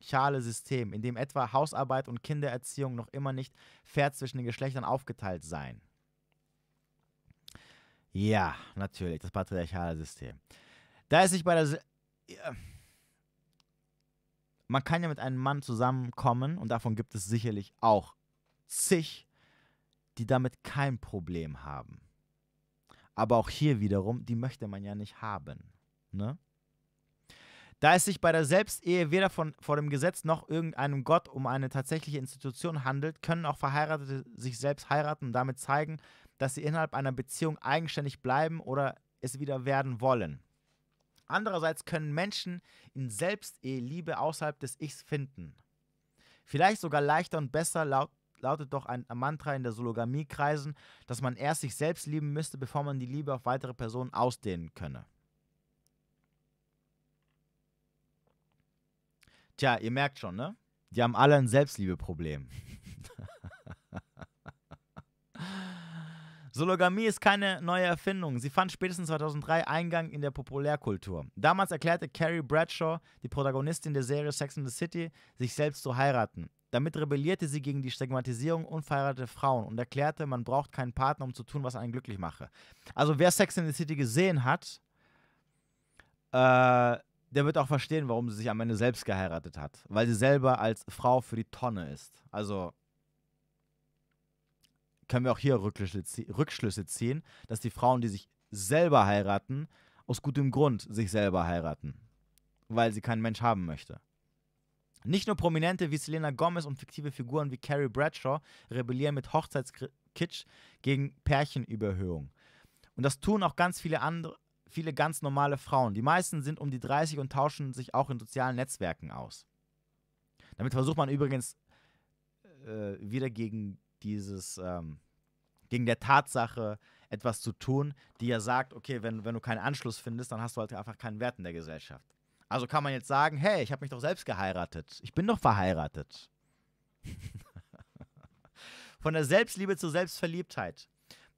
patriarchale System, in dem etwa Hausarbeit und Kindererziehung noch immer nicht fair zwischen den Geschlechtern aufgeteilt seien. Ja, natürlich, das patriarchale System. Da es sich bei der. Si Man kann ja mit einem Mann zusammenkommen und davon gibt es sicherlich auch zig, die damit kein Problem haben. Aber auch hier wiederum, die möchte man ja nicht haben. Ne? Da es sich bei der Selbstehe weder von, vor dem Gesetz noch irgendeinem Gott um eine tatsächliche Institution handelt, können auch Verheiratete sich selbst heiraten und damit zeigen, dass sie innerhalb einer Beziehung eigenständig bleiben oder es wieder werden wollen. Andererseits können Menschen in Selbstehe Liebe außerhalb des Ichs finden. Vielleicht sogar leichter und besser laut, lautet doch ein Mantra in der Sologamie-Kreisen, dass man erst sich selbst lieben müsste, bevor man die Liebe auf weitere Personen ausdehnen könne. Tja, ihr merkt schon, ne? Die haben alle ein Selbstliebeproblem. Sologamie ist keine neue Erfindung. Sie fand spätestens 2003 Eingang in der Populärkultur. Damals erklärte Carrie Bradshaw, die Protagonistin der Serie Sex in the City, sich selbst zu heiraten. Damit rebellierte sie gegen die Stigmatisierung unverheirateter Frauen und erklärte, man braucht keinen Partner, um zu tun, was einen glücklich mache. Also wer Sex in the City gesehen hat, äh, der wird auch verstehen, warum sie sich am Ende selbst geheiratet hat. Weil sie selber als Frau für die Tonne ist. Also können wir auch hier Rückschlüsse ziehen, dass die Frauen, die sich selber heiraten, aus gutem Grund sich selber heiraten. Weil sie keinen Mensch haben möchte. Nicht nur Prominente wie Selena Gomez und fiktive Figuren wie Carrie Bradshaw rebellieren mit Hochzeitskitsch gegen Pärchenüberhöhung. Und das tun auch ganz viele andere, viele ganz normale Frauen. Die meisten sind um die 30 und tauschen sich auch in sozialen Netzwerken aus. Damit versucht man übrigens äh, wieder gegen dieses, ähm, gegen der Tatsache etwas zu tun, die ja sagt, okay, wenn, wenn du keinen Anschluss findest, dann hast du halt einfach keinen Wert in der Gesellschaft. Also kann man jetzt sagen, hey, ich habe mich doch selbst geheiratet. Ich bin doch verheiratet. Von der Selbstliebe zur Selbstverliebtheit.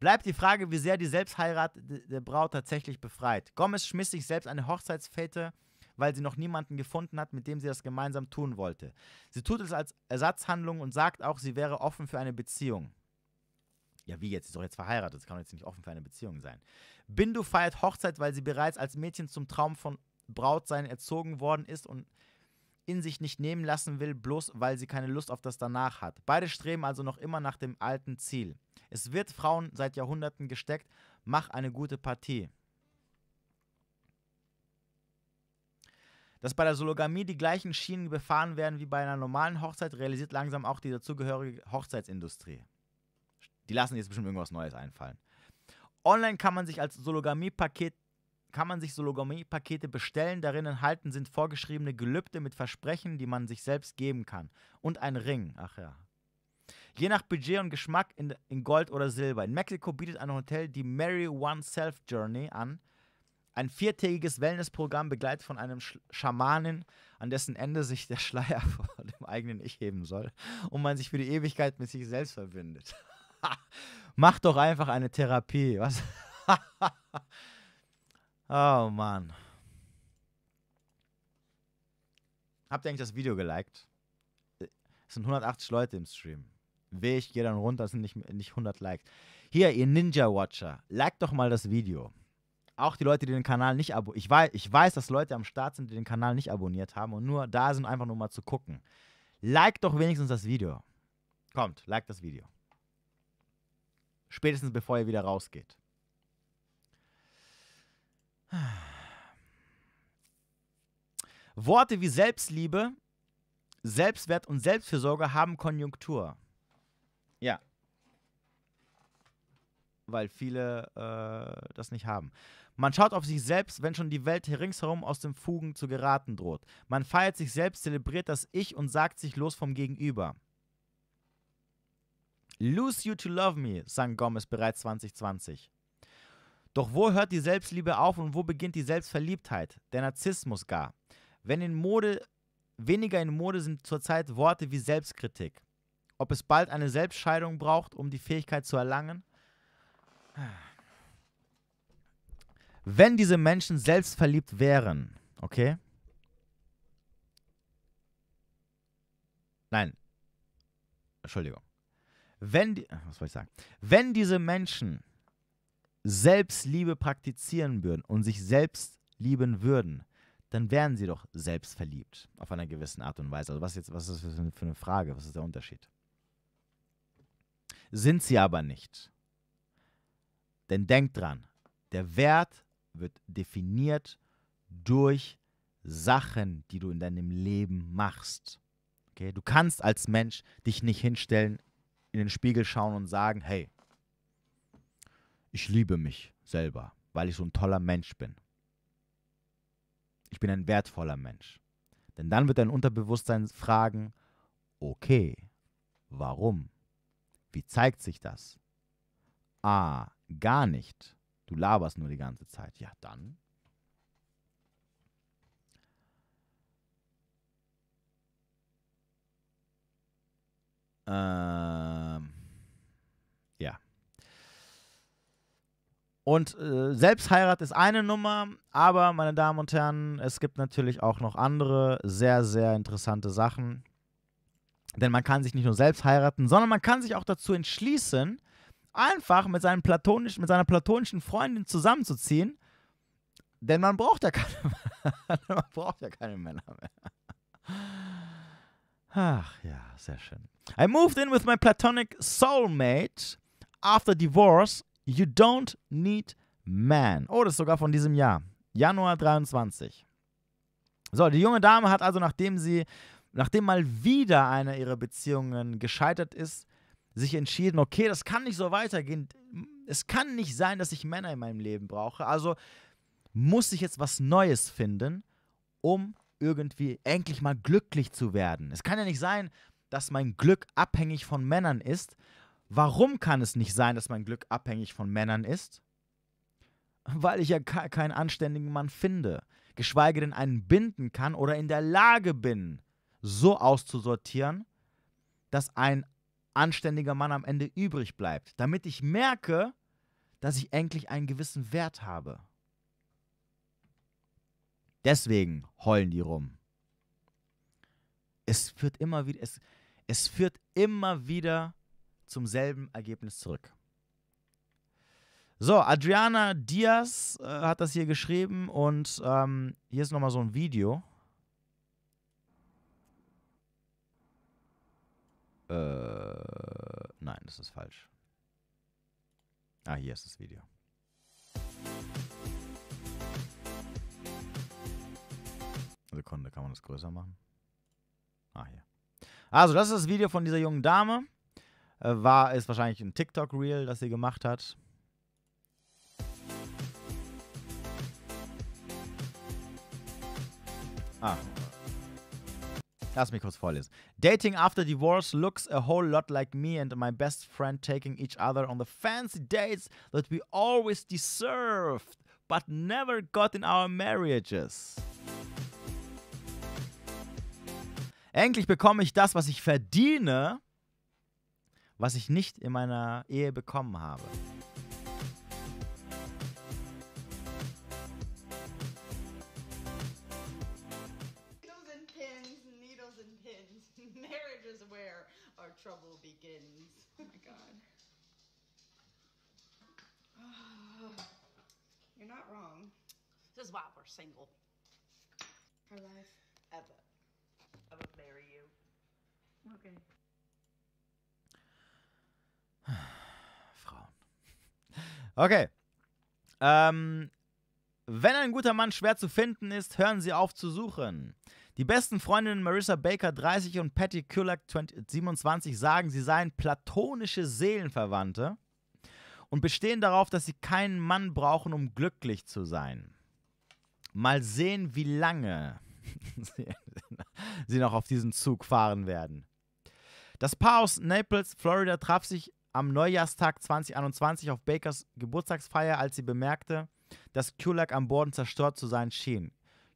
Bleibt die Frage, wie sehr die Selbstheirat der Braut tatsächlich befreit. Gomez schmiss sich selbst eine Hochzeitsfete, weil sie noch niemanden gefunden hat, mit dem sie das gemeinsam tun wollte. Sie tut es als Ersatzhandlung und sagt auch, sie wäre offen für eine Beziehung. Ja, wie jetzt? Sie ist doch jetzt verheiratet. Sie kann jetzt nicht offen für eine Beziehung sein. Bindu feiert Hochzeit, weil sie bereits als Mädchen zum Traum von Brautsein erzogen worden ist und in sich nicht nehmen lassen will, bloß weil sie keine Lust auf das danach hat. Beide streben also noch immer nach dem alten Ziel. Es wird Frauen seit Jahrhunderten gesteckt. Mach eine gute Partie. Dass bei der Sologamie die gleichen Schienen befahren werden wie bei einer normalen Hochzeit, realisiert langsam auch die dazugehörige Hochzeitsindustrie. Die lassen jetzt bestimmt irgendwas Neues einfallen. Online kann man sich als Sologamie-Paket kann man sich Sologamie-Pakete bestellen. Darin enthalten sind vorgeschriebene Gelübde mit Versprechen, die man sich selbst geben kann. Und ein Ring. Ach ja, Je nach Budget und Geschmack in, in Gold oder Silber. In Mexiko bietet ein Hotel die Merry Self Journey an. Ein viertägiges Wellnessprogramm begleitet von einem Schamanen, an dessen Ende sich der Schleier vor dem eigenen Ich heben soll und man sich für die Ewigkeit mit sich selbst verbindet. Mach doch einfach eine Therapie. Was? oh Mann. Habt ihr eigentlich das Video geliked? Äh, es sind 180 Leute im Stream. Weh, ich gehe dann runter, das sind nicht, nicht 100 Likes. Hier, ihr Ninja-Watcher, liked doch mal das Video. Auch die Leute, die den Kanal nicht abonniert ich weiß, ich weiß, dass Leute am Start sind, die den Kanal nicht abonniert haben und nur da sind, einfach nur mal zu gucken. Liked doch wenigstens das Video. Kommt, liked das Video. Spätestens bevor ihr wieder rausgeht. Worte wie Selbstliebe, Selbstwert und Selbstfürsorge haben Konjunktur. Ja. Weil viele äh, das nicht haben. Man schaut auf sich selbst, wenn schon die Welt ringsherum aus den Fugen zu geraten droht. Man feiert sich selbst, zelebriert das Ich und sagt sich los vom Gegenüber. Lose You to Love Me, sang Gomez bereits 2020. Doch wo hört die Selbstliebe auf und wo beginnt die Selbstverliebtheit? Der Narzissmus gar. Wenn in Mode, weniger in Mode sind zurzeit Worte wie Selbstkritik ob es bald eine Selbstscheidung braucht, um die Fähigkeit zu erlangen. Wenn diese Menschen selbstverliebt wären, okay? Nein. Entschuldigung. Wenn die, was soll ich sagen? Wenn diese Menschen Selbstliebe praktizieren würden und sich selbst lieben würden, dann wären sie doch selbstverliebt auf einer gewissen Art und Weise. Also was jetzt, was ist das für eine Frage? Was ist der Unterschied? sind sie aber nicht. Denn denk dran, der Wert wird definiert durch Sachen, die du in deinem Leben machst. Okay? Du kannst als Mensch dich nicht hinstellen, in den Spiegel schauen und sagen, hey, ich liebe mich selber, weil ich so ein toller Mensch bin. Ich bin ein wertvoller Mensch. Denn dann wird dein Unterbewusstsein fragen, okay, warum? Wie zeigt sich das? A. Gar nicht. Du laberst nur die ganze Zeit. Ja, dann. Ähm, ja. Und äh, Selbstheirat ist eine Nummer, aber meine Damen und Herren, es gibt natürlich auch noch andere sehr, sehr interessante Sachen. Denn man kann sich nicht nur selbst heiraten, sondern man kann sich auch dazu entschließen, einfach mit, seinem platonisch, mit seiner platonischen Freundin zusammenzuziehen. Denn man braucht ja keine, man braucht ja keine Männer mehr. Ach ja, sehr schön. I moved in with my platonic soulmate. After divorce, you don't need man. Oh, das ist sogar von diesem Jahr. Januar 23. So, die junge Dame hat also, nachdem sie nachdem mal wieder einer ihrer Beziehungen gescheitert ist, sich entschieden, okay, das kann nicht so weitergehen. Es kann nicht sein, dass ich Männer in meinem Leben brauche. Also muss ich jetzt was Neues finden, um irgendwie endlich mal glücklich zu werden. Es kann ja nicht sein, dass mein Glück abhängig von Männern ist. Warum kann es nicht sein, dass mein Glück abhängig von Männern ist? Weil ich ja keinen anständigen Mann finde, geschweige denn einen binden kann oder in der Lage bin, so auszusortieren, dass ein anständiger Mann am Ende übrig bleibt, damit ich merke, dass ich endlich einen gewissen Wert habe. Deswegen heulen die rum. Es führt immer wieder, es, es führt immer wieder zum selben Ergebnis zurück. So, Adriana Diaz äh, hat das hier geschrieben und ähm, hier ist nochmal so ein Video. Äh, nein, das ist falsch. Ah, hier ist das Video. Sekunde, kann man das größer machen? Ah, hier. Also, das ist das Video von dieser jungen Dame. Äh, war, ist wahrscheinlich ein TikTok-Reel, das sie gemacht hat. Ah, Lass mich kurz vorlesen. Dating after divorce looks a whole lot like me and my best friend taking each other on the fancy dates that we always deserved, but never got in our marriages. Endlich bekomme ich das, was ich verdiene, was ich nicht in meiner Ehe bekommen habe. trouble begins. Oh my god. you're not wrong. This is why we're single. For life. Ever. I would marry you. Okay. Frauen. Okay. Ähm, wenn ein guter Mann schwer zu finden ist, hören Sie auf zu suchen. Die besten Freundinnen Marissa Baker 30 und Patty Kullak 27 sagen, sie seien platonische Seelenverwandte und bestehen darauf, dass sie keinen Mann brauchen, um glücklich zu sein. Mal sehen, wie lange sie noch auf diesen Zug fahren werden. Das Paar aus Naples, Florida, traf sich am Neujahrstag 2021 auf Bakers Geburtstagsfeier, als sie bemerkte, dass Kulak am Boden zerstört zu sein schien.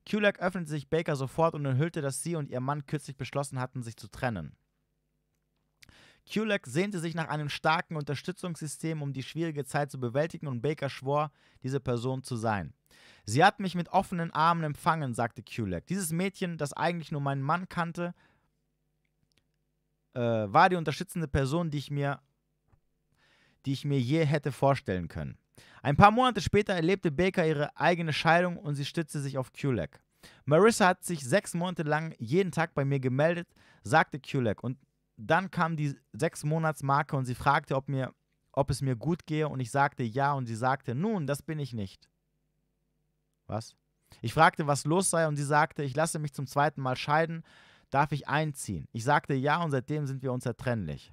Kulak öffnete sich Baker sofort und enthüllte, dass sie und ihr Mann kürzlich beschlossen hatten, sich zu trennen. Kulak sehnte sich nach einem starken Unterstützungssystem, um die schwierige Zeit zu bewältigen, und Baker schwor, diese Person zu sein. Sie hat mich mit offenen Armen empfangen, sagte Kulak. Dieses Mädchen, das eigentlich nur meinen Mann kannte, äh, war die unterstützende Person, die ich mir, die ich mir je hätte vorstellen können. Ein paar Monate später erlebte Baker ihre eigene Scheidung und sie stützte sich auf Kulak. Marissa hat sich sechs Monate lang jeden Tag bei mir gemeldet, sagte Kulak. Und dann kam die sechs Monatsmarke und sie fragte, ob, mir, ob es mir gut gehe. Und ich sagte ja und sie sagte, nun, das bin ich nicht. Was? Ich fragte, was los sei und sie sagte, ich lasse mich zum zweiten Mal scheiden, darf ich einziehen? Ich sagte ja und seitdem sind wir unzertrennlich.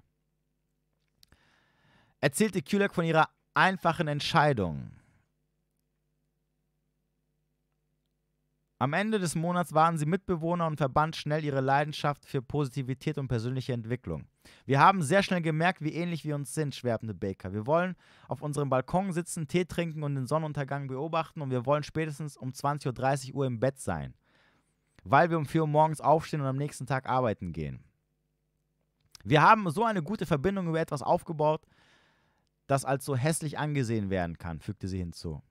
Erzählte Kulak von ihrer einfachen Entscheidungen. Am Ende des Monats waren sie Mitbewohner und verband schnell ihre Leidenschaft für Positivität und persönliche Entwicklung. Wir haben sehr schnell gemerkt, wie ähnlich wir uns sind, schwerbende Baker. Wir wollen auf unserem Balkon sitzen, Tee trinken und den Sonnenuntergang beobachten und wir wollen spätestens um 20.30 Uhr im Bett sein, weil wir um 4 Uhr morgens aufstehen und am nächsten Tag arbeiten gehen. Wir haben so eine gute Verbindung über etwas aufgebaut, das als so hässlich angesehen werden kann, fügte sie hinzu.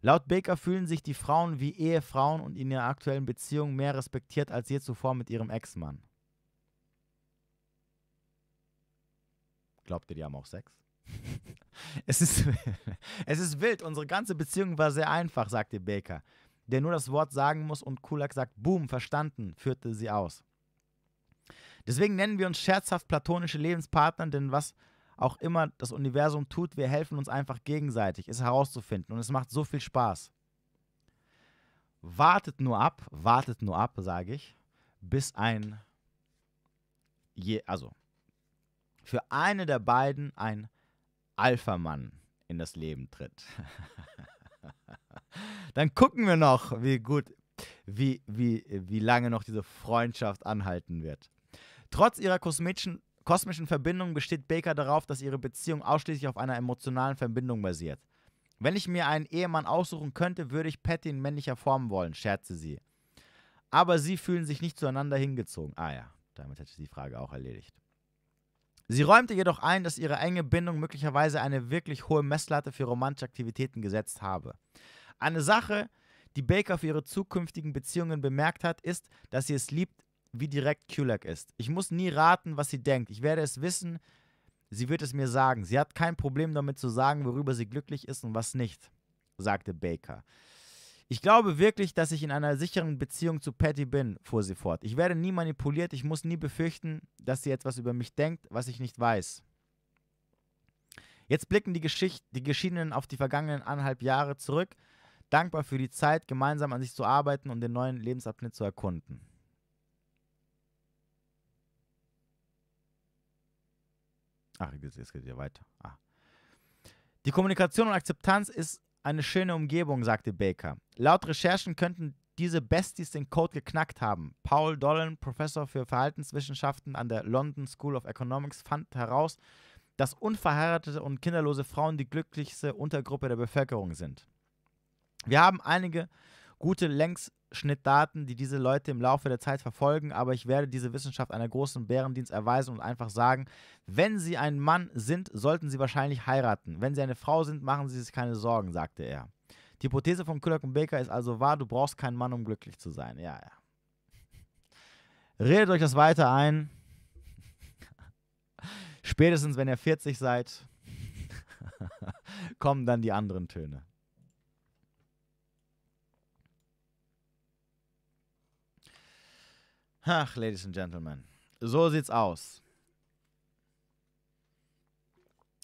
Laut Baker fühlen sich die Frauen wie Ehefrauen und in ihrer aktuellen Beziehung mehr respektiert als je zuvor mit ihrem Ex-Mann. Glaubt ihr, die haben auch Sex? es, ist, es ist wild. Unsere ganze Beziehung war sehr einfach, sagte Baker, der nur das Wort sagen muss und Kulak sagt, boom, verstanden, führte sie aus. Deswegen nennen wir uns scherzhaft platonische Lebenspartner, denn was auch immer das Universum tut, wir helfen uns einfach gegenseitig, es herauszufinden. Und es macht so viel Spaß. Wartet nur ab, wartet nur ab, sage ich, bis ein, je, also für eine der beiden ein Alpha-Mann in das Leben tritt. Dann gucken wir noch, wie gut, wie, wie, wie lange noch diese Freundschaft anhalten wird. Trotz ihrer kosmetischen kosmischen Verbindung besteht Baker darauf, dass ihre Beziehung ausschließlich auf einer emotionalen Verbindung basiert. Wenn ich mir einen Ehemann aussuchen könnte, würde ich Patty in männlicher Form wollen, scherzte sie. Aber sie fühlen sich nicht zueinander hingezogen. Ah ja, damit hätte sie die Frage auch erledigt. Sie räumte jedoch ein, dass ihre enge Bindung möglicherweise eine wirklich hohe Messlatte für romantische Aktivitäten gesetzt habe. Eine Sache, die Baker für ihre zukünftigen Beziehungen bemerkt hat, ist, dass sie es liebt, wie direkt Kulak ist. Ich muss nie raten, was sie denkt. Ich werde es wissen. Sie wird es mir sagen. Sie hat kein Problem damit zu sagen, worüber sie glücklich ist und was nicht, sagte Baker. Ich glaube wirklich, dass ich in einer sicheren Beziehung zu Patty bin, fuhr sie fort. Ich werde nie manipuliert, ich muss nie befürchten, dass sie etwas über mich denkt, was ich nicht weiß. Jetzt blicken die, Geschicht die Geschiedenen auf die vergangenen anderthalb Jahre zurück, dankbar für die Zeit, gemeinsam an sich zu arbeiten und den neuen Lebensabschnitt zu erkunden. Ach, jetzt, jetzt geht ja weiter. Ah. Die Kommunikation und Akzeptanz ist eine schöne Umgebung, sagte Baker. Laut Recherchen könnten diese Besties den Code geknackt haben. Paul Dolan, Professor für Verhaltenswissenschaften an der London School of Economics, fand heraus, dass unverheiratete und kinderlose Frauen die glücklichste Untergruppe der Bevölkerung sind. Wir haben einige gute, längst Schnittdaten, die diese Leute im Laufe der Zeit verfolgen, aber ich werde diese Wissenschaft einer großen Bärendienst erweisen und einfach sagen, wenn Sie ein Mann sind, sollten Sie wahrscheinlich heiraten. Wenn Sie eine Frau sind, machen Sie sich keine Sorgen, sagte er. Die Hypothese von Kullock und Baker ist also wahr, du brauchst keinen Mann, um glücklich zu sein. Ja, ja. Redet euch das weiter ein. Spätestens, wenn ihr 40 seid, kommen dann die anderen Töne. Ach, Ladies and Gentlemen, so sieht's aus.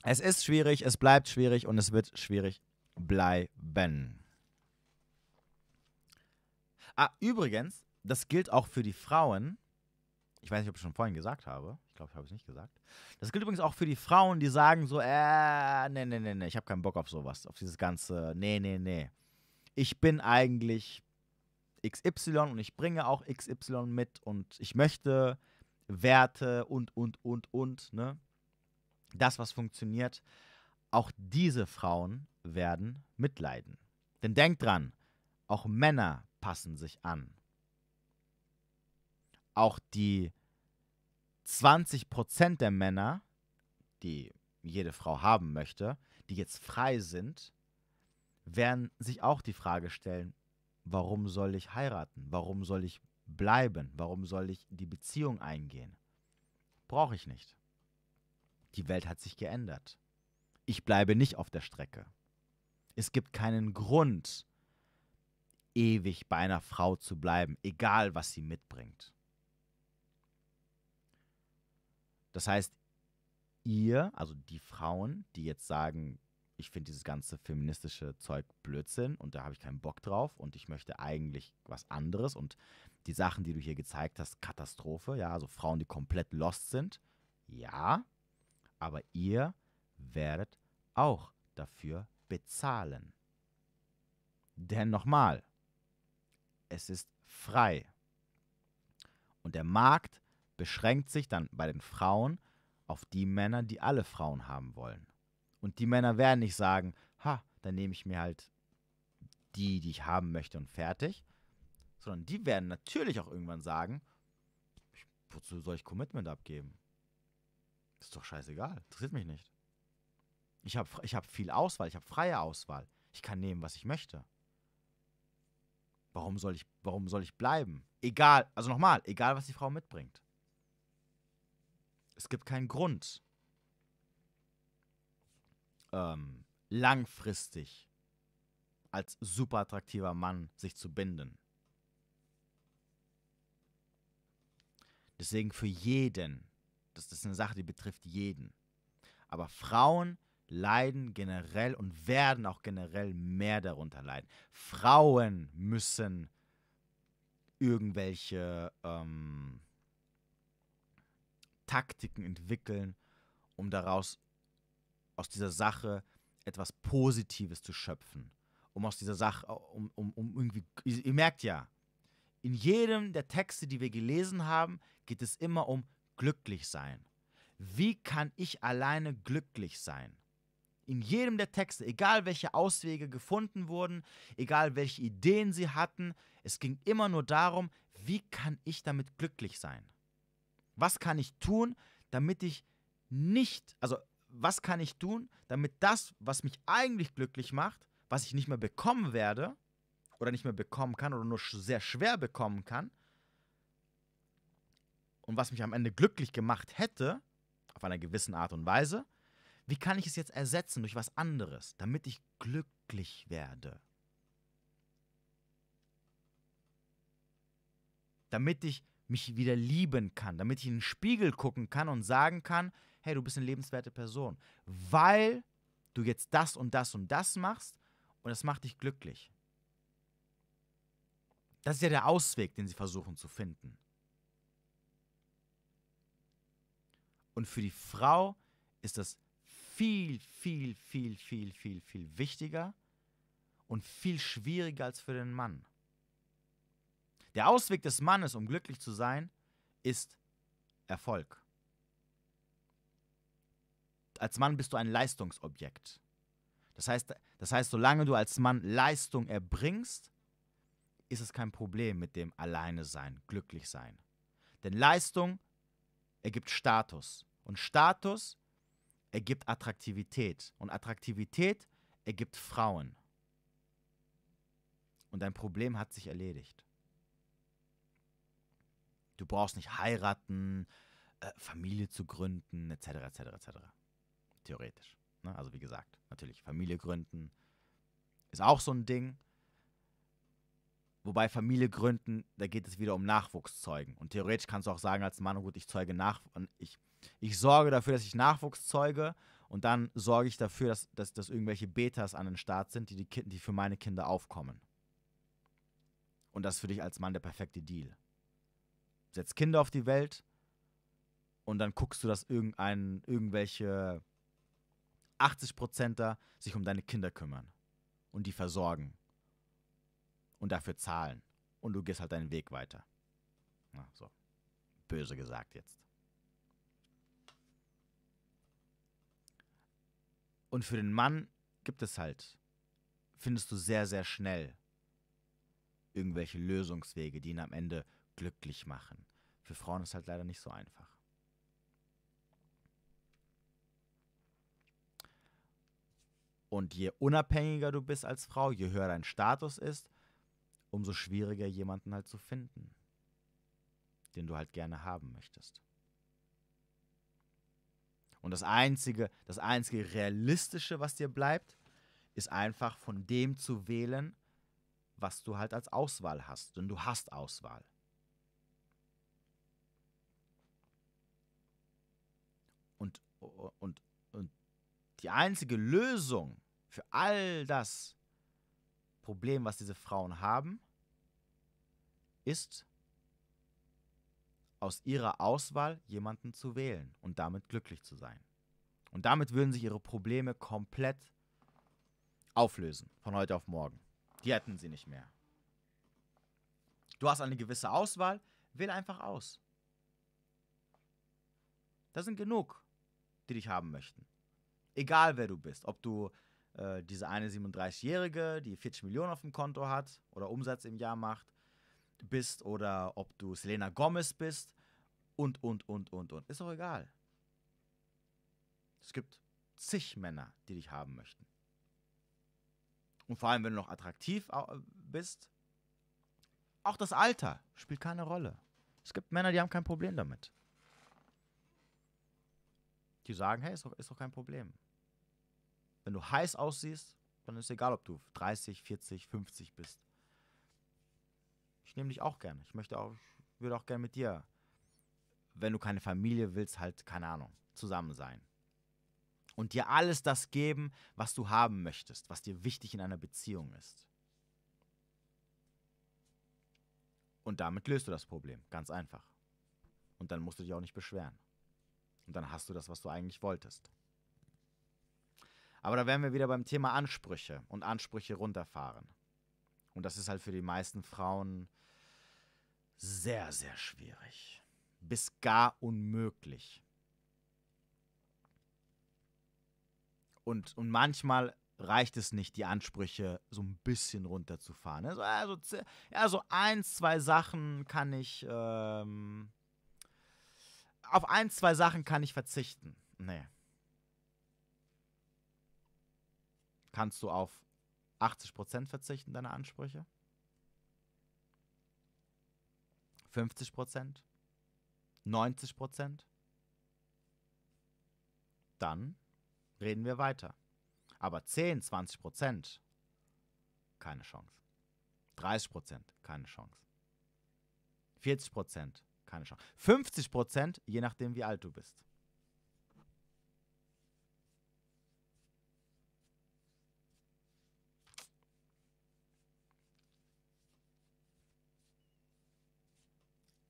Es ist schwierig, es bleibt schwierig und es wird schwierig bleiben. Ah, übrigens, das gilt auch für die Frauen. Ich weiß nicht, ob ich schon vorhin gesagt habe. Ich glaube, ich habe es nicht gesagt. Das gilt übrigens auch für die Frauen, die sagen so, äh, nee, nee, nee, nee, ich habe keinen Bock auf sowas, auf dieses ganze, nee, nee, nee. Ich bin eigentlich XY und ich bringe auch XY mit und ich möchte Werte und, und, und, und, ne? Das, was funktioniert, auch diese Frauen werden mitleiden. Denn denkt dran, auch Männer passen sich an. Auch die 20% der Männer, die jede Frau haben möchte, die jetzt frei sind, werden sich auch die Frage stellen, warum soll ich heiraten? Warum soll ich bleiben? Warum soll ich die Beziehung eingehen? Brauche ich nicht. Die Welt hat sich geändert. Ich bleibe nicht auf der Strecke. Es gibt keinen Grund, ewig bei einer Frau zu bleiben, egal was sie mitbringt. Das heißt, ihr, also die Frauen, die jetzt sagen, ich finde dieses ganze feministische Zeug Blödsinn und da habe ich keinen Bock drauf und ich möchte eigentlich was anderes und die Sachen, die du hier gezeigt hast, Katastrophe, ja, also Frauen, die komplett lost sind, ja, aber ihr werdet auch dafür bezahlen. Denn nochmal, es ist frei. Und der Markt beschränkt sich dann bei den Frauen auf die Männer, die alle Frauen haben wollen. Und die Männer werden nicht sagen, ha, dann nehme ich mir halt die, die ich haben möchte und fertig. Sondern die werden natürlich auch irgendwann sagen, ich, wozu soll ich Commitment abgeben? Ist doch scheißegal, interessiert mich nicht. Ich habe ich hab viel Auswahl, ich habe freie Auswahl. Ich kann nehmen, was ich möchte. Warum soll ich, warum soll ich bleiben? Egal, also nochmal, egal, was die Frau mitbringt. Es gibt keinen Grund, ähm, langfristig als super attraktiver Mann sich zu binden. Deswegen für jeden, das ist eine Sache, die betrifft jeden. Aber Frauen leiden generell und werden auch generell mehr darunter leiden. Frauen müssen irgendwelche ähm, Taktiken entwickeln, um daraus aus dieser Sache etwas Positives zu schöpfen. Um aus dieser Sache, um, um, um irgendwie, ihr merkt ja, in jedem der Texte, die wir gelesen haben, geht es immer um glücklich sein. Wie kann ich alleine glücklich sein? In jedem der Texte, egal welche Auswege gefunden wurden, egal welche Ideen sie hatten, es ging immer nur darum, wie kann ich damit glücklich sein? Was kann ich tun, damit ich nicht, also was kann ich tun, damit das, was mich eigentlich glücklich macht, was ich nicht mehr bekommen werde oder nicht mehr bekommen kann oder nur sehr schwer bekommen kann und was mich am Ende glücklich gemacht hätte, auf einer gewissen Art und Weise, wie kann ich es jetzt ersetzen durch was anderes, damit ich glücklich werde? Damit ich mich wieder lieben kann, damit ich in den Spiegel gucken kann und sagen kann, hey, du bist eine lebenswerte Person, weil du jetzt das und das und das machst und das macht dich glücklich. Das ist ja der Ausweg, den sie versuchen zu finden. Und für die Frau ist das viel, viel, viel, viel, viel, viel wichtiger und viel schwieriger als für den Mann. Der Ausweg des Mannes, um glücklich zu sein, ist Erfolg als Mann bist du ein Leistungsobjekt. Das heißt, das heißt, solange du als Mann Leistung erbringst, ist es kein Problem mit dem Alleine sein, glücklich sein. Denn Leistung ergibt Status. Und Status ergibt Attraktivität. Und Attraktivität ergibt Frauen. Und dein Problem hat sich erledigt. Du brauchst nicht heiraten, äh, Familie zu gründen, etc., etc., etc theoretisch. Ne? Also wie gesagt, natürlich Familie gründen ist auch so ein Ding. Wobei Familie gründen, da geht es wieder um Nachwuchszeugen. Und theoretisch kannst du auch sagen als Mann, oh gut, ich zeuge nach, ich, ich sorge dafür, dass ich Nachwuchs zeuge und dann sorge ich dafür, dass, dass, dass irgendwelche Betas an den Start sind, die, die, die für meine Kinder aufkommen. Und das ist für dich als Mann der perfekte Deal. Setz Kinder auf die Welt und dann guckst du, dass irgendein, irgendwelche 80 Prozenter sich um deine Kinder kümmern und die versorgen und dafür zahlen. Und du gehst halt deinen Weg weiter. Na, so. Böse gesagt jetzt. Und für den Mann gibt es halt, findest du sehr, sehr schnell irgendwelche Lösungswege, die ihn am Ende glücklich machen. Für Frauen ist es halt leider nicht so einfach. Und je unabhängiger du bist als Frau, je höher dein Status ist, umso schwieriger jemanden halt zu finden, den du halt gerne haben möchtest. Und das einzige, das einzige realistische, was dir bleibt, ist einfach von dem zu wählen, was du halt als Auswahl hast. Denn du hast Auswahl. Und, und, und die einzige Lösung, für all das Problem, was diese Frauen haben, ist aus ihrer Auswahl jemanden zu wählen und damit glücklich zu sein. Und damit würden sich ihre Probleme komplett auflösen, von heute auf morgen. Die hätten sie nicht mehr. Du hast eine gewisse Auswahl, wähl einfach aus. Da sind genug, die dich haben möchten. Egal wer du bist, ob du äh, diese eine 37-Jährige, die 40 Millionen auf dem Konto hat oder Umsatz im Jahr macht, bist oder ob du Selena Gomez bist und, und, und, und, und. Ist doch egal. Es gibt zig Männer, die dich haben möchten. Und vor allem, wenn du noch attraktiv bist, auch das Alter spielt keine Rolle. Es gibt Männer, die haben kein Problem damit. Die sagen, hey, ist doch, ist doch kein Problem. Wenn du heiß aussiehst, dann ist egal, ob du 30, 40, 50 bist. Ich nehme dich auch gerne. Ich möchte auch, ich würde auch gerne mit dir, wenn du keine Familie willst, halt, keine Ahnung, zusammen sein. Und dir alles das geben, was du haben möchtest, was dir wichtig in einer Beziehung ist. Und damit löst du das Problem, ganz einfach. Und dann musst du dich auch nicht beschweren. Und dann hast du das, was du eigentlich wolltest. Aber da wären wir wieder beim Thema Ansprüche und Ansprüche runterfahren. Und das ist halt für die meisten Frauen sehr, sehr schwierig. Bis gar unmöglich. Und, und manchmal reicht es nicht, die Ansprüche so ein bisschen runterzufahren. Also, also, ja, so ein, zwei Sachen kann ich. Ähm, auf ein, zwei Sachen kann ich verzichten. Nee. kannst du auf 80% verzichten deiner Ansprüche? 50%? 90%? Dann reden wir weiter. Aber 10, 20%? Keine Chance. 30%? Keine Chance. 40%? Keine Chance. 50%? Je nachdem, wie alt du bist.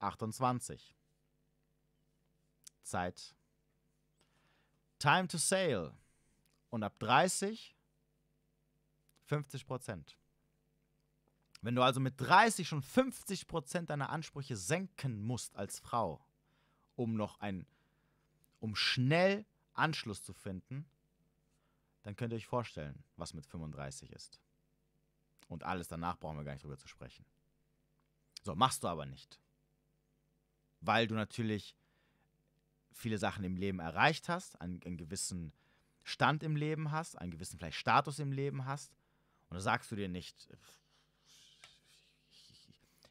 28. Zeit. Time to Sale. Und ab 30 50 Prozent. Wenn du also mit 30 schon 50 Prozent deiner Ansprüche senken musst als Frau, um noch ein, um schnell Anschluss zu finden, dann könnt ihr euch vorstellen, was mit 35 ist. Und alles danach brauchen wir gar nicht drüber zu sprechen. So, machst du aber nicht weil du natürlich viele Sachen im Leben erreicht hast, einen, einen gewissen Stand im Leben hast, einen gewissen vielleicht Status im Leben hast. Und da sagst du dir nicht,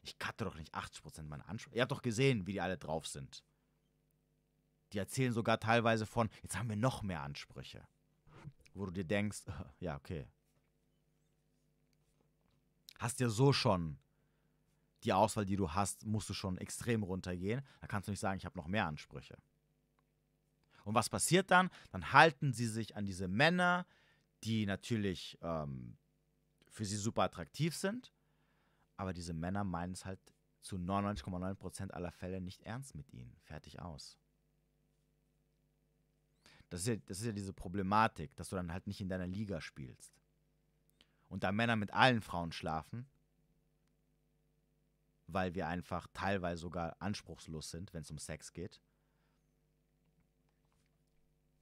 ich cutte doch nicht 80% meiner Ansprüche. Ihr habt doch gesehen, wie die alle drauf sind. Die erzählen sogar teilweise von, jetzt haben wir noch mehr Ansprüche. Wo du dir denkst, ja, okay. Hast dir so schon die Auswahl, die du hast, musst du schon extrem runtergehen. Da kannst du nicht sagen, ich habe noch mehr Ansprüche. Und was passiert dann? Dann halten sie sich an diese Männer, die natürlich ähm, für sie super attraktiv sind, aber diese Männer meinen es halt zu 99,9% aller Fälle nicht ernst mit ihnen. Fertig aus. Das ist, ja, das ist ja diese Problematik, dass du dann halt nicht in deiner Liga spielst. Und da Männer mit allen Frauen schlafen, weil wir einfach teilweise sogar anspruchslos sind, wenn es um Sex geht.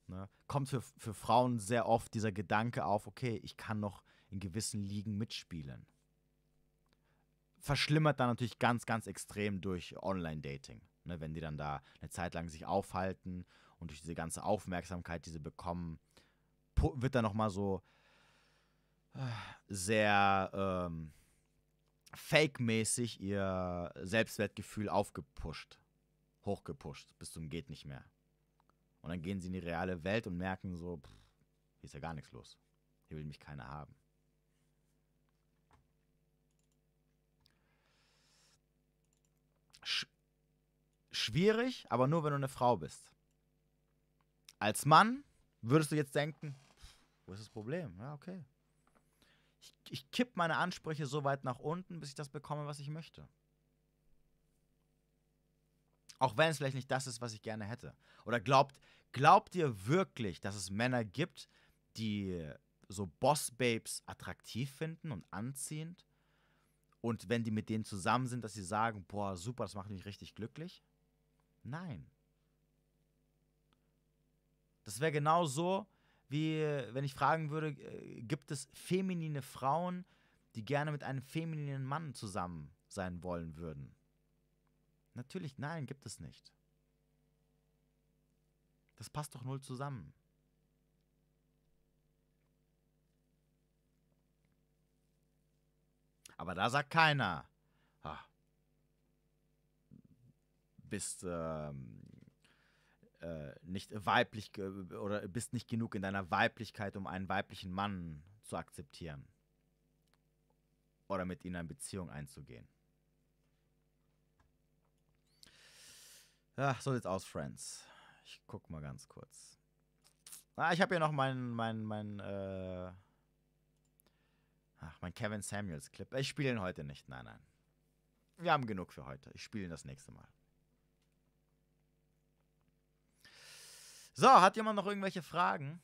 Ne? Kommt für, für Frauen sehr oft dieser Gedanke auf, okay, ich kann noch in gewissen Ligen mitspielen. Verschlimmert dann natürlich ganz, ganz extrem durch Online-Dating. Ne? Wenn die dann da eine Zeit lang sich aufhalten und durch diese ganze Aufmerksamkeit, die sie bekommen, wird dann nochmal so äh, sehr ähm, fake-mäßig ihr Selbstwertgefühl aufgepusht, hochgepusht, bis zum geht nicht mehr. Und dann gehen sie in die reale Welt und merken so, pff, hier ist ja gar nichts los. Hier will mich keiner haben. Sch schwierig, aber nur wenn du eine Frau bist. Als Mann würdest du jetzt denken, wo ist das Problem? Ja, okay, ich, kipp meine Ansprüche so weit nach unten, bis ich das bekomme, was ich möchte. Auch wenn es vielleicht nicht das ist, was ich gerne hätte. Oder glaubt, glaubt ihr wirklich, dass es Männer gibt, die so Boss-Babes attraktiv finden und anziehend? Und wenn die mit denen zusammen sind, dass sie sagen, boah, super, das macht mich richtig glücklich? Nein. Das wäre genau so, wie wenn ich fragen würde, äh, gibt es feminine Frauen, die gerne mit einem femininen Mann zusammen sein wollen würden? Natürlich, nein, gibt es nicht. Das passt doch null zusammen. Aber da sagt keiner, ach, bist ähm, äh, nicht weiblich oder bist nicht genug in deiner Weiblichkeit, um einen weiblichen Mann zu akzeptieren oder mit ihnen eine Beziehung einzugehen. Ach, so sieht's aus, Friends. Ich guck mal ganz kurz. Ah, ich habe hier noch meinen, meinen, meinen, äh Ach, mein Kevin Samuels Clip. Ich spiele ihn heute nicht. Nein, nein. Wir haben genug für heute. Ich spiele ihn das nächste Mal. So, hat jemand noch irgendwelche Fragen?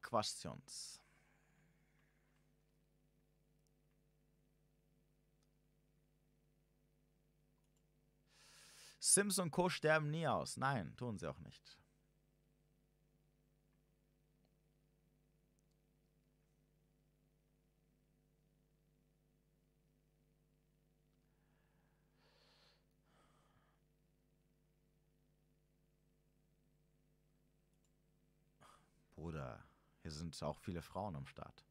Questions. Sims und Co. sterben nie aus. Nein, tun sie auch nicht. Bruder, hier sind auch viele Frauen am Start.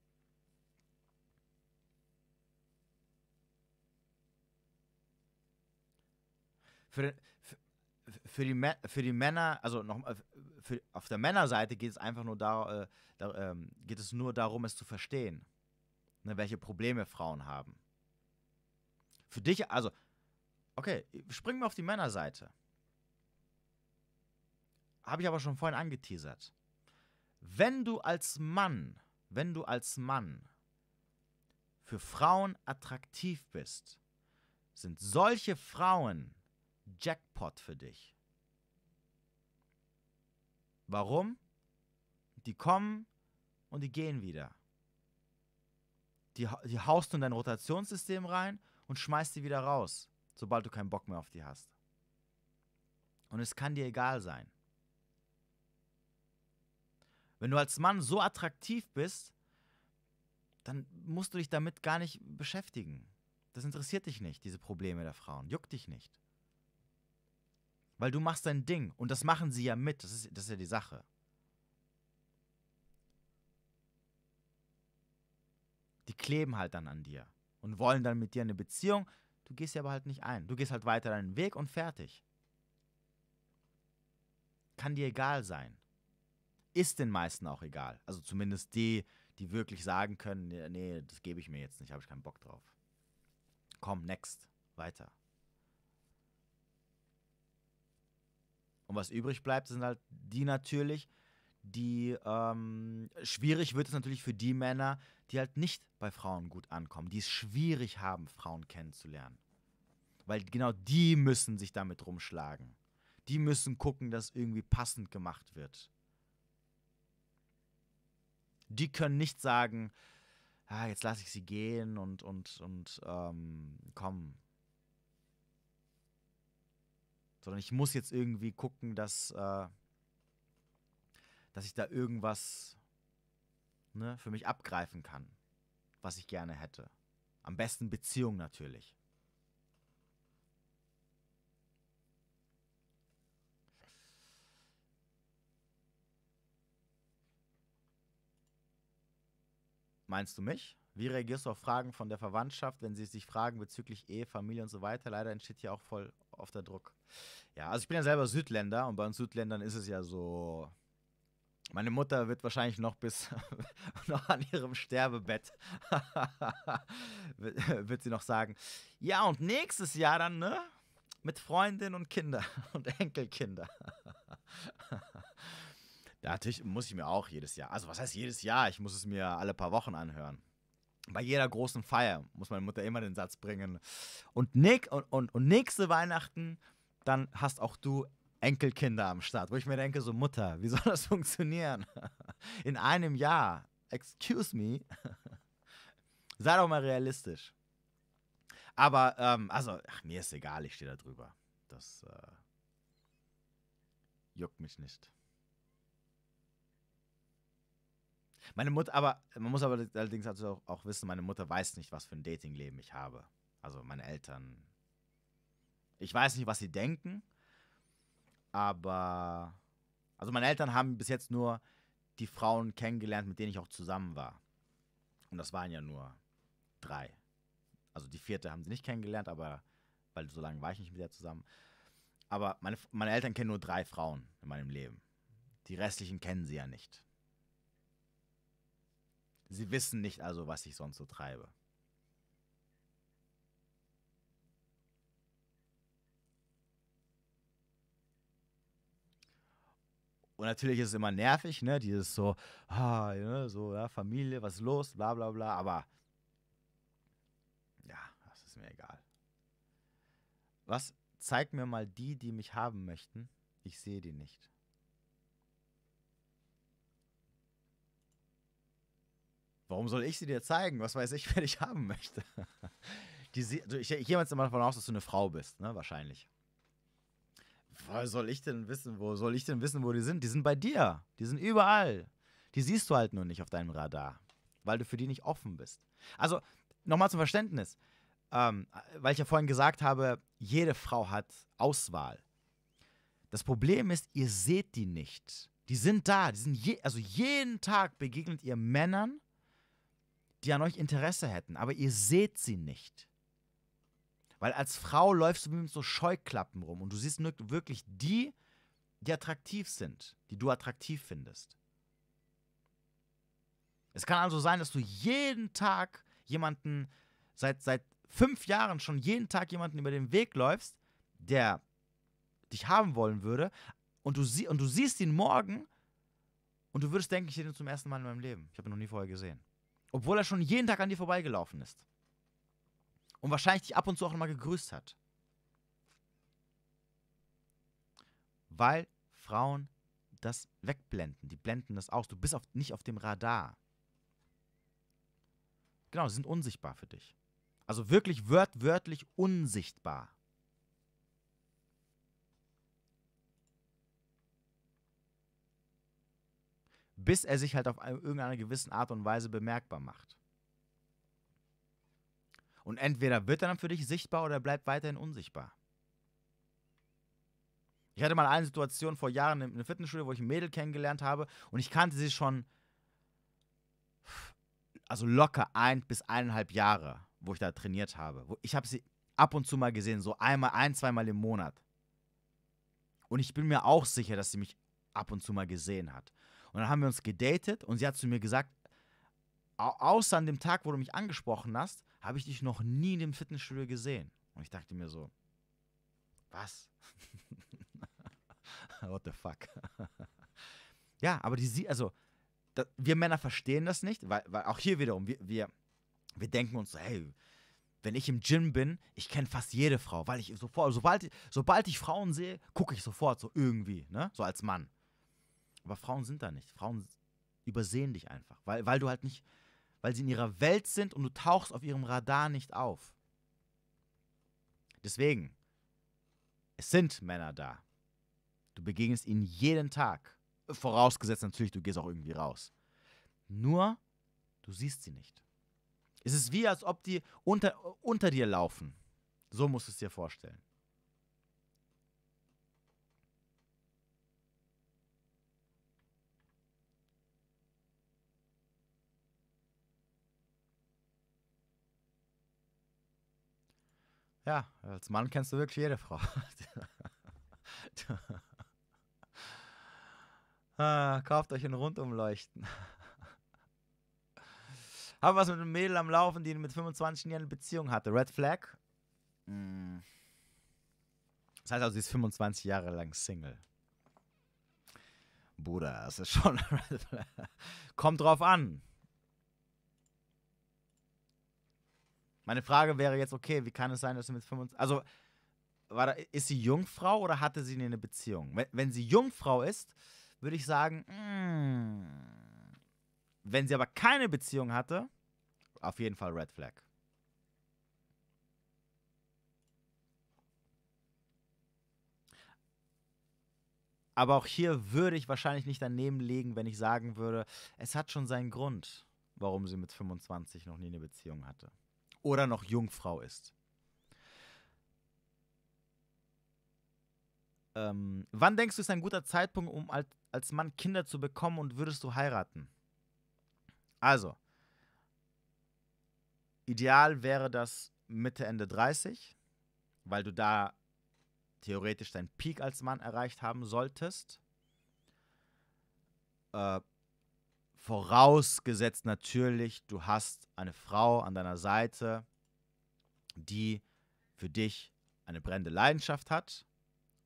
Für, für, für, die, für die Männer, also noch, für, auf der Männerseite geht es einfach nur da, äh, da ähm, geht es nur darum, es zu verstehen, ne, welche Probleme Frauen haben. Für dich, also, okay, springen wir auf die Männerseite. Habe ich aber schon vorhin angeteasert. Wenn du als Mann, wenn du als Mann für Frauen attraktiv bist, sind solche Frauen Jackpot für dich. Warum? Die kommen und die gehen wieder. Die, die haust du in dein Rotationssystem rein und schmeißt die wieder raus, sobald du keinen Bock mehr auf die hast. Und es kann dir egal sein. Wenn du als Mann so attraktiv bist, dann musst du dich damit gar nicht beschäftigen. Das interessiert dich nicht, diese Probleme der Frauen. Juckt dich nicht. Weil du machst dein Ding und das machen sie ja mit. Das ist, das ist ja die Sache. Die kleben halt dann an dir und wollen dann mit dir eine Beziehung. Du gehst ja aber halt nicht ein. Du gehst halt weiter deinen Weg und fertig. Kann dir egal sein ist den meisten auch egal. Also zumindest die, die wirklich sagen können, nee, das gebe ich mir jetzt nicht, habe ich keinen Bock drauf. Komm, next, weiter. Und was übrig bleibt, sind halt die natürlich, die ähm, schwierig wird es natürlich für die Männer, die halt nicht bei Frauen gut ankommen, die es schwierig haben, Frauen kennenzulernen. Weil genau die müssen sich damit rumschlagen. Die müssen gucken, dass irgendwie passend gemacht wird. Die können nicht sagen, ah, jetzt lasse ich sie gehen und, und, und ähm, kommen. Sondern ich muss jetzt irgendwie gucken, dass, äh, dass ich da irgendwas ne, für mich abgreifen kann, was ich gerne hätte. Am besten Beziehung natürlich. Meinst du mich? Wie reagierst du auf Fragen von der Verwandtschaft, wenn sie sich fragen bezüglich Ehe, Familie und so weiter? Leider entsteht hier auch voll auf der Druck. Ja, also ich bin ja selber Südländer und bei uns Südländern ist es ja so. Meine Mutter wird wahrscheinlich noch bis noch an ihrem Sterbebett wird sie noch sagen, ja und nächstes Jahr dann ne mit Freundin und Kinder und Enkelkinder. Da natürlich muss ich mir auch jedes Jahr, also was heißt jedes Jahr? Ich muss es mir alle paar Wochen anhören. Bei jeder großen Feier muss meine Mutter immer den Satz bringen. Und, Nick, und, und, und nächste Weihnachten, dann hast auch du Enkelkinder am Start, wo ich mir denke, so Mutter, wie soll das funktionieren? In einem Jahr, excuse me, sei doch mal realistisch. Aber, ähm, also, ach, mir ist egal, ich stehe da drüber. Das äh, juckt mich nicht. Meine Mutter, aber man muss aber allerdings also auch, wissen, meine Mutter weiß nicht, was für ein Datingleben ich habe. Also meine Eltern. Ich weiß nicht, was sie denken, aber also meine Eltern haben bis jetzt nur die Frauen kennengelernt, mit denen ich auch zusammen war. Und das waren ja nur drei. Also die vierte haben sie nicht kennengelernt, aber weil so lange war ich nicht mit der zusammen. Aber meine, meine Eltern kennen nur drei Frauen in meinem Leben. Die restlichen kennen sie ja nicht. Sie wissen nicht also, was ich sonst so treibe. Und natürlich ist es immer nervig, ne? Dieses so, ah, ne? so, ja, Familie, was ist los, bla bla bla, aber ja, das ist mir egal. Was? zeigt mir mal die, die mich haben möchten. Ich sehe die nicht. Warum soll ich sie dir zeigen? Was weiß ich, wer dich haben möchte? Die, also ich, gehe jetzt immer davon aus, dass du eine Frau bist, ne? Wahrscheinlich. Woher soll ich denn wissen, wo soll ich denn wissen, wo die sind? Die sind bei dir. Die sind überall. Die siehst du halt nur nicht auf deinem Radar, weil du für die nicht offen bist. Also, nochmal zum Verständnis. Ähm, weil ich ja vorhin gesagt habe, jede Frau hat Auswahl. Das Problem ist, ihr seht die nicht. Die sind da, die sind je, also jeden Tag begegnet ihr Männern, die an euch Interesse hätten, aber ihr seht sie nicht. Weil als Frau läufst du mit so Scheuklappen rum und du siehst nur wirklich die, die attraktiv sind, die du attraktiv findest. Es kann also sein, dass du jeden Tag jemanden, seit, seit fünf Jahren schon jeden Tag jemanden über den Weg läufst, der dich haben wollen würde, und du, sie und du siehst ihn morgen und du würdest denken, ich sehe ihn zum ersten Mal in meinem Leben. Ich habe ihn noch nie vorher gesehen. Obwohl er schon jeden Tag an dir vorbeigelaufen ist. Und wahrscheinlich dich ab und zu auch nochmal gegrüßt hat. Weil Frauen das wegblenden. Die blenden das aus. Du bist auf, nicht auf dem Radar. Genau, sie sind unsichtbar für dich. Also wirklich wört, wörtlich unsichtbar. bis er sich halt auf irgendeine gewisse Art und Weise bemerkbar macht. Und entweder wird er dann für dich sichtbar oder bleibt weiterhin unsichtbar. Ich hatte mal eine Situation vor Jahren in einem Fitnessstudio, wo ich ein Mädel kennengelernt habe und ich kannte sie schon, also locker ein bis eineinhalb Jahre, wo ich da trainiert habe. Ich habe sie ab und zu mal gesehen, so einmal, ein, zweimal im Monat. Und ich bin mir auch sicher, dass sie mich ab und zu mal gesehen hat. Und dann haben wir uns gedatet und sie hat zu mir gesagt, außer an dem Tag, wo du mich angesprochen hast, habe ich dich noch nie in dem Fitnessstudio gesehen. Und ich dachte mir so, was? What the fuck? ja, aber die sie, also, das, wir Männer verstehen das nicht, weil, weil auch hier wiederum, wir, wir, wir denken uns so, hey, wenn ich im Gym bin, ich kenne fast jede Frau, weil ich sofort, sobald, sobald ich Frauen sehe, gucke ich sofort so irgendwie, ne? So als Mann. Aber Frauen sind da nicht. Frauen übersehen dich einfach, weil, weil du halt nicht, weil sie in ihrer Welt sind und du tauchst auf ihrem Radar nicht auf. Deswegen, es sind Männer da. Du begegnest ihnen jeden Tag. Vorausgesetzt natürlich, du gehst auch irgendwie raus. Nur, du siehst sie nicht. Es ist wie, als ob die unter, unter dir laufen. So musst du es dir vorstellen. Ja, als Mann kennst du wirklich jede Frau. Ah, kauft euch ein Rundumleuchten. Hab was mit einem Mädel am Laufen, die mit 25 Jahren eine Beziehung hatte. Red Flag. Mm. Das heißt also, sie ist 25 Jahre lang Single. Bruder, das ist schon Kommt drauf an. Meine Frage wäre jetzt, okay, wie kann es sein, dass sie mit 25. Also, da, ist sie Jungfrau oder hatte sie eine Beziehung? Wenn, wenn sie Jungfrau ist, würde ich sagen, mm, wenn sie aber keine Beziehung hatte, auf jeden Fall Red Flag. Aber auch hier würde ich wahrscheinlich nicht daneben legen, wenn ich sagen würde, es hat schon seinen Grund, warum sie mit 25 noch nie eine Beziehung hatte oder noch Jungfrau ist. Ähm, wann denkst du, ist ein guter Zeitpunkt, um als Mann Kinder zu bekommen und würdest du heiraten? Also, ideal wäre das Mitte, Ende 30, weil du da theoretisch deinen Peak als Mann erreicht haben solltest. Äh, Vorausgesetzt natürlich, du hast eine Frau an deiner Seite, die für dich eine brennende Leidenschaft hat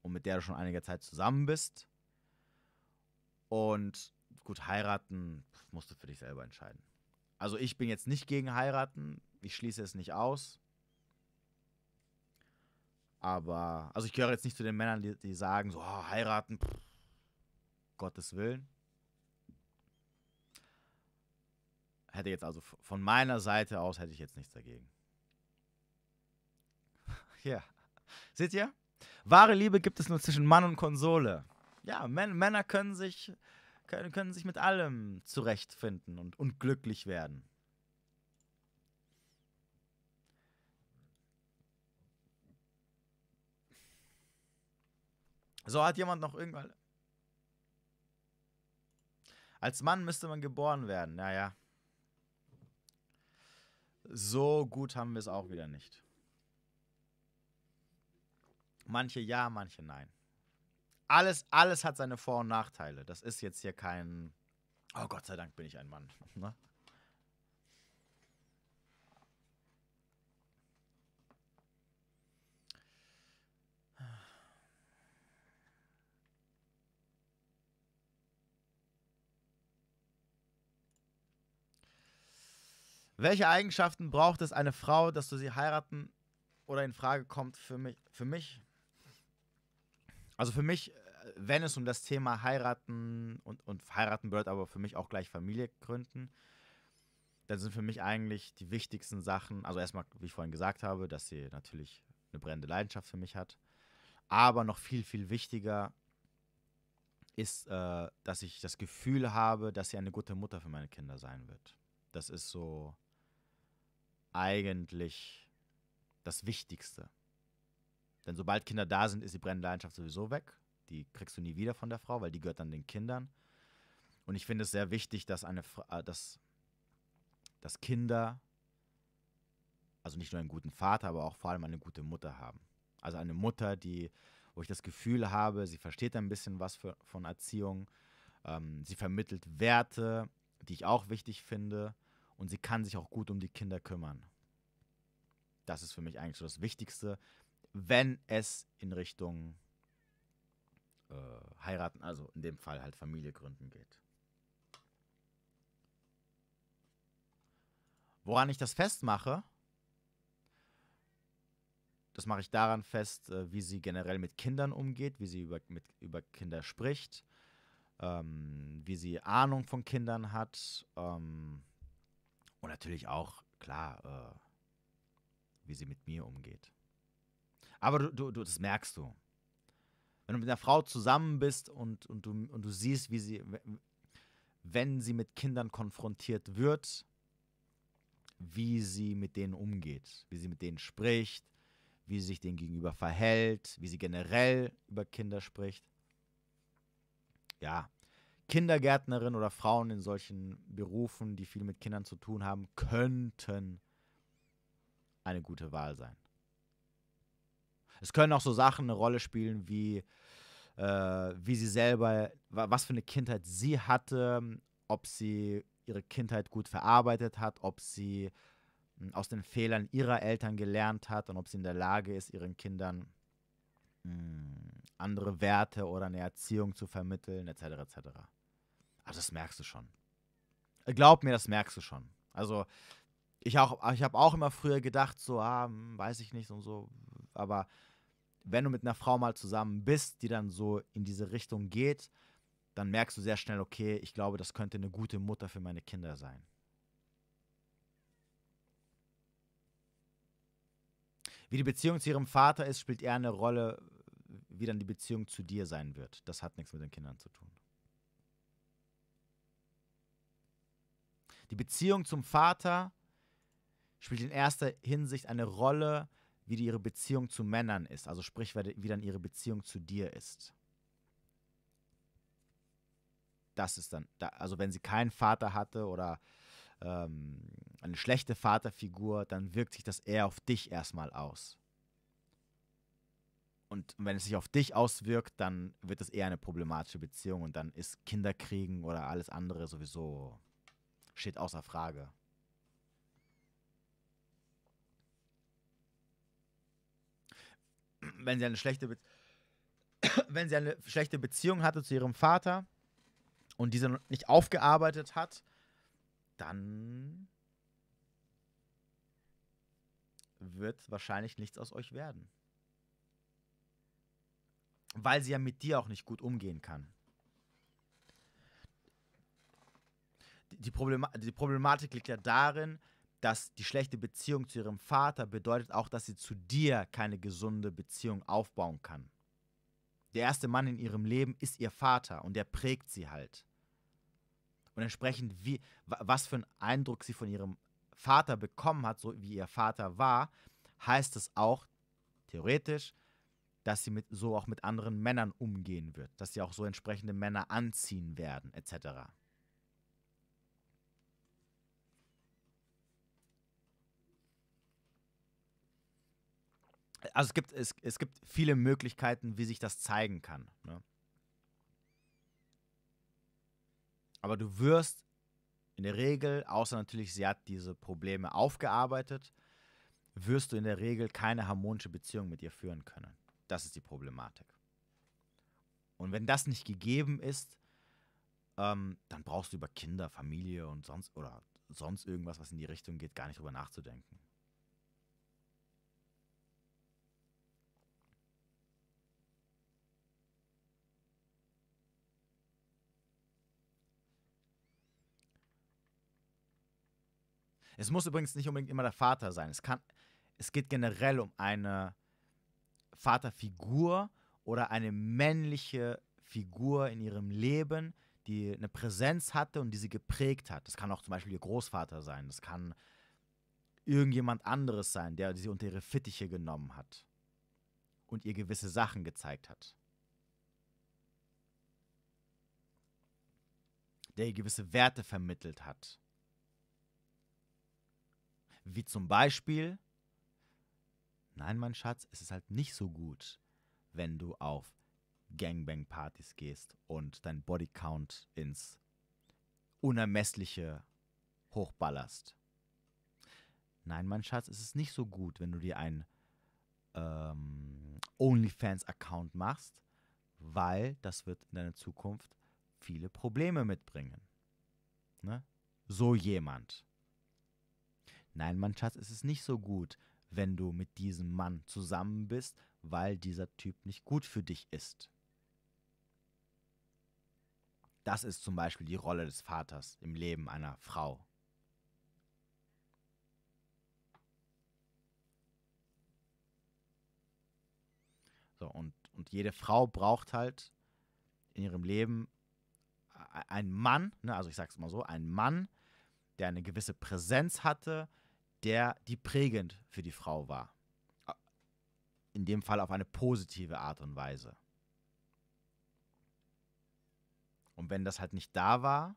und mit der du schon einige Zeit zusammen bist. Und gut, heiraten musst du für dich selber entscheiden. Also ich bin jetzt nicht gegen heiraten, ich schließe es nicht aus. Aber, also ich gehöre jetzt nicht zu den Männern, die, die sagen, so, oh, heiraten, pff, Gottes Willen. hätte jetzt also von meiner Seite aus hätte ich jetzt nichts dagegen. ja. Seht ihr? Wahre Liebe gibt es nur zwischen Mann und Konsole. Ja, Män Männer können sich, können, können sich mit allem zurechtfinden und, und glücklich werden. So hat jemand noch irgendwann. Als Mann müsste man geboren werden, naja. So gut haben wir es auch wieder nicht. Manche ja, manche nein. Alles, alles hat seine Vor- und Nachteile. Das ist jetzt hier kein, oh Gott sei Dank bin ich ein Mann. Ne? Welche Eigenschaften braucht es eine Frau, dass du sie heiraten oder in Frage kommt für mich? Für mich? Also für mich, äh, wenn es um das Thema heiraten und, und heiraten wird, aber für mich auch gleich Familie gründen, dann sind für mich eigentlich die wichtigsten Sachen, also erstmal, wie ich vorhin gesagt habe, dass sie natürlich eine brennende Leidenschaft für mich hat, aber noch viel, viel wichtiger ist, äh, dass ich das Gefühl habe, dass sie eine gute Mutter für meine Kinder sein wird. Das ist so eigentlich das Wichtigste. Denn sobald Kinder da sind, ist die brennende Leidenschaft sowieso weg. Die kriegst du nie wieder von der Frau, weil die gehört dann den Kindern. Und ich finde es sehr wichtig, dass, eine, äh, dass, dass Kinder, also nicht nur einen guten Vater, aber auch vor allem eine gute Mutter haben. Also eine Mutter, die, wo ich das Gefühl habe, sie versteht ein bisschen was für, von Erziehung. Ähm, sie vermittelt Werte, die ich auch wichtig finde und sie kann sich auch gut um die Kinder kümmern. Das ist für mich eigentlich so das Wichtigste, wenn es in Richtung äh, heiraten, also in dem Fall halt Familie gründen geht. Woran ich das festmache, das mache ich daran fest, äh, wie sie generell mit Kindern umgeht, wie sie über, mit, über Kinder spricht, ähm, wie sie Ahnung von Kindern hat, ähm, und natürlich auch, klar, äh, wie sie mit mir umgeht. Aber du, du, du, das merkst du. Wenn du mit einer Frau zusammen bist und, und, du, und du siehst, wie sie, wenn sie mit Kindern konfrontiert wird, wie sie mit denen umgeht, wie sie mit denen spricht, wie sie sich denen gegenüber verhält, wie sie generell über Kinder spricht. Ja, Kindergärtnerinnen oder Frauen in solchen Berufen, die viel mit Kindern zu tun haben, könnten eine gute Wahl sein. Es können auch so Sachen eine Rolle spielen wie, äh, wie sie selber, was für eine Kindheit sie hatte, ob sie ihre Kindheit gut verarbeitet hat, ob sie hm, aus den Fehlern ihrer Eltern gelernt hat und ob sie in der Lage ist, ihren Kindern mh, hm, andere Werte oder eine Erziehung zu vermitteln, etc. etc. Ach, also, das merkst du schon. Glaub mir, das merkst du schon. Also, ich, auch, ich habe auch immer früher gedacht, so, ah, hm, weiß ich nicht und so. Aber wenn du mit einer Frau mal zusammen bist, die dann so in diese Richtung geht, dann merkst du sehr schnell, okay, ich glaube, das könnte eine gute Mutter für meine Kinder sein. Wie die Beziehung zu ihrem Vater ist, spielt eher eine Rolle, wie dann die Beziehung zu dir sein wird. Das hat nichts mit den Kindern zu tun. Die Beziehung zum Vater spielt in erster Hinsicht eine Rolle, wie ihre Beziehung zu Männern ist, also sprich, wie dann ihre Beziehung zu dir ist. Das ist dann, also wenn sie keinen Vater hatte oder ähm, eine schlechte Vaterfigur, dann wirkt sich das eher auf dich erstmal aus. Und wenn es sich auf dich auswirkt, dann wird es eher eine problematische Beziehung und dann ist Kinderkriegen oder alles andere sowieso steht außer Frage. Wenn sie eine schlechte, Be wenn sie eine schlechte Beziehung hatte zu ihrem Vater und diese nicht aufgearbeitet hat, dann wird wahrscheinlich nichts aus euch werden. Weil sie ja mit dir auch nicht gut umgehen kann. die, Problema die Problematik liegt ja darin, dass die schlechte Beziehung zu ihrem Vater bedeutet auch, dass sie zu dir keine gesunde Beziehung aufbauen kann. Der erste Mann in ihrem Leben ist ihr Vater und der prägt sie halt. Und entsprechend, wie, was für einen Eindruck sie von ihrem Vater bekommen hat, so wie ihr Vater war, heißt es auch theoretisch, dass sie mit, so auch mit anderen Männern umgehen wird, dass sie auch so entsprechende Männer anziehen werden, etc. also es gibt, es, es gibt viele Möglichkeiten, wie sich das zeigen kann. Ne? Aber du wirst in der Regel, außer natürlich, sie hat diese Probleme aufgearbeitet, wirst du in der Regel keine harmonische Beziehung mit ihr führen können. Das ist die Problematik. Und wenn das nicht gegeben ist, ähm, dann brauchst du über Kinder, Familie und sonst oder sonst irgendwas, was in die Richtung geht, gar nicht drüber nachzudenken. Es muss übrigens nicht unbedingt immer der Vater sein. Es, kann, es geht generell um eine Vaterfigur oder eine männliche Figur in ihrem Leben, die eine Präsenz hatte und die sie geprägt hat. Das kann auch zum Beispiel ihr Großvater sein. Das kann irgendjemand anderes sein, der sie unter ihre Fittiche genommen hat und ihr gewisse Sachen gezeigt hat. Der ihr gewisse Werte vermittelt hat. Wie zum Beispiel, nein, mein Schatz, es ist halt nicht so gut, wenn du auf Gangbang-Partys gehst und dein Bodycount ins Unermessliche hochballerst. Nein, mein Schatz, es ist nicht so gut, wenn du dir einen ähm, OnlyFans-Account machst, weil das wird in deiner Zukunft viele Probleme mitbringen. Ne? So jemand nein, mein Schatz, es ist nicht so gut, wenn du mit diesem Mann zusammen bist, weil dieser Typ nicht gut für dich ist. Das ist zum Beispiel die Rolle des Vaters im Leben einer Frau. So, und, und jede Frau braucht halt in ihrem Leben einen Mann, ne, also ich sag's mal so, einen Mann, der eine gewisse Präsenz hatte, der, die prägend für die Frau war. In dem Fall auf eine positive Art und Weise. Und wenn das halt nicht da war,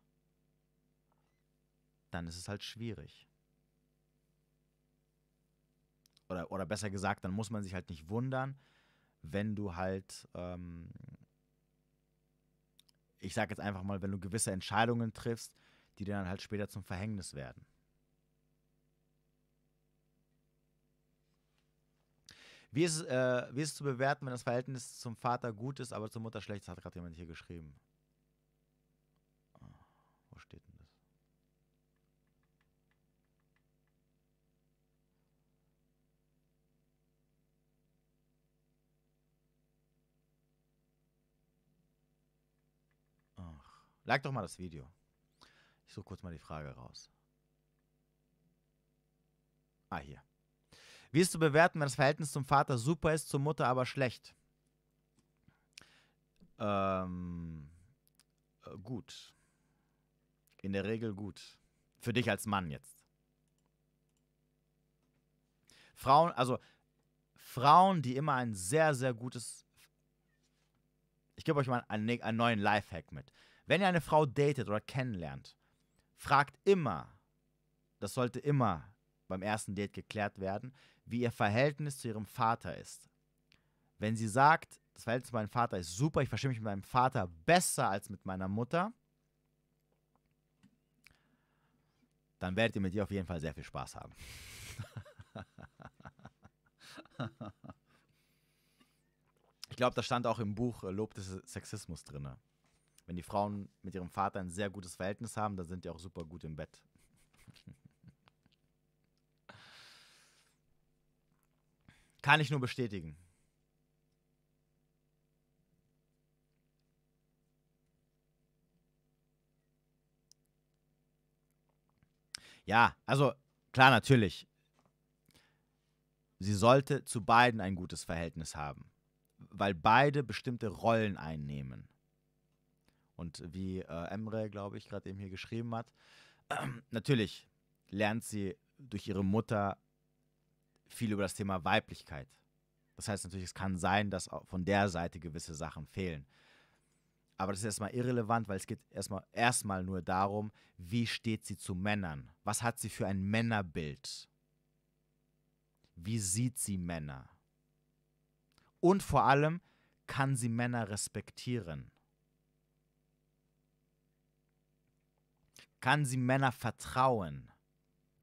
dann ist es halt schwierig. Oder, oder besser gesagt, dann muss man sich halt nicht wundern, wenn du halt, ähm, ich sag jetzt einfach mal, wenn du gewisse Entscheidungen triffst, die dir dann halt später zum Verhängnis werden. Wie ist, es, äh, wie ist es zu bewerten, wenn das Verhältnis zum Vater gut ist, aber zur Mutter schlecht? Das hat gerade jemand hier geschrieben. Ah, wo steht denn das? Ach, like doch mal das Video. Ich suche kurz mal die Frage raus. Ah, hier. Wirst du bewerten, wenn das Verhältnis zum Vater super ist, zur Mutter aber schlecht? Ähm, äh, gut. In der Regel gut. Für dich als Mann jetzt. Frauen, also Frauen, die immer ein sehr, sehr gutes. Ich gebe euch mal einen, einen neuen Lifehack mit. Wenn ihr eine Frau datet oder kennenlernt, fragt immer, das sollte immer beim ersten Date geklärt werden, wie ihr Verhältnis zu ihrem Vater ist. Wenn sie sagt, das Verhältnis zu meinem Vater ist super, ich verstehe mich mit meinem Vater besser als mit meiner Mutter, dann werdet ihr mit ihr auf jeden Fall sehr viel Spaß haben. ich glaube, das stand auch im Buch äh, Lob des Sexismus drin. Wenn die Frauen mit ihrem Vater ein sehr gutes Verhältnis haben, dann sind die auch super gut im Bett. Kann ich nur bestätigen. Ja, also klar, natürlich. Sie sollte zu beiden ein gutes Verhältnis haben, weil beide bestimmte Rollen einnehmen. Und wie äh, Emre, glaube ich, gerade eben hier geschrieben hat, ähm, natürlich lernt sie durch ihre Mutter viel über das Thema Weiblichkeit. Das heißt natürlich, es kann sein, dass von der Seite gewisse Sachen fehlen. Aber das ist erstmal irrelevant, weil es geht erstmal, erstmal nur darum, wie steht sie zu Männern? Was hat sie für ein Männerbild? Wie sieht sie Männer? Und vor allem, kann sie Männer respektieren? Kann sie Männer vertrauen?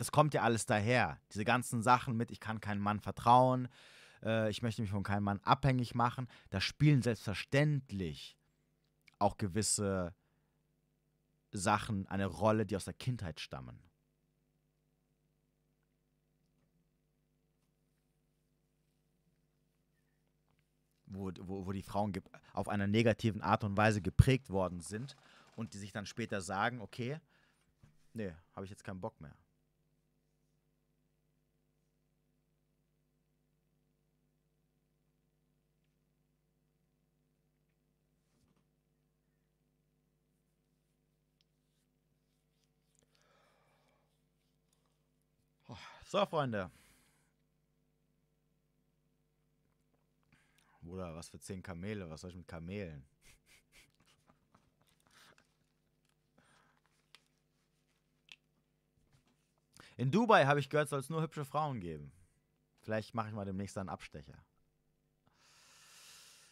das kommt ja alles daher. Diese ganzen Sachen mit, ich kann keinem Mann vertrauen, äh, ich möchte mich von keinem Mann abhängig machen, da spielen selbstverständlich auch gewisse Sachen eine Rolle, die aus der Kindheit stammen. Wo, wo, wo die Frauen auf einer negativen Art und Weise geprägt worden sind und die sich dann später sagen, okay, nee, habe ich jetzt keinen Bock mehr. So, Freunde. Bruder, was für zehn Kamele? Was soll ich mit Kamelen? In Dubai habe ich gehört, soll es nur hübsche Frauen geben. Vielleicht mache ich mal demnächst einen Abstecher.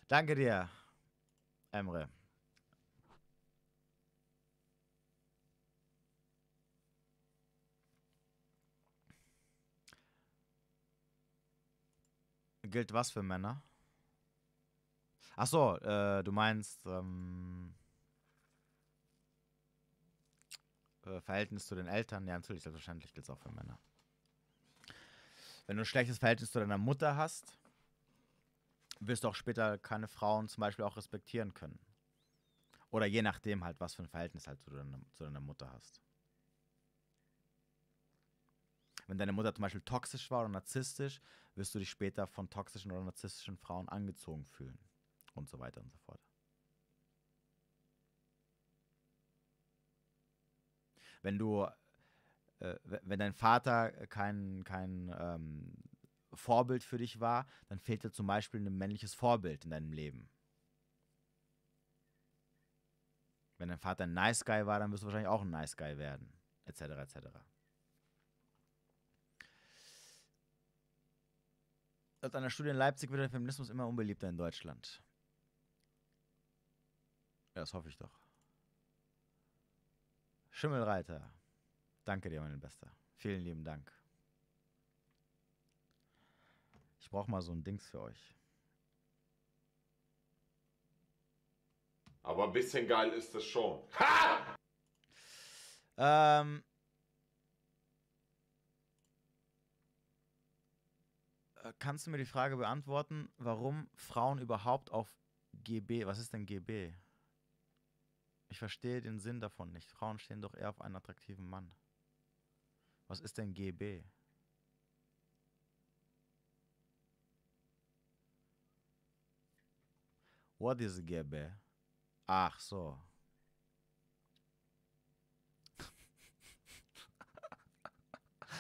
Danke dir, Emre. Gilt was für Männer? Ach so, äh, du meinst ähm, äh, Verhältnis zu den Eltern? Ja, natürlich, selbstverständlich gilt es auch für Männer. Wenn du ein schlechtes Verhältnis zu deiner Mutter hast, wirst du auch später keine Frauen zum Beispiel auch respektieren können. Oder je nachdem halt, was für ein Verhältnis halt zu deiner, zu deiner Mutter hast wenn deine Mutter zum Beispiel toxisch war oder narzisstisch, wirst du dich später von toxischen oder narzisstischen Frauen angezogen fühlen. Und so weiter und so fort. Wenn du, äh, wenn dein Vater kein, kein ähm, Vorbild für dich war, dann fehlt dir zum Beispiel ein männliches Vorbild in deinem Leben. Wenn dein Vater ein Nice Guy war, dann wirst du wahrscheinlich auch ein Nice Guy werden, etc. etc. Laut einer Studie in Leipzig wird der Feminismus immer unbeliebter in Deutschland. Ja, das hoffe ich doch. Schimmelreiter. Danke dir, mein Bester. Vielen lieben Dank. Ich brauche mal so ein Dings für euch. Aber ein bisschen geil ist das schon. Ha! Ähm, Äh, kannst du mir die Frage beantworten, warum Frauen überhaupt auf GB, was ist denn GB? Ich verstehe den Sinn davon nicht. Frauen stehen doch eher auf einen attraktiven Mann. Was ist denn GB? What is GB? Ach so.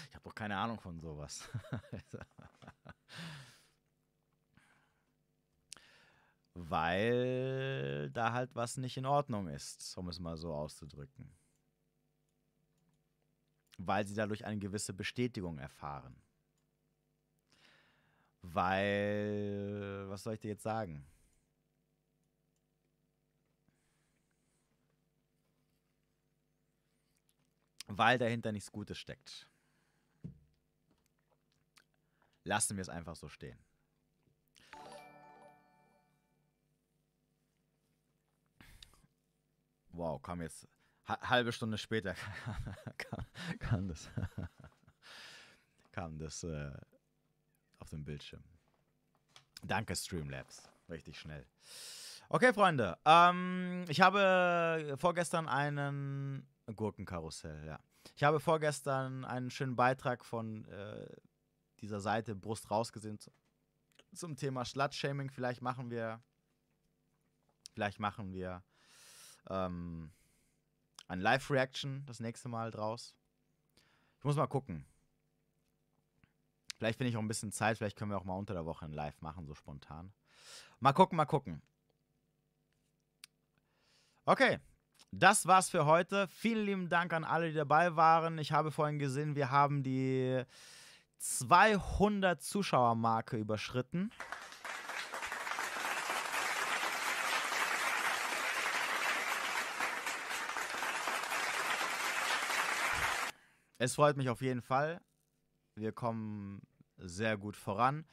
ich habe doch keine Ahnung von sowas. weil da halt was nicht in Ordnung ist, um es mal so auszudrücken. Weil sie dadurch eine gewisse Bestätigung erfahren. Weil, was soll ich dir jetzt sagen? Weil dahinter nichts Gutes steckt. Lassen wir es einfach so stehen. Wow, kam jetzt halbe Stunde später kam, kam, das, kam das äh, auf dem Bildschirm. Danke, Streamlabs. Richtig schnell. Okay, Freunde. Ähm, ich habe vorgestern einen Gurkenkarussell, ja. Ich habe vorgestern einen schönen Beitrag von äh, dieser Seite Brust rausgesehen zum Thema Slutshaming. Vielleicht machen wir, vielleicht machen wir ähm, eine Live-Reaction das nächste Mal draus. Ich muss mal gucken. Vielleicht finde ich auch ein bisschen Zeit, vielleicht können wir auch mal unter der Woche ein Live machen, so spontan. Mal gucken, mal gucken. Okay, das war's für heute. Vielen lieben Dank an alle, die dabei waren. Ich habe vorhin gesehen, wir haben die 200 Zuschauer-Marke überschritten. Es freut mich auf jeden Fall. Wir kommen sehr gut voran,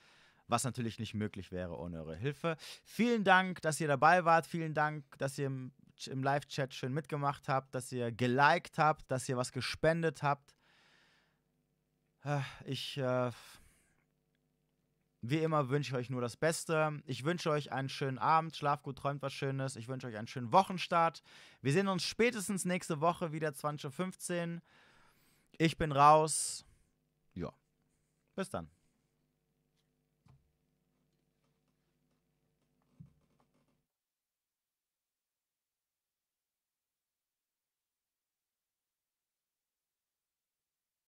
was natürlich nicht möglich wäre ohne eure Hilfe. Vielen Dank, dass ihr dabei wart. Vielen Dank, dass ihr im, im Live-Chat schön mitgemacht habt, dass ihr geliked habt, dass ihr was gespendet habt. Äh, ich, äh, wie immer, wünsche euch nur das Beste. Ich wünsche euch einen schönen Abend. Schlaf gut, träumt was Schönes. Ich wünsche euch einen schönen Wochenstart. Wir sehen uns spätestens nächste Woche wieder 20.15 Uhr. Ich bin raus. Ja. Bis dann.